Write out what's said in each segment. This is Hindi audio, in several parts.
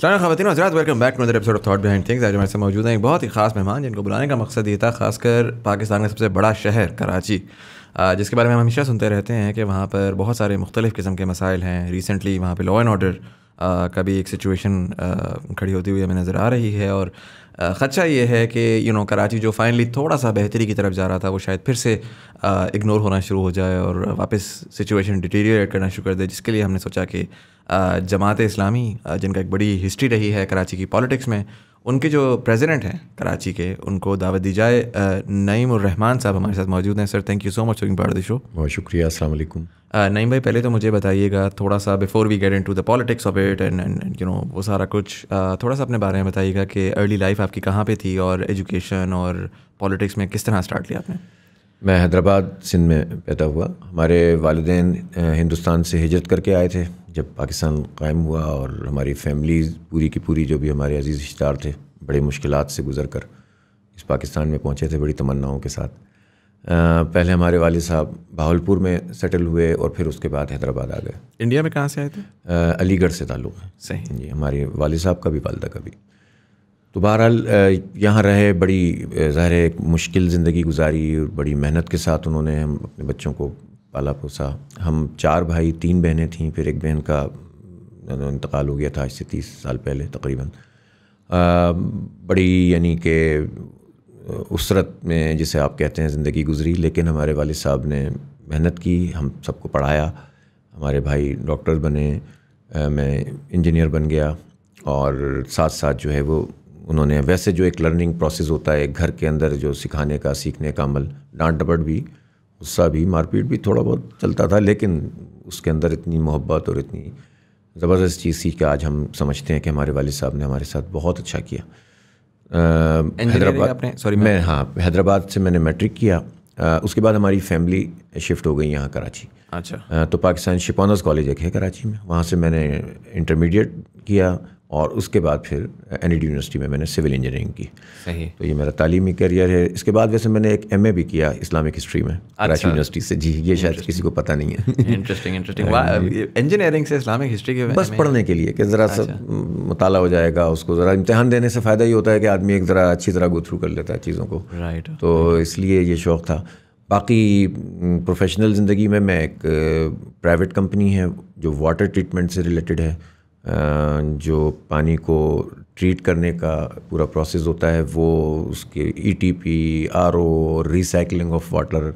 खातन हजरात welcome back to other episode of thought behind things आज हमारे साथ मौजूद हैं एक बहुत ही खास मेहमान जिनको बुलाने का मकसद ये था खासकर पाकिस्तान का सबसे बड़ा शहर कराची जिसके बारे में हम हमेशा सुनते रहते हैं कि वहाँ पर बहुत सारे मुख्तलिफ़ किस्म के मसाइल हैं रिसेंटली वहाँ पर लॉ एंड ऑर्डर का भी एक सिचुएशन खड़ी होती हुई हमें नज़र आ रही है और ख़दशा ये है कि यू नो कराची जो फाइनली थोड़ा सा बेहतरी की तरफ जा रहा था वो शायद फिर से इग्नोर होना शुरू हो जाए और वापस सिचुएशन डिटेरियट करना शुरू कर दे जिसके लिए हमने सोचा कि जमात इस्लामी जिनका एक बड़ी हिस्ट्री रही है कराची की पॉलिटिक्स में उनके जो प्रेसिडेंट हैं कराची के उनको दावत दी जाए नईम और रहमान साहब हमारे साथ मौजूद हैं sir thank you so much for part the show बहुत शुक्रिया अस्सलाम वालेकुम नईम भाई पहले तो मुझे बताइएगा थोड़ा सा before we get into to the politics of it and you know वो सारा कुछ थोड़ा सा अपने बारे में बताइएगा कि अर्ली लाइफ आपकी कहाँ पर थी और एजुकेशन और पॉलिटिक्स में किस तरह स्टार्ट लिया आपने मैं हैदराबाद सिंध में पैदा हुआ हमारे वालदे हिंदुस्तान से हिजरत करके आए थे जब पाकिस्तान कायम हुआ और हमारी फैमिलीज़ पूरी की पूरी जो भी हमारे अजीज़ रिश्तेदार थे बड़े मुश्किल से गुज़र कर इस पाकिस्तान में पहुँचे थे बड़ी तमन्नाओं के साथ आ, पहले हमारे वाले साहब बाहुलपुर में सेटल हुए और फिर उसके बाद हैदराबाद आ गए इंडिया में कहाँ से आए थे अलीगढ़ से ताल्लुक़ है सही जी हमारे वाले साहब का भी वालदा का भी तो बहरहाल यहाँ रहे बड़ी ज़ाहिर मुश्किल ज़िंदगी गुजारी और बड़ी मेहनत के साथ उन्होंने हम अपने बच्चों को पाला पोसा हम चार भाई तीन बहनें थीं फिर एक बहन का इंतकाल हो गया था आज से तीस साल पहले तकरीबन बड़ी यानी कि उसरत में जिसे आप कहते हैं ज़िंदगी गुजरी लेकिन हमारे वाले साहब ने मेहनत की हम सबको पढ़ाया हमारे भाई डॉक्टर बने आ, मैं इंजीनियर बन गया और साथ साथ जो है वो उन्होंने वैसे जो एक लर्निंग प्रोसेस होता है घर के अंदर जो सिखाने का सीखने का अमल डांट डपट भी गुस्सा भी मारपीट भी थोड़ा बहुत चलता था लेकिन उसके अंदर इतनी मोहब्बत और इतनी ज़बरदस्त चीज़ थी कि आज हम समझते हैं कि हमारे वाले साहब ने हमारे साथ बहुत अच्छा किया हैदराबाद सॉरी मैं हाँ हैदराबाद से मैंने मैट्रिक किया आ, उसके बाद हमारी फैमिली शिफ्ट हो गई यहाँ कराची अच्छा आ, तो पाकिस्तान शिपानस कॉलेज एक है कराची में वहाँ से मैंने इंटरमीडिएट किया और उसके बाद फिर एन यूनिवर्सिटी e में मैंने सिविल इंजीनियरिंग की सही तो ये मेरा तालीमी करियर है इसके बाद वैसे मैंने एक एम भी किया इस्लामिक हिस्ट्री में कराची अच्छा। यूनिवर्सिटी से जी ये शायद किसी को पता नहीं है इंटरेस्टिंग इंटरेस्टिंग इंजीनियरिंग से इस्लामिक हिस्ट्री के बस पढ़ने के लिए कि ज़रा सा अच्छा। मताल हो जाएगा उसको ज़रा इम्तहान देने से फ़ायदा ये होता है कि आदमी एक ज़रा अच्छी तरह गो थ्रू कर लेता है चीज़ों को राइट तो इसलिए ये शौक़ था बाकी प्रोफेशनल ज़िंदगी में मैं एक प्राइवेट uh, कंपनी है जो वाटर ट्रीटमेंट से रिलेटेड है जो पानी को ट्रीट करने का पूरा प्रोसेस होता है वो उसके E T P R O और रिसाइकलिंग ऑफ वाटर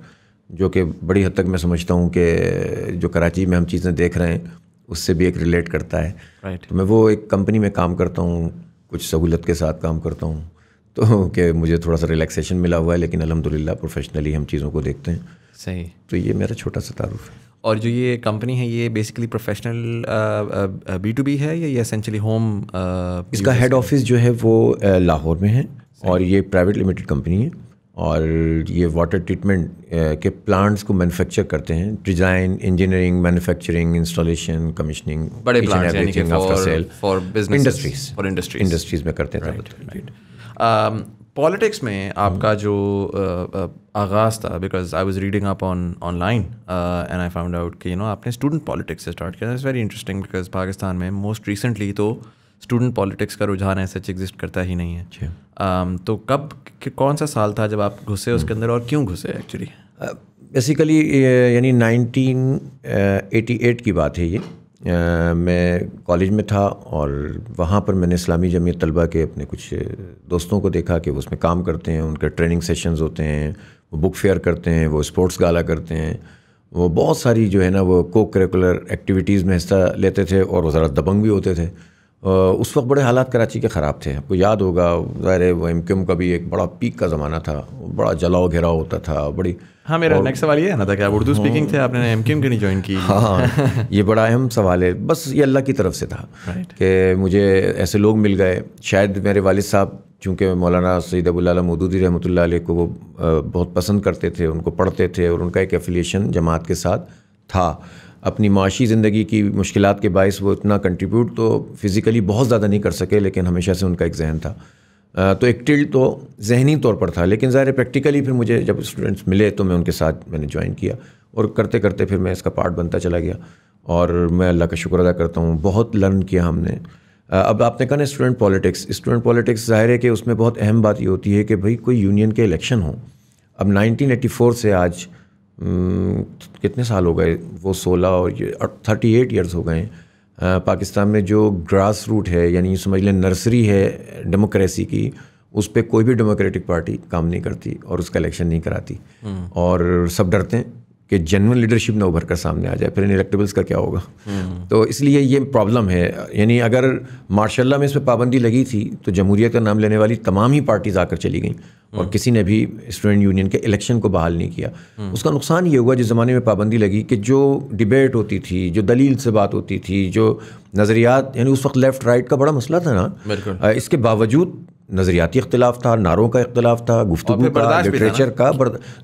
जो कि बड़ी हद तक मैं समझता हूँ कि जो कराची में हम चीज़ें देख रहे हैं उससे भी एक रिलेट करता है right. तो मैं वो एक कंपनी में काम करता हूँ कुछ सहूलत के साथ काम करता हूँ तो कि मुझे थोड़ा सा रिलैक्सेशन मिला हुआ है लेकिन अलहमदिल्ला प्रोफेशनली हम चीज़ों को देखते हैं सही तो ये मेरा छोटा सा तारुफ है और जो ये कंपनी है ये basically professional B to B है या ये एसेंशली होम uh, इसका हेड ऑफिस जो है वो uh, लाहौर में है और ये प्राइवेट लिमिटेड कंपनी है और ये वाटर ट्रीटमेंट uh, के प्लांट्स को मैन्युफैक्चर करते हैं design engineering manufacturing installation commissioning बड़े plants for business industries industries industries में करते हैं पॉलिटिक्स में आपका हम्म। जो आगाज़ था because I was reading up on online and I found out कि यू नो आपने स्टूडेंट पॉलिटिक्स से स्टार्ट किया it's very interesting because Pakistan में मोस्ट रिसेंटली तो स्टूडेंट पॉलिटिक्स का रुझान ऐसे एग्जिस्ट करता ही नहीं है um, तो कब कौन सा साल था जब आप घुसे उसके हम्म। अंदर और क्यों घुसे एक्चुअली बेसिकली यानी नाइनटीन एटी एट की बात है ये मैं कॉलेज में था और वहाँ पर मैंने इस्लामी जमीत तलबा के अपने कुछ दोस्तों को देखा कि वो उसमें काम करते हैं उनके ट्रेनिंग सेशंस होते हैं वो बुक फेयर करते हैं वो स्पोर्ट्स गाला करते हैं वो बहुत सारी जो है ना वो को करिकुलर एक्टिविटीज़ में हिस्सा लेते थे और वो ज़रा दबंग भी होते थे उस वक्त बड़े हालात कराची के ख़राब थे आपको याद होगा ज़ाहिर है वो एम का भी एक बड़ा पीक का ज़माना था बड़ा जलाओ घेराव होता था बड़ी हाँ मेरा नेक्स्ट सवाल ये है ना था क्या उर्दू स्पीकिंग हाँ। थे आपने एम क्यों नहीं ज्वाइन की हाँ ये बड़ा अहम सवाल है बस ये अल्लाह की तरफ से था कि मुझे ऐसे लोग मिल गए शायद मेरे वाल साहब चूँकि मौलाना सईद अबुल्ला मदूदी रहमत को वो बहुत पसंद करते थे उनको पढ़ते थे और उनका एक एफिलिएशन जमात के साथ था अपनी माशी ज़िंदगी की मुश्किल के बायस वो इतना कंट्रीब्यूट तो फ़िज़िकली बहुत ज़्यादा नहीं कर सके लेकिन हमेशा से उनका एक जहन था तो एक टिल तो जहनी तौर पर था लेकिन ज़ाहिर प्रैक्टिकली फिर मुझे जब स्टूडेंट्स मिले तो मैं उनके साथ मैंने ज्वाइन किया और करते करते फिर मैं इसका पार्ट बनता चला गया और मैं अल्लाह का शुक्र अदा करता हूँ बहुत लर्न किया हमने अब आपने कहा ना स्टूडेंट पॉलिटिक्स स्टूडेंट पॉलिटिक्स ज़ाहिर है कि उसमें बहुत अहम बात ये होती है कि भाई कोई यूनियन के इलेक्शन हो अब 1984 से आज हम्म, कितने साल हो गए वो सोलह और थर्टी एट ईयर्स हो गए पाकिस्तान में जो ग्रास रूट है यानी समझ लें नर्सरी है डेमोक्रेसी की उस पर कोई भी डेमोक्रेटिक पार्टी काम नहीं करती और उसका इलेक्शन नहीं कराती हम्म। और सब डरते हैं कि जनरल लीडरशिप ना उभर कर सामने आ जाए फिर इन इलेक्टेबल्स का क्या होगा हम्म। तो इसलिए ये प्रॉब्लम है यानी अगर माशाला में इस पर पाबंदी लगी थी तो जमहूरियत का नाम लेने वाली तमाम ही पार्टीज़ आकर चली गई हम्म। और किसी ने भी स्टूडेंट यूनियन के इलेक्शन को बहाल नहीं किया हम्म। उसका नुकसान ये हुआ जिस ज़माने में पाबंदी लगी कि जो डिबेट होती थी जो दलील से बात होती थी जो नज़रियात यानी उस वक्त लेफ़्ट राइट का बड़ा मसला था ना इसके बावजूद नज़रियाती इख्तलाफ था नारों का इख्तलाफ था गुफ्तु का लिटरेचर का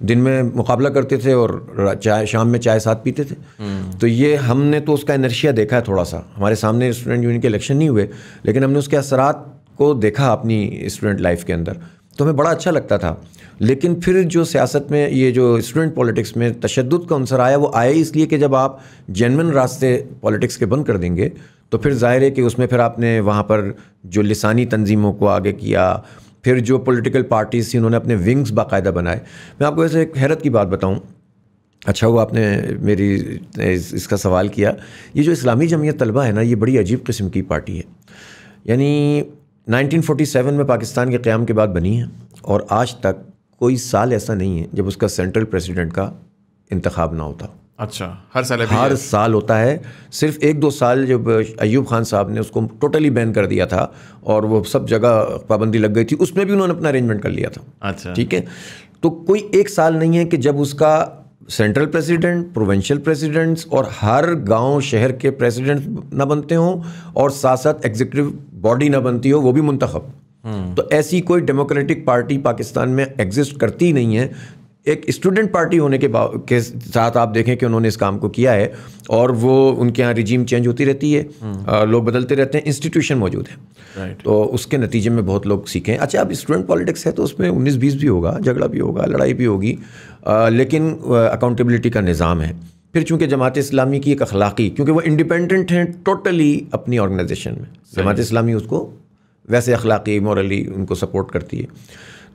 दिन में मुकाबला करते थे और चाय शाम में चाय साथ पीते थे हम्म। तो ये हमने तो उसका इनर्शिया देखा है थोड़ा सा हमारे सामने स्टूडेंट यूनियन के इलेक्शन नहीं हुए लेकिन हमने उसके असरात को देखा अपनी स्टूडेंट लाइफ के अंदर तो हमें बड़ा अच्छा लगता था लेकिन फिर जो सियासत में ये जो स्टूडेंट पॉलिटिक्स में तशद का अंसर आया वो आया इसलिए कि जब आप जेनवन रास्ते पॉलिटिक्स के बंद कर देंगे तो फिर जाहिर है कि उसमें फिर आपने वहाँ पर जो लसानी तंजीमों को आगे किया फिर जो पॉलिटिकल पार्टीज़ थी उन्होंने अपने विंग्स बाकायदा बनाए मैं आपको ऐसे एक हैरत की बात बताऊँ अच्छा हुआ आपने मेरी इस, इसका सवाल किया ये जो इस्लामी जमीयत तलबा है ना ये बड़ी अजीब किस्म की पार्टी है यानी 1947 में पाकिस्तान के क़्याम के बाद बनी है और आज तक कोई साल ऐसा नहीं है जब उसका सेंट्रल प्रेसिडेंट का इंतखब ना होता अच्छा हर साल हर साल होता है सिर्फ एक दो साल जब अयूब खान साहब ने उसको टोटली बैन कर दिया था और वो सब जगह पाबंदी लग गई थी उसमें भी उन्होंने अपना अरेंजमेंट कर लिया था अच्छा ठीक है तो कोई एक साल नहीं है कि जब उसका सेंट्रल प्रेसिडेंट प्रोवेंशियल प्रेसिडेंट्स और हर गांव शहर के प्रेसिडेंट ना बनते हों और साथ साथ एग्जीक्यूटिव बॉडी ना बनती हो वो भी मुंतखब हम्म। तो ऐसी कोई डेमोक्रेटिक पार्टी पाकिस्तान में एग्जिस्ट करती नहीं है एक स्टूडेंट पार्टी होने के के साथ आप देखें कि उन्होंने इस काम को किया है और वो उनके यहाँ रिजीम चेंज होती रहती है हम्म। लोग बदलते रहते हैं इंस्टीट्यूशन मौजूद है तो उसके नतीजे में बहुत लोग सीखें अच्छा अब स्टूडेंट पॉलिटिक्स है तो उसमें उन्नीस बीस भी होगा झगड़ा भी होगा लड़ाई भी होगी लेकिन अकाउंटेबिलिटी का निज़ाम है फिर चूंकि जमात इस्लामी की एक अखलाकी क्योंकि वो इंडिपेंडेंट हैं टोटली अपनी ऑर्गेनाइजेशन में जमात इस्लामी उसको वैसे अखलाकी मॉरली उनको सपोर्ट करती है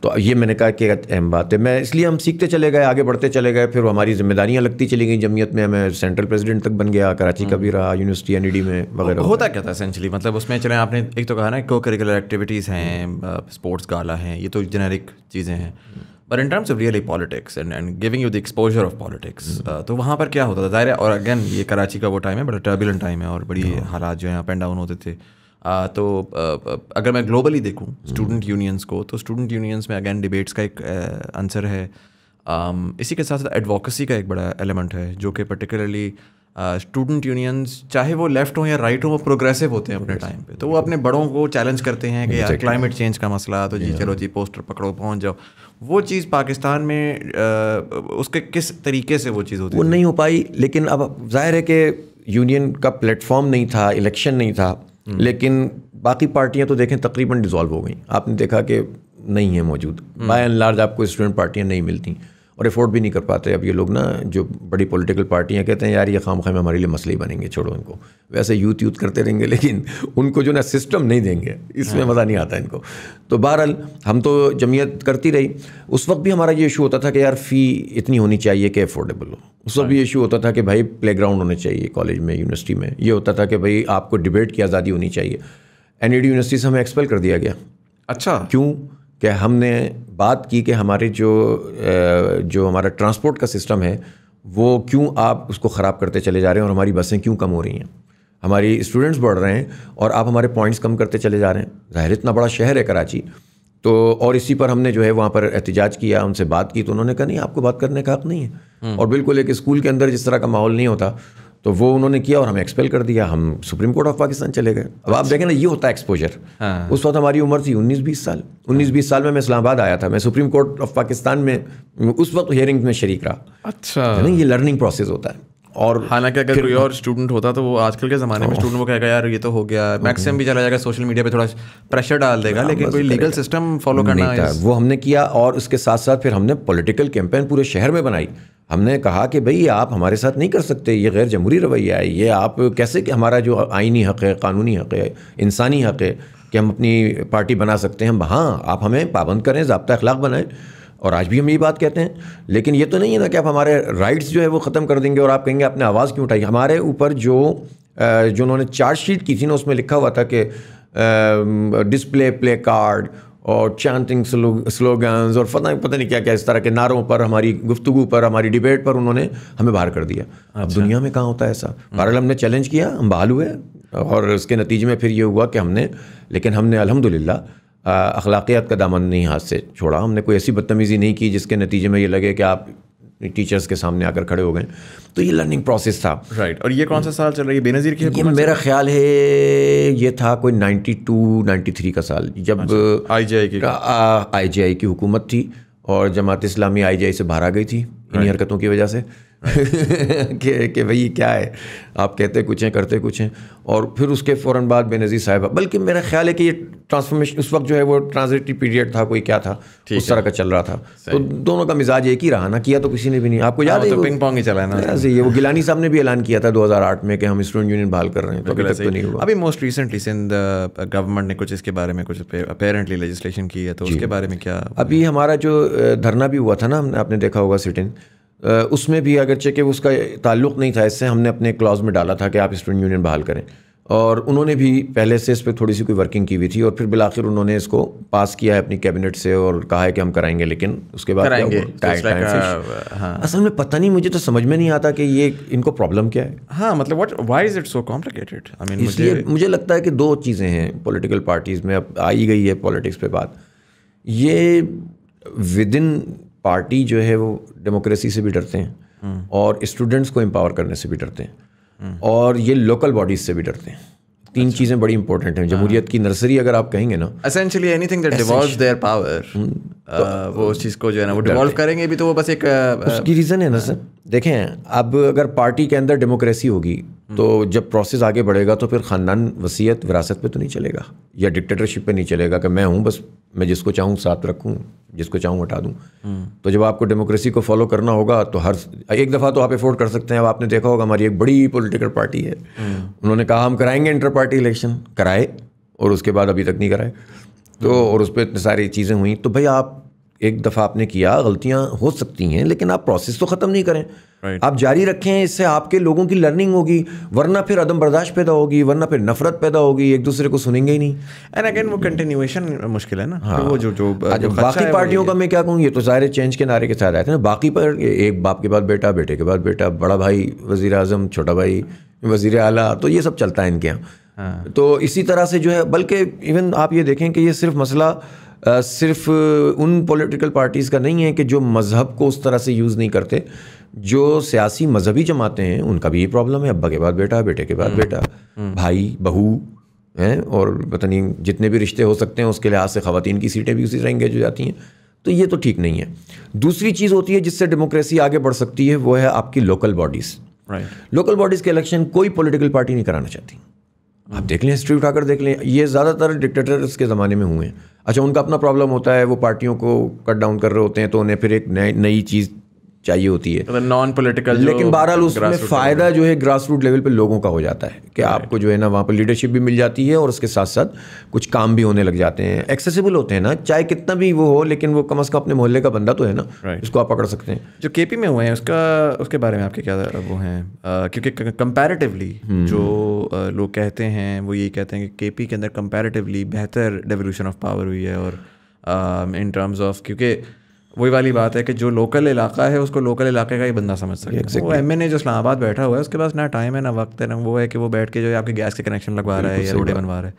तो ये मैंने कहा कि अहम बात है मैं इसलिए हम सीखते चले गए आगे बढ़ते चले गए फिर हमारी जिम्मेदारियाँ लगती चली गई जमीयत में मैं सेंट्रल प्रेसिडेंट तक बन गया कराची का हम्म। भी रहा यूनिवर्सिटी एन e में वगैरह होता क्या था सेंचुअली मतलब उसमें चले आपने एक तो कहा ना को करिकुलर एक्टिविटीज़ हैं स्पोर्ट्स का आला है ये तो जेनरिक चीज़ें हैं but in terms of really politics and and giving you the exposure of politics तो वहाँ पर क्या होता था जाहिर है और अगेन ये कराची का वो टाइम है बड़ा टर्बुलेंट टाइम है और बड़ी हाँ। हालात जो है अप एंड डाउन होते थे तो अगर मैं ग्लोबली देखूँ स्टूडेंट यूनियंस को तो स्टूडेंट यूनियंस में अगेन डिबेट्स का एक आंसर है um, इसी के साथ साथ एडवोकेसी का एक बड़ा एलिमेंट है जो कि पर्टिकुलरली स्टूडेंट यूनियंस चाहे वो लेफ्ट हों या राइट हो वो प्रोग्रेसिव होते हैं अपने टाइम पे तो वो अपने बड़ों को चैलेंज करते हैं कि यार क्लाइमेट चेंज का मसला तो जी चलो जी पोस्टर पकड़ो पहुंच जाओ वो चीज़ पाकिस्तान में आ, उसके किस तरीके से वो चीज़ होती वो नहीं हो पाई लेकिन अब जाहिर है कि यूनियन का प्लेटफॉर्म नहीं था इलेक्शन नहीं था हम्म। लेकिन बाकी पार्टियाँ तो देखें तकरीबन डिसॉल्व हो गई आपने देखा कि नहीं है मौजूद बाय एंड लार्ज आपको स्टूडेंट पार्टियाँ नहीं मिलती और अफोर्ड भी नहीं कर पाते अब ये लोग ना जो बड़ी पॉलिटिकल पार्टियाँ कहते हैं यार ये खाम खाम हमारे लिए मसले ही बनेंगे छोड़ो इनको वैसे यूथ यूथ करते रहेंगे लेकिन उनको जो ना सिस्टम नहीं देंगे इसमें हाँ। मज़ा नहीं आता इनको तो बहरहाल हम तो जमीयत करती रही उस वक्त भी हमारा ये इशू होता था कि यार फ़ी इतनी होनी चाहिए कि अफोर्डेबल हो उस वक्त भी इशू हाँ। होता था कि भाई प्ले होने चाहिए कॉलेज में यूनिवर्सिटी में ये होता था कि भाई आपको डिबेट की आज़ादी होनी चाहिए एन यूनिवर्सिटी से हमें एक्सपेल कर दिया गया अच्छा क्यों कि हमने बात की कि हमारे जो जो हमारा ट्रांसपोर्ट का सिस्टम है वो क्यों आप उसको ख़राब करते चले जा रहे हैं और हमारी बसें क्यों कम हो रही हैं हमारी स्टूडेंट्स बढ़ रहे हैं और आप हमारे पॉइंट्स कम करते चले जा रहे हैं ज़ाहिर इतना बड़ा शहर है कराची तो और इसी पर हमने जो है वहाँ पर एहतजाज किया उनसे बात की तो उन्होंने कहा नहीं आपको बात करने का हक नहीं है हम्म। और बिल्कुल एक स्कूल के अंदर जिस तरह का माहौल नहीं होता तो वो उन्होंने किया और हमें एक्सपेल कर दिया हम सुप्रीम कोर्ट ऑफ पाकिस्तान चले गए अब आप अच्छा। देखें ना ये होता है एक्सपोजर हाँ। उस वक्त हमारी उम्र थी उन्नीस बीस साल उन्नीस बीस साल में मैं इस्लामाबाद आया था मैं सुप्रीम कोर्ट ऑफ पाकिस्तान में उस वक्त हियरिंग में शरीक रहा अच्छा नहीं ये लर्निंग प्रोसेस होता है और हालांकि अगर कोई और स्टूडेंट होता तो वो आजकल के ज़माने में स्टूडेंट कहेगा यार ये तो हो गया मैक्सिमम भी चला जाएगा सोशल मीडिया पे थोड़ा प्रेशर डाल देगा हाँ, लेकिन कोई लीगल सिस्टम फॉलो करना है वो हमने किया और उसके साथ साथ फिर हमने पॉलिटिकल कैंपेन पूरे शहर में बनाई हमने कहा कि भाई आप हमारे साथ नहीं कर सकते ये गैर जमहूरी रवैया है ये आप कैसे कि हमारा जो आइनी हक़ है कानूनी हक़ है इंसानी हक़ है कि हम अपनी पार्टी बना सकते हैं हाँ आप हमें पाबंद करें जबता अखलाक बनाएं और आज भी हम ये बात कहते हैं लेकिन ये तो नहीं है ना कि आप हमारे राइट्स जो है वो ख़त्म कर देंगे और आप कहेंगे आपने आवाज़ क्यों उठाई हमारे ऊपर जो जो उन्होंने चार्जशीट की थी ना उसमें लिखा हुआ था कि डिस्प्ले प्ले कार्ड और चैंटिंग स्लोगन्स और पता पता नहीं क्या क्या इस तरह के नारों पर हमारी गुफ्तु पर हमारी डिबेट पर उन्होंने हमें बाहर कर दिया अच्छा। अब दुनिया में कहाँ होता है ऐसा बहरहाल हमने चैलेंज किया हम बहाल हुए और उसके नतीजे में फिर ये हुआ कि हमने लेकिन हमने अलहमदिल्ला अखलाकियात का दामन नहीं हाथ से छोड़ा हमने कोई ऐसी बदतमीज़ी नहीं की जिसके नतीजे में ये लगे कि आप टीचर्स के सामने आकर खड़े हो गए तो ये लर्निंग प्रोसेस था राइट और ये कौन सा साल चल रहा है बेनज़ीर की ये मेरा ख्याल है ये था कोई 92 93 का साल जब आई जी आई की आई जी आई की हुकूमत थी और जमात इस्लामी आई जी आई से बाहर आ गई थी इन्हीं हरकतों की वजह से कि कि भाई क्या है आप कहते कुछ हैं करते कुछ हैं और फिर उसके फ़ौर बाद बेनज़ीर साहिबा बल्कि मेरा ख्याल है कि ये ट्रांसफॉर्मेशन उस वक्त जो है वो ट्रांजिटरी पीरियड था कोई क्या था उस तरह का चल रहा था तो दोनों का मिजाज एक ही रहा ना किया तो किसी ने भी नहीं आपको हाँ, याद है पिंग पोंग तो ही चला ना ऐसे ही वो गिलानी साहब ने भी ऐलान किया था दो में कि हम स्टूडेंट यूनियन बहाल कर रहे हैं तो अभी तक तो नहीं हुआ अभी मोस्ट रिसेंटली सिंध गवर्नमेंट ने कुछ इसके बारे में कुछ अपेरेंटली लेजिस्लेशन की है तो उसके बारे में क्या अभी हमारा जो धरना भी हुआ था ना हमने आपने देखा होगा सिटिन उसमें भी अगरचे कि उसका ताल्लुक़ नहीं था इससे हमने अपने क्लॉज में डाला था कि आप स्टूडेंट यूनियन बहाल करें और उन्होंने भी पहले से इस पर थोड़ी सी कोई वर्किंग की हुई थी और फिर बिलाखिर उन्होंने इसको पास किया है अपनी कैबिनेट से और कहा है कि हम कराएंगे लेकिन उसके बाद कराएंगे तो हाँ। असल में पता नहीं मुझे तो समझ में नहीं आता कि ये इनको प्रॉब्लम क्या है हाँ मतलब what why is it so complicated I mean मुझे मुझे लगता है कि दो चीज़ें हैं पोलिटिकल पार्टीज़ में अब आई गई है पॉलिटिक्स पे बात ये विद इन पार्टी जो है वो डेमोक्रेसी से भी डरते हैं और स्टूडेंट्स को एम्पावर करने से भी डरते हैं और ये लोकल बॉडीज से भी डरते हैं तीन अच्छा। चीज़ें बड़ी इंपॉर्टेंट हैं जमहूरियत की नर्सरी अगर आप कहेंगे ना essentially anything that devolves their power वो उस चीज़ को जो है ना वो डिवॉल्व करेंगे भी तो वो बस एक uh, उसकी रीज़न है ना सर हाँ। देखें अब अगर पार्टी के अंदर डेमोक्रेसी होगी तो जब प्रोसेस आगे बढ़ेगा तो फिर ख़ानदान वसीयत विरासत पे तो नहीं चलेगा या डिक्टेटरशिप पे नहीं चलेगा कि मैं हूँ बस मैं जिसको चाहूँ साथ रखूँ जिसको चाहूँ हटा दूँ तो जब आपको डेमोक्रेसी को फॉलो करना होगा तो हर एक दफ़ा तो आप अफोर्ड कर सकते हैं अब आपने देखा होगा हमारी एक बड़ी पोलिटिकल पार्टी है उन्होंने कहा हम कराएंगे इंटर पार्टी इलेक्शन कराए और उसके बाद अभी तक नहीं कराए तो और उस पर इतनी सारी चीज़ें हुई तो भाई आप एक दफ़ा आपने किया गलतियाँ हो सकती हैं लेकिन आप प्रोसेस तो ख़त्म नहीं करें right. आप जारी रखें इससे आपके लोगों की लर्निंग होगी वरना फिर अदम बर्दाश्त पैदा होगी वरना फिर नफरत पैदा होगी एक दूसरे को सुनेंगे ही नहीं एंड अगेन वो कंटिन्यूएशन मुश्किल है ना हाँ। वो जो जो, हाँ, जो बाकी पार्टियों का मैं क्या कहूँ ये तो जाहिर चेंज के नारे के साथ आए थे ना बाकी पर एक बाप के बाद बेटा बेटे के बाद बेटा बड़ा भाई वजी अजम छोटा भाई वजीर अला तो ये सब चलता है इनके यहाँ हाँ। तो इसी तरह से जो है बल्कि इवन आप ये देखें कि ये सिर्फ मसला सिर्फ उन पॉलिटिकल पार्टीज़ का नहीं है कि जो मज़हब को उस तरह से यूज़ नहीं करते जो सियासी मजहबी जमाते हैं उनका भी ये प्रॉब्लम है अब्बा के बाद बेटा बेटे के बाद हम्म, बेटा हम्म। भाई बहू हैं और पता नहीं जितने भी रिश्ते हो सकते हैं उसके लिहाज से खातन की सीटें भी उसी तरह इंगेज हो जाती हैं तो ये तो ठीक नहीं है दूसरी चीज़ होती है जिससे डेमोक्रेसी आगे बढ़ सकती है वो है आपकी लोकल बॉडीज़ लोकल बॉडीज़ के इलेक्शन कोई पोलिटिकल पार्टी नहीं कराना चाहती आप हम्म। देख लें हिस्ट्री उठाकर देख लें ये ज़्यादातर डिक्टेटर्स के ज़माने में हुए हैं अच्छा उनका अपना प्रॉब्लम होता है वो पार्टियों को कट डाउन कर रहे होते हैं तो उन्हें फिर एक नई नई चीज़ चाहिए होती है नॉन पोलिटिकल लेकिन बहरहाल उसमें फ़ायदा जो है ग्रास रूट लेवल पर लोगों का हो जाता है कि आपको जो है ना वहाँ पर लीडरशिप भी मिल जाती है और उसके साथ साथ कुछ काम भी होने लग जाते हैं एक्सेसिबल होते हैं ना चाहे कितना भी वो हो लेकिन वो कम अज़ कम अपने मोहल्ले का बंदा तो है ना उसको आप पकड़ सकते हैं जो के में हुए हैं उसका उसके बारे में आपके क्या वो हैं क्योंकि कंपेरेटिवली हम्म। जो लोग कहते हैं वो यही कहते हैं कि के के अंदर कंपेरेटिवली बेहतर डेवोल्यूशन ऑफ पावर हुई है और इन टर्म्स ऑफ क्योंकि वही वाली बात है कि जो लोकल इलाका है उसको लोकल इलाके का ही बंदा समझ सकता है वो एम जो इस्लामाबाद बैठा हुआ है उसके पास ना टाइम है ना वक्त है ना वो है कि वो बैठ के जो है आपके गैस के कनेक्शन लगवा रहा है या रोडे बनवा रहा है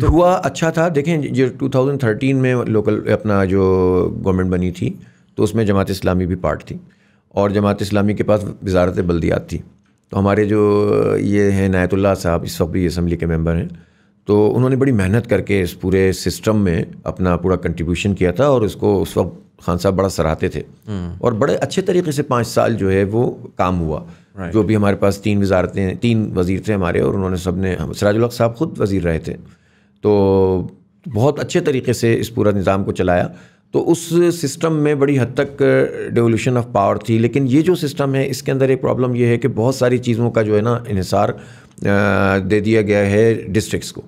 तो हुआ अच्छा था देखें जो 2013 में लोकल अपना जो गवर्नमेंट बनी थी तो उसमें जमात इस्लामी भी पार्ट थी और जमात इस्लामी के पास वजारत बल्दियात थी तो हमारे जो ये हैं नायतुल्ला साहब इस वक्त भी असम्बली के मेम्बर हैं तो उन्होंने बड़ी मेहनत करके इस पूरे सिस्टम में अपना पूरा कंट्रीब्यूशन किया था और उसको उस वक्त खान साहब बड़ा सराहते थे हम्म। और बड़े अच्छे तरीके से पाँच साल जो है वो काम हुआ जो भी हमारे पास तीन वजारतें तीन वजीर थे हमारे और उन्होंने सब ने सराजुल साहब खुद वजीर रहे थे तो बहुत अच्छे तरीके से इस पूरा निज़ाम को चलाया तो उस सिस्टम में बड़ी हद तक डेवोल्यूशन ऑफ पावर थी लेकिन ये जो सिस्टम है इसके अंदर एक प्रॉब्लम ये है कि बहुत सारी चीज़ों का जो है ना इसार दे दिया गया है डिस्ट्रिक्स को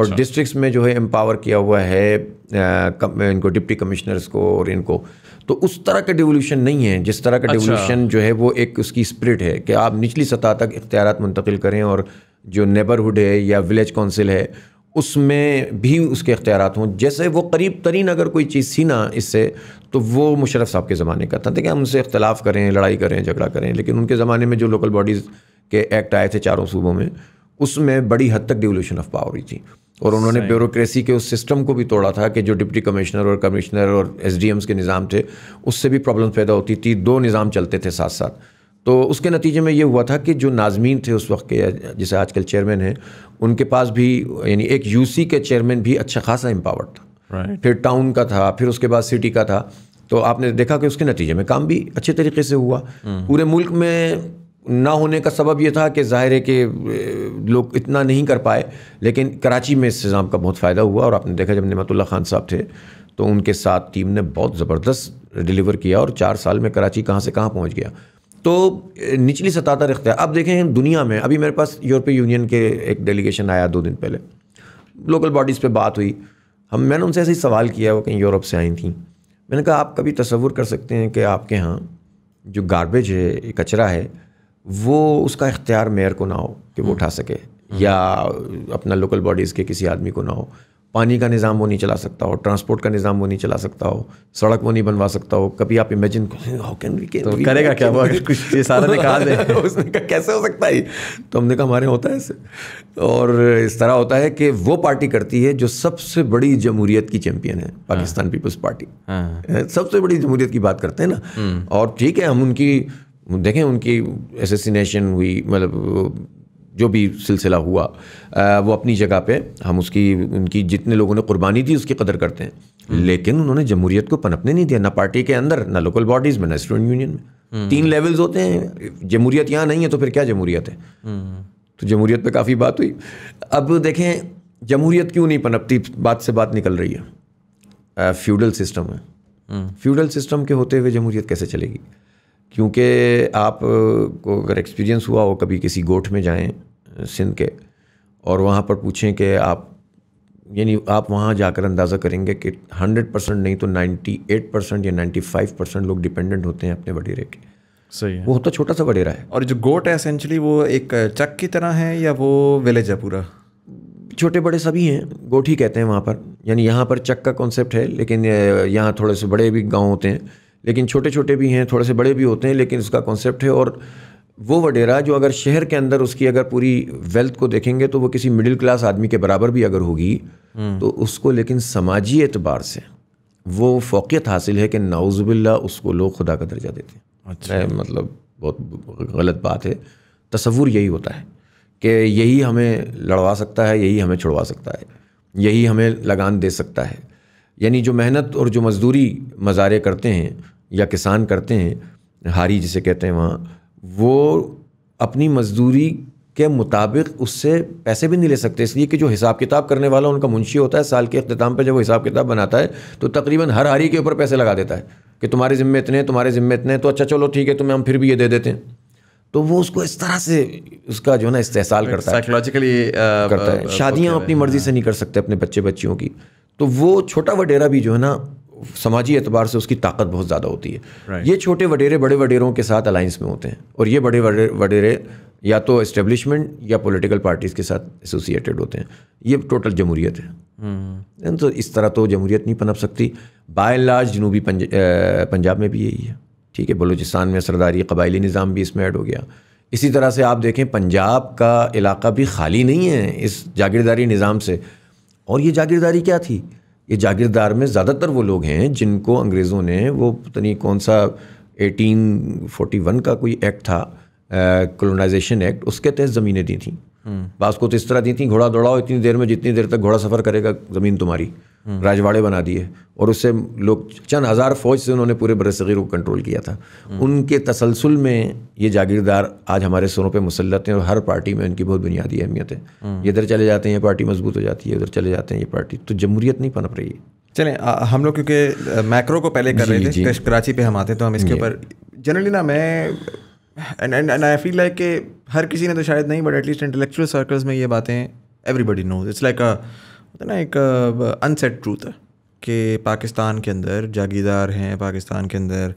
अच्छा। और डिस्ट्रिक्ट्स में जो है एम्पावर किया हुआ है आ, इनको डिप्टी कमिश्नर्स को और इनको तो उस तरह का डिवोल्यूशन नहीं है जिस तरह का अच्छा। डिवोल्यूशन जो है वो एक उसकी स्प्रिट है कि आप निचली सतह तक इख्तियार मुंतकिल करें और जो नेबरहुड है या विलेज काउंसिल है उसमें भी उसके अख्तियार हों जैसे वो करीब तरीन अगर कोई चीज़ थी ना इससे तो वो मुशरफ साहब के ज़माने का था देखिए हम उनसे इख्तलाफ करें लड़ाई करें झगड़ा करें लेकिन उनके ज़माने में जो लोकल बॉडीज़ के एक्ट आए थे चारों सूबों में उसमें बड़ी हद तक डिवोल्यूशन ऑफ पावर हुई थी और उन्होंने ब्यूरोक्रेसी के उस सिस्टम को भी तोड़ा था कि जो डिप्टी कमिश्नर और कमिश्नर और एस के निज़ाम थे उससे भी प्रॉब्लम पैदा होती थी दो निज़ाम चलते थे साथ साथ तो उसके नतीजे में ये हुआ था कि जो नाजमीन थे उस वक्त के जैसे आजकल चेयरमैन हैं उनके पास भी यानी एक यूसी के चेयरमैन भी अच्छा खासा एम्पावर्ड था right. फिर टाउन का था फिर उसके बाद सिटी का था तो आपने देखा कि उसके नतीजे में काम भी अच्छे तरीके से हुआ हम्म। पूरे मुल्क में ना होने का सबब यह था कि ज़ाहिर है कि लोग इतना नहीं कर पाए लेकिन कराची में इस निज़ाम का बहुत फ़ायदा हुआ और आपने देखा जब नमतुल्ला खान साहब थे तो उनके साथ टीम ने बहुत ज़बरदस्त डिलीवर किया और चार साल में कराची कहाँ से कहाँ पहुँच गया तो निचली सतह तक इख्तियार अब देखें दुनिया में अभी मेरे पास यूरोपीय यूनियन के एक डेलीगेशन आया दो दिन पहले लोकल बॉडीज़ पर बात हुई हम मैंने उनसे ऐसे ही सवाल किया वो कहीं यूरोप से आई थी मैंने कहा आप कभी तस्वुर कर सकते हैं कि आपके यहाँ जो गारबेज है कचरा है वो उसका इख्तियार मेयर को ना हो कि वो हम्म। उठा सके हम्म। या अपना लोकल बॉडीज़ के किसी आदमी को ना हो पानी का निज़ाम वो नहीं चला सकता हो ट्रांसपोर्ट का निज़ाम वो नहीं चला सकता हो सड़क वो नहीं बनवा सकता हो कभी आप इमेजिन कैन वी करेगा क्या वो अगर कुछ ये सारा निकाल दे उसने कहा कैसे हो सकता है तो हमने कहा हमारे होता है ऐसे और इस तरह होता है कि वो पार्टी करती है जो सबसे बड़ी जमहूरीत की चैम्पियन है हाँ। पाकिस्तान पीपल्स पार्टी हाँ। सबसे बड़ी जमहूरीत की बात करते हैं ना हम्म। और ठीक है हम उनकी देखें उनकी एसेसिनेशन हुई मतलब जो भी सिलसिला हुआ वो अपनी जगह पे हम उसकी उनकी जितने लोगों ने कुर्बानी दी उसकी कदर करते हैं हम्म। लेकिन उन्होंने जमहूरियत को पनपने नहीं दिया ना पार्टी के अंदर ना लोकल बॉडीज़ में ना स्टूडेंट यूनियन में हम्म। तीन लेवल्स होते हैं जमहूरियत यहाँ नहीं है तो फिर क्या जमहूरियत है हम्म। तो जमहूरियत पर काफ़ी बात हुई अब देखें जमहूरियत क्यों नहीं पनपती बात से बात निकल रही है फ्यूडल सिस्टम है फ्यूडल सिस्टम के होते हुए जमहूरियत कैसे चलेगी क्योंकि आप को अगर एक्सपीरियंस हुआ हो कभी किसी गोठ में जाएं सिंध के और वहाँ पर पूछें कि आप यानी आप वहाँ जाकर अंदाज़ा करेंगे कि 100 परसेंट नहीं तो 98 परसेंट या 95 परसेंट लोग डिपेंडेंट होते हैं अपने वडेरे के सही है वो होता तो छोटा सा वडेरा है और जो गोट है एसेंशली वो एक चक की तरह है या वो विलेज है पूरा छोटे बड़े सभी हैं गोट ही कहते हैं वहाँ पर यानी यहाँ पर चक का कॉन्सेप्ट है लेकिन यहाँ थोड़े से बड़े भी गाँव होते हैं लेकिन छोटे छोटे भी हैं थोड़े से बड़े भी होते हैं लेकिन उसका कॉन्सेप्ट है और वो वडेरा जो अगर शहर के अंदर उसकी अगर पूरी वेल्थ को देखेंगे तो वो किसी मिडिल क्लास आदमी के बराबर भी अगर होगी हम्म। तो उसको लेकिन समाजी एतबार से वो फोकियत हासिल है कि नाउजबिल्ला उसको लोग खुदा का दर्जा देते हैं अच्छा मतलब बहुत गलत बात है तस्वूर यही होता है कि यही हमें लड़वा सकता है यही हमें छुड़वा सकता है यही हमें लगान दे सकता है यानी जो मेहनत और जो मज़दूरी मज़ारे करते हैं या किसान करते हैं हारी जिसे कहते हैं वहाँ वो अपनी मजदूरी के मुताबिक उससे पैसे भी नहीं ले सकते इसलिए कि जो हिसाब किताब करने वाला उनका मुंशी होता है साल के अख्ताम पर जब वो हिसाब किताब बनाता है तो तकरीबन हर हारी के ऊपर पैसे लगा देता है कि तुम्हारे ज़िम्मे इतने तुम्हारे ज़िम्मे इतने तो अच्छा चलो ठीक है तुम्हें हम फिर भी ये दे देते हैं तो वो उसको इस तरह से उसका जो है ना इस्तेसाल करता है साइकोलॉजिकली uh, करता है uh, शादियाँ अपनी मर्ज़ी हाँ। से नहीं कर सकते अपने बच्चे बच्चियों की तो वो छोटा वडेरा भी जो है ना समाजी एतबार से उसकी ताकत बहुत ज़्यादा होती है right. ये छोटे वडेरे बड़े वडेरों के साथ अलाइंस में होते हैं और ये बड़े वडेरे, वडेरे या तो इस्टेब्लिशमेंट या पॉलिटिकल पार्टीज़ के साथ एसोसिएटेड होते हैं ये टोटल जमहूरीत है hmm. तो इस तरह तो जमहूरीत नहीं पनप सकती बाय लार्ज जनूबी पंज, पंजाब में भी यही है ठीक है बलूचिस्तान में सरदारी कबायली निज़ाम भी इसमें ऐड हो गया इसी तरह से आप देखें पंजाब का इलाका भी खाली नहीं है इस जागीरदारी निज़ाम से और ये जागीरदारी क्या थी ये जागीरदार में ज़्यादातर वो लोग हैं जिनको अंग्रेज़ों ने वो पता नहीं कौन सा 1841 का कोई एक्ट था कॉलोनाइजेशन एक्ट उसके तहत ज़मीनें दी थी हम्म। बास को तो इस तरह दी थी घोड़ा दौड़ाओ इतनी देर में जितनी देर तक घोड़ा सफ़र करेगा ज़मीन तुम्हारी हम्म। राजवाड़े बना दिए और उससे लोग चंद हज़ार फौज से उन्होंने पूरे बर सग़ीर को कंट्रोल किया था हम्म। उनके तसलसल में ये जागीरदार आज हमारे सरों पे मुसलत हैं और हर पार्टी में उनकी बहुत बुनियादी अहमियत है हम्म। इधर चले जाते हैं ये पार्टी मजबूत हो जाती है उधर चले जाते हैं ये पार्टी तो जमहूरियत नहीं पनप रही है चलें हम लोग क्योंकि मैक्रो को पहले कर रहे थे कराची पे हम आते तो हम इसके ऊपर जनरली ना मैं एंड आई फील लाइक के हर किसी ने तो शायद नहीं बट एटलीस्ट इंटेलेक्चुअल सर्कल्स में ये बातें everybody knows it's like a होता है ना एक अनसेट ट्रूथ है कि पाकिस्तान के अंदर जागीरदार हैं पाकिस्तान के अंदर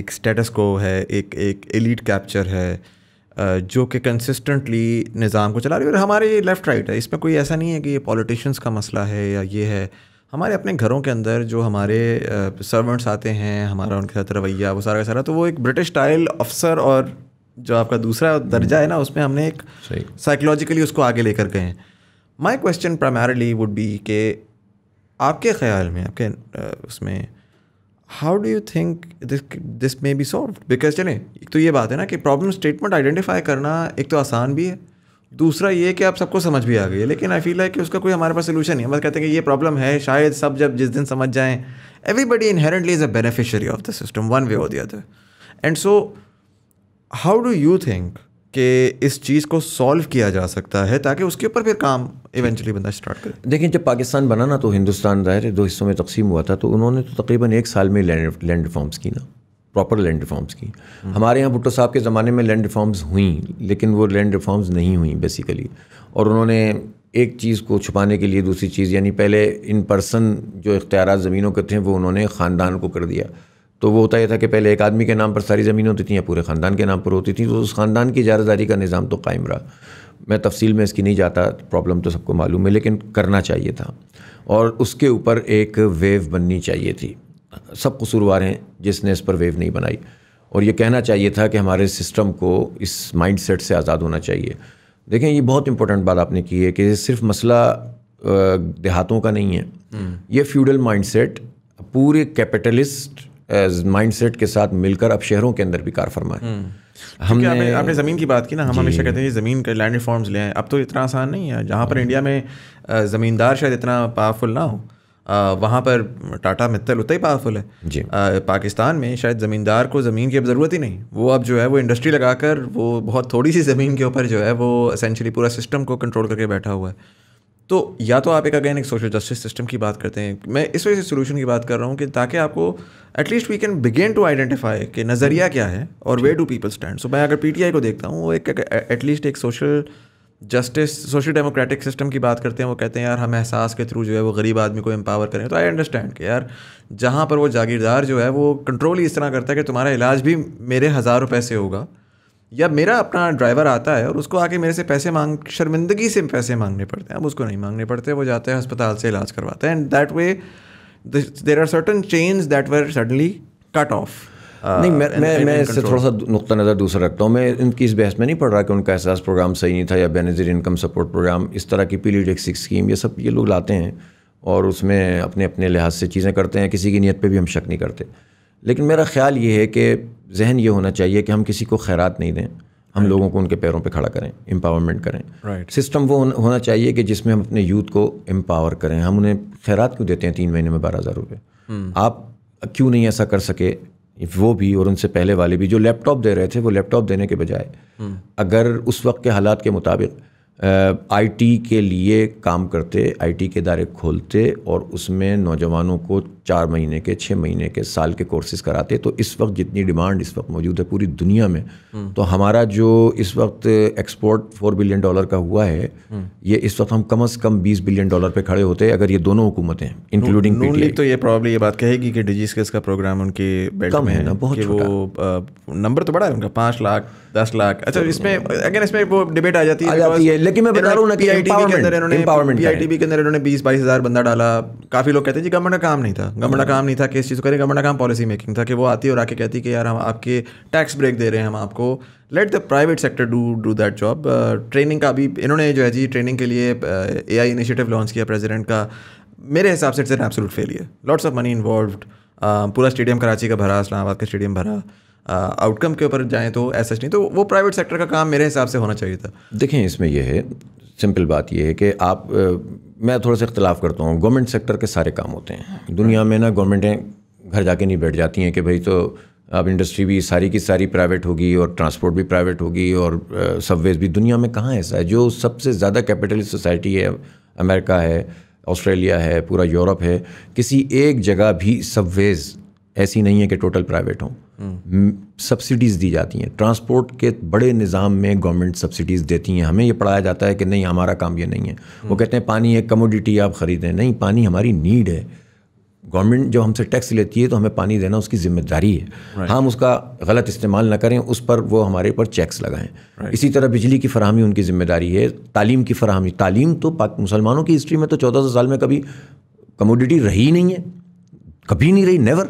एक स्टेटस को है एक एक एलिट कैप्चर है जो कि कंसिस्टेंटली निज़ाम को चला रही है और हमारे लेफ़्ट राइट है इसमें कोई ऐसा नहीं है कि ये पॉलिटिशियंस का मसला है या ये है हमारे अपने घरों के अंदर जो हमारे सर्वेंट्स आते हैं हमारा उनके साथ रवैया वो सारा का सारा तो वो एक ब्रिटिश स्टाइल अफसर और जो आपका दूसरा दर्जा है ना उसमें हमने एक साइकोलॉजिकली उसको आगे लेकर गए हैं my question primarily would be के आपके ख्याल में आपके उसमें how do you think this this may be solve because चलें एक तो ये बात है ना कि प्रॉब्लम स्टेटमेंट आइडेंटिफाई करना एक तो आसान भी है दूसरा ये कि आप सबको समझ भी आ गई है लेकिन आई फील है कि उसका कोई हमारे पास सोल्यूशन नहीं है बस कहते हैं कि ये प्रॉब्लम है शायद सब जब जिस दिन समझ जाएँ everybody inherently is a beneficiary of the system one way of the other and so how do you think कि इस चीज़ को सॉल्व किया जा सकता है ताकि उसके ऊपर फिर काम इवेंचुअली बंदा स्टार्ट कर देखिए जब पाकिस्तान बना ना तो हिंदुस्तान ज़ाहिर दो हिस्सों में तकसीम हुआ था तो उन्होंने तो तकरीबन एक साल में लैंड लैंड रिफॉर्म्स की ना प्रॉपर लैंड रिफॉर्म्स की हम्म। हमारे यहाँ भुट्टो साहब के ज़माने में लैंड रिफॉर्म्स हुई लेकिन वो लैंड रिफॉर्म्स नहीं हुई बेसिकली और उन्होंने एक चीज़ को छुपाने के लिए दूसरी चीज़ यानी पहले इन पर्सन जो इख्तियार ज़मीनों के थे वो उन्होंने ख़ानदान को कर दिया तो वो होता यह था कि पहले एक आदमी के नाम पर सारी ज़मीन होती थी या पूरे ख़ानदान के नाम पर होती थी तो उस ख़ानदान की इजारादारी का निज़ाम तो कायम रहा मैं तफसील में इसकी नहीं जाता प्रॉब्लम तो सबको मालूम है लेकिन करना चाहिए था और उसके ऊपर एक वेव बननी चाहिए थी सब कसूरवार हैं जिसने इस पर वेव नहीं बनाई और ये कहना चाहिए था कि हमारे सिस्टम को इस माइंड सेट से आज़ाद होना चाहिए देखें ये बहुत इंपॉर्टेंट बात आपने की है कि सिर्फ मसला देहातों का नहीं है हम्म। ये फ्यूडल माइंड सेट पूरे कैपिटलिस्ट माइंडसेट के साथ मिलकर अब शहरों के अंदर भी कार फरमाए हम्म। हमने आपने, आपने ज़मीन की बात की ना हम हमेशा कहते हैं ज़मीन के लैंड रिफॉर्म्स आए अब तो इतना आसान नहीं है जहाँ पर इंडिया हम्म। में ज़मींदार शायद इतना पावरफुल ना हो वहाँ पर टाटा मित्तल उतना ही पावरफुल है जी पाकिस्तान में शायद ज़मींदार को ज़मीन की अब ज़रूरत ही नहीं वो अब जो है वो इंडस्ट्री लगाकर वो बहुत थोड़ी सी ज़मीन के ऊपर जो है वो असेंशली पूरा सिस्टम को कंट्रोल करके बैठा हुआ है तो या तो आप एक अगेन एक सोशल जस्टिस सिस्टम की बात करते हैं मैं इस वजह से सोल्यूशन की बात कर रहा हूँ कि ताकि आपको at least we can begin to identify कि नज़रिया क्या है और where do people stand so मैं अगर पी को देखता हूँ वो एक एटलीस्ट एक social justice social democratic system की बात करते हैं वो कहते हैं यार हम एहसास के थ्रू जो है वो गरीब आदमी को एम्पावर करें तो आई अंडरस्टैंड कि यार जहाँ पर वो जागीरदार जो है वो कंट्रोल ही इस तरह करता है कि तुम्हारा इलाज भी मेरे हज़ार रुपये से होगा या मेरा अपना ड्राइवर आता है और उसको आके मेरे से पैसे मांग शर्मिंदगी से पैसे मांगने पड़ते हैं अब उसको नहीं मांगने पड़ते वो जाते हैं अस्पताल से इलाज करवाते हैं and that we there are certain change that were suddenly cut off नहीं मैं मैं मैं इससे थोड़ा सा नुकता नज़र दूसरा रखता हूँ मैं इनकी इस बहस में नहीं पढ़ रहा कि उनका एहसास प्रोग्राम सही नहीं था या बेनजीर इनकम सपोर्ट प्रोग्राम इस तरह की पीली टेक्सिक स्कीम ये सब ये लोग लाते हैं और उसमें अपने अपने लिहाज से चीज़ें करते हैं किसी की नीयत पर भी हम शक नहीं करते लेकिन मेरा ख्याल ये है कि जहन ये होना चाहिए कि हम किसी को खैरात नहीं दें हम right. लोगों को उनके पैरों पे खड़ा करें एम्पावरमेंट करें right. सिस्टम वो होना चाहिए कि जिसमें हम अपने यूथ को एम्पावर करें हम उन्हें खैरात क्यों देते हैं तीन महीने में बारह हज़ार रुपये hmm. आप क्यों नहीं ऐसा कर सके वो भी और उनसे पहले वाले भी जो लैपटॉप दे रहे थे वो लैपटॉप देने के बजाय hmm. अगर उस वक्त के हालात के मुताबिक आईटी के लिए काम करते आईटी के दायरे खोलते और उसमें नौजवानों को चार महीने के छः महीने के साल के कोर्सेज कराते तो इस वक्त जितनी डिमांड इस वक्त मौजूद है पूरी दुनिया में हम्म। तो हमारा जो इस वक्त एक्सपोर्ट फोर बिलियन डॉलर का हुआ है हम्म। ये इस वक्त हम कम अज़ कम बीस बिलियन डॉलर पे खड़े होते अगर ये दोनों हुकूमतें इंक्लूडिंग तो ये प्रॉब्लम ये बात कहेगी कि डिजीज के का प्रोग्राम उनके कम है ना बहुत वो नंबर तो बड़ा है उनका पाँच लाख दस लाख अच्छा इसमें अगेन इसमें वो डिबेट आ जाती है लेकिन मैं बता रहा हूँ पीआईटीबी के अंदर इन्होंने बीस बाईस हज़ार बंदा डाला काफ़ी लोग कहते हैं जी गवर्नमेंट का काम नहीं था गवर्नमेंट का काम नहीं था किस चीज़ को करें गवर्नमेंट का काम पॉलिसी मेकिंग था कि वो आती है और आके कहती कि यार हम आपके टैक्स ब्रेक दे रहे हैं हम आपको let the private sector do do that job training का भी इन्होंने जो है जी ट्रेनिंग के लिए ए आई इनिशिएटिव लॉन्च किया प्रेजिडेंट का मेरे हिसाब से it's an absolute failure lots of money involve पूरा स्टेडियम कराची का भरा इस्लामाबाद का स्टेडियम भरा आउटकम के ऊपर जाएँ तो ऐसा नहीं तो वो प्राइवेट सेक्टर का काम मेरे हिसाब से होना चाहिए था देखें इसमें यह है सिंपल बात यह है कि आप मैं थोड़ा सा इख्तलाफ करता हूँ गवर्नमेंट सेक्टर के सारे काम होते हैं दुनिया में ना गवर्नमेंटें घर जाके नहीं बैठ जाती हैं कि भाई तो अब इंडस्ट्री भी सारी की सारी प्राइवेट होगी और ट्रांसपोर्ट भी प्राइवेट होगी और सबवेज भी दुनिया में कहाँ ऐसा है जो सबसे ज़्यादा कैपिटलिस्ट सोसाइटी है अमेरिका है ऑस्ट्रेलिया है पूरा यूरोप है किसी एक जगह भी सबवेज़ ऐसी नहीं है कि टोटल प्राइवेट हों सब्सिडीज़ हम्म। दी जाती हैं ट्रांसपोर्ट के बड़े निज़ाम में गवर्नमेंट सब्सिडीज़ देती हैं हमें ये पढ़ाया जाता है कि नहीं हमारा काम ये नहीं है वो हम्म। कहते हैं पानी एक कमोडिटी आप ख़रीदें नहीं पानी हमारी नीड है गवर्नमेंट जब हमसे टैक्स लेती है तो हमें पानी देना उसकी जिम्मेदारी है right. हम उसका गलत इस्तेमाल ना करें उस पर वो हमारे ऊपर चेक्स लगाएं right. इसी तरह बिजली की फरहमी उनकी जिम्मेदारी है तालीम की फरहमी तालीम तो मुसलमानों की हिस्ट्री में तो चौदह सौ साल में कभी कमोडिटी रही नहीं है कभी नहीं रही नेवर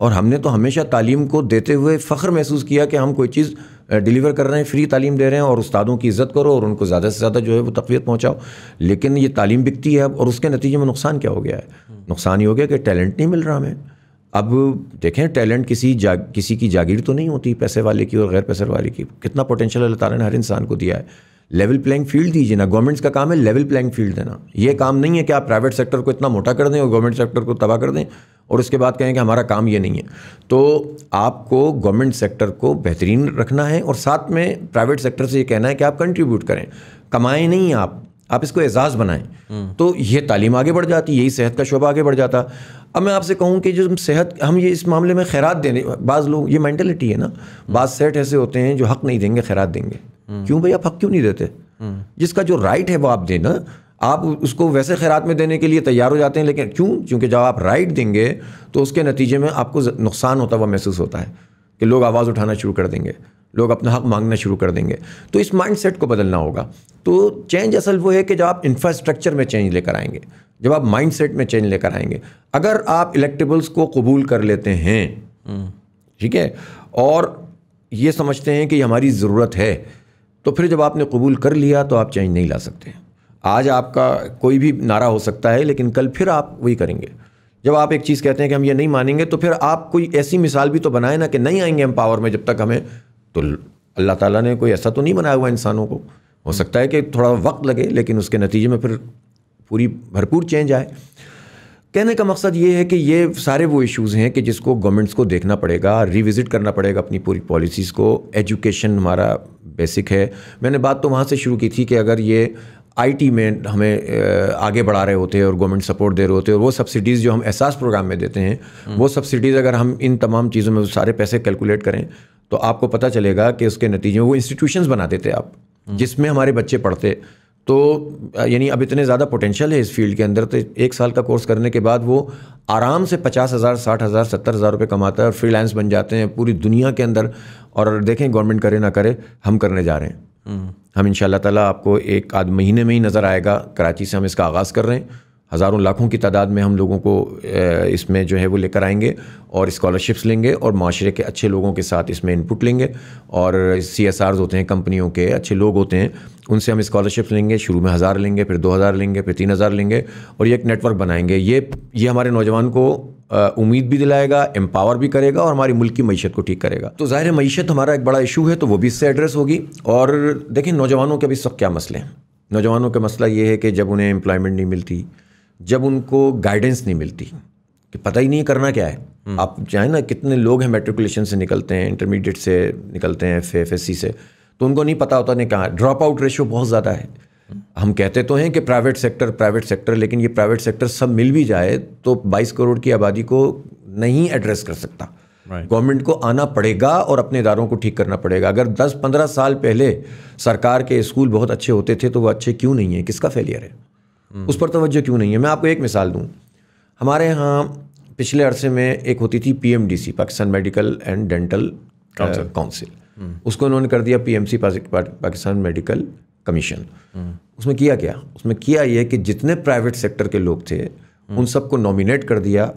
और हमने तो हमेशा तालीम को देते हुए फ़ख्र महसूस किया कि हम कोई चीज़ डिलीवर कर रहे हैं फ्री तालीम दे रहे हैं और उस्तादों की इज़्ज़त करो और उनको ज़्यादा से ज़्यादा जो है वो तकवीत पहुँचाओ लेकिन ये तालीम बिकती है अब और उसके नतीजे में नुकसान क्या हो गया है नुकसान ये हो गया कि टैलेंट नहीं मिल रहा हमें अब देखें टैलेंट किसी जा किसी की जागीर तो नहीं होती पैसे वाले की और गैर पैसे वाले की कितना पोटेंशियल अल्लाह तारा ने हर इंसान को दिया है लेवल प्लेइंग फील्ड दीजिए ना गवर्नमेंट्स का काम है लेवल प्लेइंग फील्ड देना ये काम नहीं है कि आप प्राइवेट सेक्टर को इतना मोटा कर दें और गवर्नमेंट सेक्टर को तबाह कर दें और उसके बाद कहें कि हमारा काम ये नहीं है तो आपको गवर्नमेंट सेक्टर को बेहतरीन रखना है और साथ में प्राइवेट सेक्टर से ये कहना है कि आप कंट्रीब्यूट करें कमाएं नहीं आप आप इसको एजाज़ बनाएं हम्म। तो ये तालीम आगे बढ़ जाती यही सेहत का शोबा आगे बढ़ जाता अब मैं आपसे कहूँ कि जो हम सेहत हम ये इस मामले में खैरात देने बाज़ लोग ये मैंटेलिटी है ना हम्म। बाज़ सेट ऐसे होते हैं जो हक नहीं देंगे खैरात देंगे हम्म। क्यों भाई आप हक क्यों नहीं देते जिसका जो राइट है वो आप देना आप उसको वैसे खैरात में देने के लिए तैयार हो जाते हैं लेकिन क्यों क्योंकि जब आप राइट देंगे तो उसके नतीजे में आपको नुकसान होता हुआ महसूस होता है कि लोग आवाज़ उठाना शुरू कर देंगे लोग अपना हक मांगना शुरू कर देंगे तो इस माइंड को बदलना होगा तो चेंज असल वो है कि जब आप इंफ्रास्ट्रक्चर में चेंज लेकर आएंगे जब आप माइंड में चेंज लेकर आएंगे अगर आप इलेक्टेबल्स को कबूल कर लेते हैं हम्म। ठीक है और ये समझते हैं कि हमारी ज़रूरत है तो फिर जब आपने कबूल कर लिया तो आप चेंज नहीं ला सकते आज आपका कोई भी नारा हो सकता है लेकिन कल फिर आप वही करेंगे जब आप एक चीज़ कहते हैं कि हम ये नहीं मानेंगे तो फिर आप कोई ऐसी मिसाल भी तो बनाए ना कि नहीं आएंगे हम पावर में जब तक हमें तो अल्लाह ताला ने कोई ऐसा तो नहीं बनाया हुआ इंसानों को हो सकता है कि थोड़ा वक्त लगे लेकिन उसके नतीजे में फिर पूरी भरपूर चेंज आए कहने का मकसद ये है कि ये सारे वो इश्यूज़ हैं कि जिसको गवर्नमेंट्स को देखना पड़ेगा रिविज़िट करना पड़ेगा अपनी पूरी पॉलिसीज़ को एजुकेशन हमारा बेसिक है मैंने बात तो वहाँ से शुरू की थी कि अगर ये आईटी में हमें आगे बढ़ा रहे होते हैं और गवर्नमेंट सपोर्ट दे रहे होते हैं और वो सब्सिडीज़ जो हम एहसास प्रोग्राम में देते हैं हम्म। वो सब्सिडीज़ अगर हम इन तमाम चीज़ों में सारे पैसे कैलकुलेट करें तो आपको पता चलेगा कि उसके नतीजे में वो इंस्टीट्यूशंस बना देते आप हम्म। जिसमें हमारे बच्चे पढ़ते तो यानी अब इतने ज़्यादा पोटेंशियल है इस फील्ड के अंदर तो एक साल का कोर्स करने के बाद वो आराम से पचास हज़ार साठ हज़ार सत्तर हज़ार रुपये कमाता है और फ्रीलांस बन जाते हैं पूरी दुनिया के अंदर और देखें गवर्नमेंट करे ना करे हम करने जा रहे हैं हम इन ताला आपको एक आध महीने में ही नज़र आएगा कराची से हम इसका आगाज़ कर रहे हैं हज़ारों लाखों की तादाद में हम लोगों को इसमें जो है वो लेकर आएंगे और स्कॉलरशिप्स लेंगे और माशरे के अच्छे लोगों के साथ इसमें इनपुट लेंगे और सी एस आर्स होते हैं कंपनियों के अच्छे लोग होते हैं उनसे हम स्कॉलरशिप्स लेंगे शुरू में हज़ार लेंगे फिर दो हज़ार लेंगे फिर तीन हज़ार लेंगे और ये एक नेटवर्क बनाएंगे ये ये हमारे नौजवान को उम्मीद भी दिलाएगा एम्पावर भी करेगा और हमारी मुल्क की मीशत को ठीक करेगा तो ज़ाहिर मीशत हमारा एक बड़ा इशू है तो वो भी इससे एड्रेस होगी और देखें नौजवानों के अभी इस वक्त क्या मसले हैं नौजवानों का मसला ये है कि जब उन्हें एम्प्लॉयमेंट नहीं मिलती जब उनको गाइडेंस नहीं मिलती कि पता ही नहीं करना क्या है हम्म। आप चाहें ना कितने लोग हैं मेट्रिकुलेशन से निकलते हैं इंटरमीडिएट से निकलते हैं एफ एफ एस सी से तो उनको नहीं पता होता नहीं कहाँ ड्रॉप आउट रेशो बहुत ज़्यादा है हम कहते तो हैं कि प्राइवेट सेक्टर प्राइवेट सेक्टर लेकिन ये प्राइवेट सेक्टर सब मिल भी जाए तो 22 करोड़ की आबादी को नहीं एड्रेस कर सकता गवर्नमेंट को आना पड़ेगा और अपने इदारों को ठीक करना पड़ेगा अगर 10-15 साल पहले सरकार के स्कूल बहुत अच्छे होते थे तो वो अच्छे क्यों नहीं है किसका फेलियर है उस पर तोज्जो क्यों नहीं है मैं आपको एक मिसाल दूँ हमारे यहाँ पिछले अरसे में एक होती थी पी Pakistan medical and dental council hmm. उसको उन्होंने कर दिया पीएमसी पाकिस्तान मेडिकल कमीशन उसमें किया क्या उसमें किया ये कि जितने प्राइवेट सेक्टर के लोग थे उन सबको नॉमिनेट कर दिया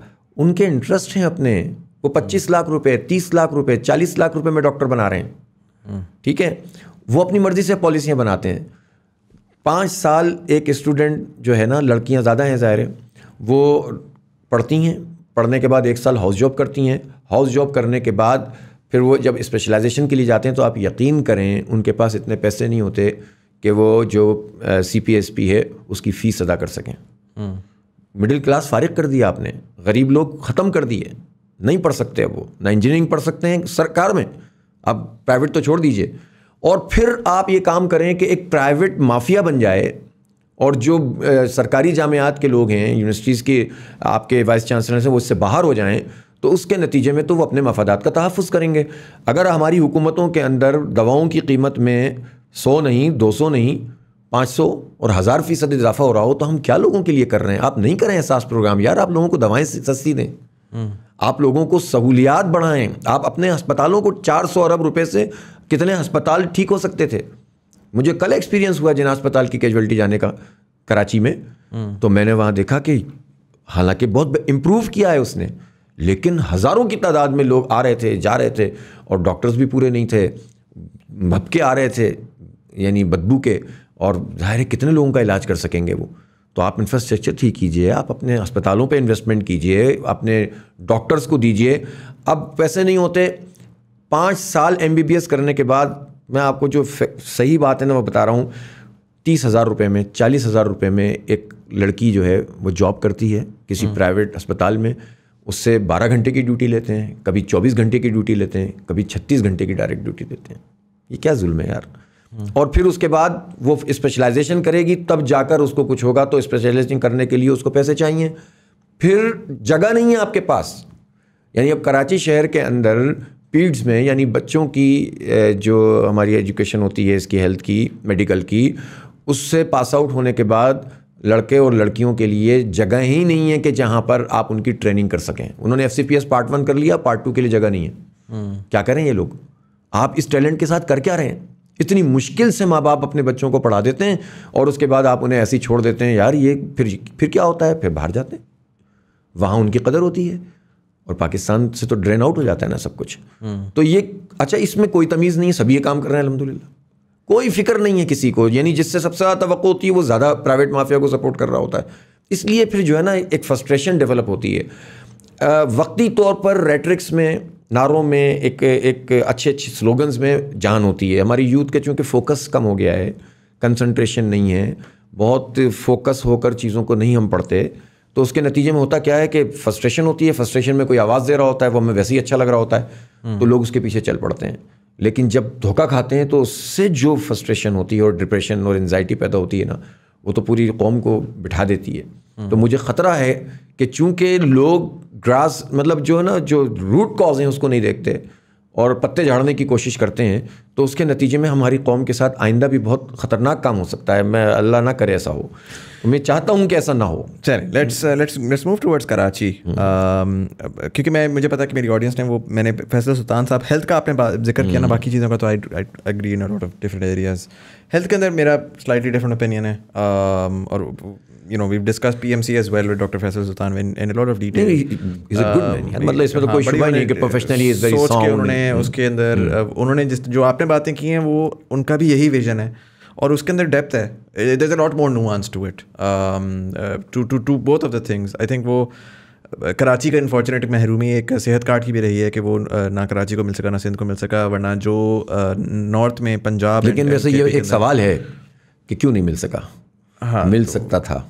उनके इंटरेस्ट हैं अपने वो 25 लाख रुपए 30 लाख रुपए 40 लाख रुपए में डॉक्टर बना रहे हैं ठीक है वो अपनी मर्जी से पॉलिसियाँ बनाते हैं पाँच साल एक स्टूडेंट जो है ना लड़कियाँ ज़्यादा हैं ज़ाहिर वो पढ़ती हैं पढ़ने के बाद एक साल हाउस जॉब करती हैं हाउस जॉब करने के बाद फिर वो जब स्पेशलाइजेशन के लिए जाते हैं तो आप यकीन करें उनके पास इतने पैसे नहीं होते कि वो जो सी पी एस पी है उसकी फ़ीस अदा कर सकें मिडिल हम्म। क्लास फारिग कर दिया आपने गरीब लोग ख़त्म कर दिए नहीं पढ़ सकते अब वो ना इंजीनियरिंग पढ़ सकते हैं सरकार में अब प्राइवेट तो छोड़ दीजिए और फिर आप ये काम करें कि एक प्राइवेट माफिया बन जाए और जो सरकारी जामियात के लोग हैं यूनिवर्सिटीज़ के आपके वाइस चांसलर हैं वो इससे बाहर हो जाएं तो उसके नतीजे में तो वो अपने मफादात का तहफ़ करेंगे अगर हमारी हुकूमतों के अंदर दवाओं की कीमत में सौ नहीं दो सौ नहीं पाँच सौ और हज़ार फीसद इजाफा हो रहा हो तो हम क्या लोगों के लिए कर रहे हैं आप नहीं करें एहसास प्रोग्राम यार आप लोगों को दवाएं सस्ती दें हम्म। आप लोगों को सहूलियात बढ़ाएं आप अपने अस्पतालों को चार सौ अरब रुपये से कितने अस्पताल ठीक हो सकते थे मुझे कल एक्सपीरियंस हुआ जिन अस्पताल की कैजुअलिटी जाने का कराची में हम्म। तो मैंने वहाँ देखा कि हालांकि बहुत इम्प्रूव किया है उसने लेकिन हज़ारों की तादाद में लोग आ रहे थे जा रहे थे और डॉक्टर्स भी पूरे नहीं थे भपके आ रहे थे यानी बदबू के और जाहिर है कितने लोगों का इलाज कर सकेंगे वो तो आप इंफ्रास्ट्रक्चर ठीक कीजिए आप अपने अस्पतालों पे इन्वेस्टमेंट कीजिए अपने डॉक्टर्स को दीजिए अब पैसे नहीं होते पाँच साल एम करने के बाद मैं आपको जो सही बात है ना मैं बता रहा हूँ तीस हज़ार रुपये में चालीस हज़ार रुपये में एक लड़की जो है वो जॉब करती है किसी प्राइवेट हम्म। अस्पताल में उससे बारह घंटे की ड्यूटी लेते हैं कभी चौबीस घंटे की ड्यूटी लेते हैं कभी छत्तीस घंटे की डायरेक्ट ड्यूटी देते हैं ये क्या जुल्म है यार और फिर उसके बाद वो स्पेशलाइजेशन करेगी तब जाकर उसको कुछ होगा तो स्पेशलाइजेशन करने के लिए उसको पैसे चाहिए फिर जगह नहीं है आपके पास यानी अब कराची शहर के अंदर पीड्स में यानी बच्चों की जो हमारी एजुकेशन होती है इसकी हेल्थ की मेडिकल की उससे पास आउट होने के बाद लड़के और लड़कियों के लिए जगह ही नहीं है कि जहाँ पर आप उनकी ट्रेनिंग कर सकें उन्होंने एफ पार्ट वन कर लिया पार्ट टू के लिए जगह नहीं है हम्म। क्या करें ये लोग आप इस टैलेंट के साथ कर क्या रहे हैं इतनी मुश्किल से माँ बाप अपने बच्चों को पढ़ा देते हैं और उसके बाद आप उन्हें ऐसी ही छोड़ देते हैं यार ये फिर फिर क्या होता है फिर बाहर जाते हैं वहाँ उनकी कदर होती है और पाकिस्तान से तो ड्रेन आउट हो जाता है ना सब कुछ हम्म। तो ये अच्छा इसमें कोई तमीज़ नहीं है सभी ये काम कर रहे हैं अलहमदिल्ला कोई फिक्र नहीं है किसी को यानी जिससे सबसे ज़्यादा तो होती है वो ज़्यादा प्राइवेट माफिया को सपोर्ट कर रहा होता है इसलिए फिर जो है ना एक फ्रस्ट्रेशन डेवलप होती है वक्ती तौर पर रेट्रिक्स में नारों में एक एक अच्छे अच्छे स्लोगन्स में जान होती है हमारी यूथ के चूँकि फोकस कम हो गया है कंसंट्रेशन नहीं है बहुत फोकस होकर चीज़ों को नहीं हम पढ़ते तो उसके नतीजे में होता क्या है कि फ्रस्ट्रेशन होती है फ्रस्ट्रेशन में कोई आवाज़ दे रहा होता है वो हमें वैसे ही अच्छा लग रहा होता है हम्म। तो लोग उसके पीछे चल पड़ते हैं लेकिन जब धोखा खाते हैं तो उससे जो फ्रस्ट्रेशन होती है और डिप्रेशन और एनजाइटी पैदा होती है ना वो तो पूरी कौम को बिठा देती है तो मुझे ख़तरा है कि चूंकि लोग ग्रास मतलब जो है ना जो रूट कॉज हैं उसको नहीं देखते और पत्ते झाड़ने की कोशिश करते हैं तो उसके नतीजे में हमारी कौम के साथ आइंदा भी बहुत ख़तरनाक काम हो सकता है मैं अल्लाह ना करे ऐसा हो तो मैं चाहता हूँ कि ऐसा ना हो चल let's let's let's move towards Karachi क्योंकि मैं मुझे पता कि मेरी ऑडियंस ने वो मैंने फैसल सुल्तान साहब हेल्थ का आपने जिक्र किया ना हम्म। बाकी चीज़ों का तो I agree in of different areas health के अंदर मेरा स्लाइटली डिफरेंट ओपिनियन है um, और you know we've discussed PMC as well with Dr. Faisal Sultan in, in a lot of detail. he's a good man. Uh, मतलब इसमें तो हाँ, कोई शुबा नहीं कि professionally is very sound. सोच के उन्होंने उसके अंदर hmm. उन्होंने जिस जो आपने बातें की हैं वो उनका भी यही विजन है और उसके अंदर डेप्थ है there uh not more nuance to it to to to both of the things I think वो uh, कराची का अनफॉर्चुनेट महरूमी एक सेहत कार्ड की भी रही है कि वो uh, ना कराची को मिल सका ना सिंध को मिल सका वरना जो नॉर्थ में पंजाब लेकिन वैसे ये एक सवाल है कि क्यों नहीं मिल सका हाँ, मिल तो, सकता था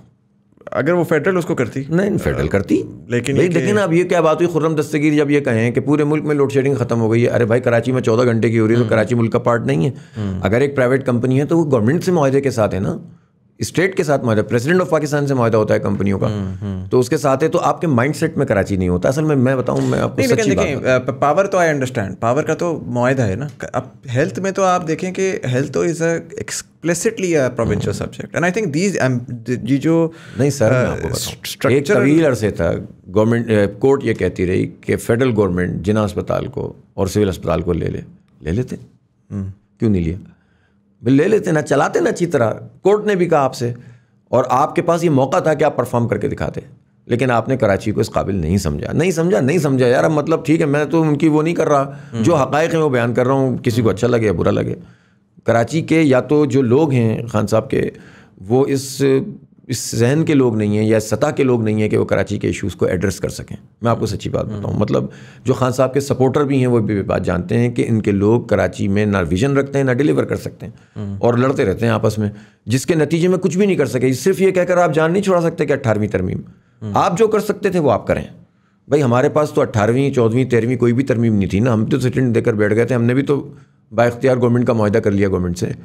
अगर वो फेडरल उसको करती नहीं फेडरल करती लेकिन लेकिन, लेकिन अब ये क्या बात हुई खुर्रम दस्तगीर जब ये कहें कि पूरे मुल्क में लोड शेडिंग खत्म हो गई है अरे भाई कराची में चौदह घंटे की हो रही है तो हम्म। कराची मुल्क का पार्ट नहीं है हम्म। अगर एक प्राइवेट कंपनी है तो वो गवर्नमेंट से माहदे के साथ है ना स्टेट के साथ माहा प्रेसिडेंट ऑफ पाकिस्तान से माहा होता है कंपनियों का हम्म, हम्म। तो उसके साथ है तो आपके माइंडसेट में कराची नहीं होता असल में मैं बताऊं मैं आपको सच्ची बात पावर तो आई अंडरस्टैंड पावर का तो माहा है ना अब हेल्थ में तो आप देखें कि हेल्थ तो is a explicitly a provincial subject and I think these जी जो नहीं सर स्ट्रक्चर तवील अरसे था गवर्नमेंट कोर्ट ये कहती रही कि फेडरल गवर्नमेंट जिना अस्पताल को और सिविल अस्पताल को ले ले ले लेते हम्म। क्यों नहीं लिया ले लेते ना चलाते ना अच्छी तरह कोर्ट ने भी कहा आपसे और आपके पास ये मौका था कि आप परफॉर्म करके दिखाते लेकिन आपने कराची को इस काबिल नहीं समझा नहीं समझा नहीं समझा यार अब मतलब ठीक है मैं तो उनकी वो नहीं कर रहा हम्म। जो हकायक हैं वो बयान कर रहा हूँ किसी को अच्छा लगे या बुरा लगे कराची के या तो जो लोग हैं खान साहब के वो इस इस जहन के लोग नहीं हैं या सतह के लोग नहीं हैं कि वो कराची के इश्यूज़ को एड्रेस कर सकें मैं आपको सच्ची बात बताऊँ हम्म। मतलब जो खान साहब के सपोर्टर भी हैं वो भी बात जानते हैं कि इनके लोग कराची में ना विजन रखते हैं ना डिलीवर कर सकते हैं हम्म। और लड़ते रहते हैं आपस में जिसके नतीजे में कुछ भी नहीं कर सके सिर्फ ये कहकर आप जान नहीं छोड़ा सकते कि अट्ठारहवीं तरमीम हम्म। आप जो कर सकते थे वो आप करें भाई हमारे पास तो अट्ठारहवीं चौदहवीं तेरहवीं कोई भी तरमीम नहीं थी ना हम तो सिटेंट देकर बैठ गए थे हमने भी तो बाख्तियार गवर्नमेंट का माहा कर लिया गवर्नमेंट से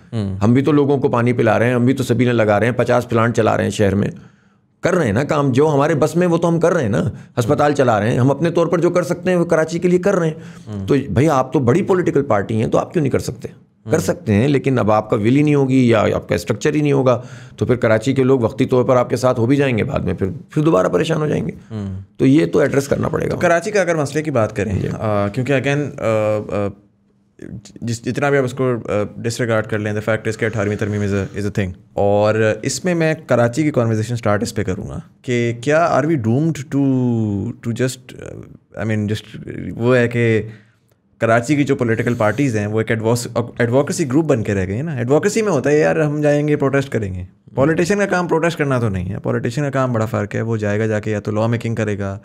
हम भी तो लोगों को पानी पिला रहे हैं हम भी तो सभी ने लगा रहे हैं पचास प्लांट चला रहे हैं शहर में कर रहे हैं ना काम जो हमारे बस में वो तो हम कर रहे हैं ना अस्पताल चला रहे हैं हम अपने तौर पर जो कर सकते हैं वो कराची के लिए कर रहे हैं तो भाई आप तो बड़ी पॉलिटिकल पार्टी हैं तो आप क्यों नहीं कर सकते कर सकते हैं लेकिन अब आपका विल ही नहीं होगी या आपका स्ट्रक्चर ही नहीं होगा तो फिर कराची के लोग वक्ती तौर पर आपके साथ हो भी जाएंगे बाद में फिर फिर दोबारा परेशान हो जाएंगे तो ये तो एड्रेस करना पड़ेगा तो कराची का अगर मसले की बात करें क्योंकि अगेन जिस जितना भी आप उसको डिसरिगार्ड कर लें द फैक्ट इसके अठारहवीं तरमीम इज़ इज़ अ थिंग और इसमें मैं कराची की कॉन्वर्जेसन स्टार्ट इस पर करूँगा कि क्या are we doomed to to just I mean just वो है कि कराची की जो पॉलिटिकल पार्टीज़ हैं वो एक एडवोकेसी ग्रुप बन के रह गए हैं ना एडवोकेसी में होता है यार हम जाएंगे प्रोटेस्ट करेंगे पॉलिटिशियन का काम प्रोटेस्ट करना तो नहीं है पॉलिटिशियन का काम बड़ा फ़र्क है वो जाएगा जाके या तो लॉ मेकिंग करेगा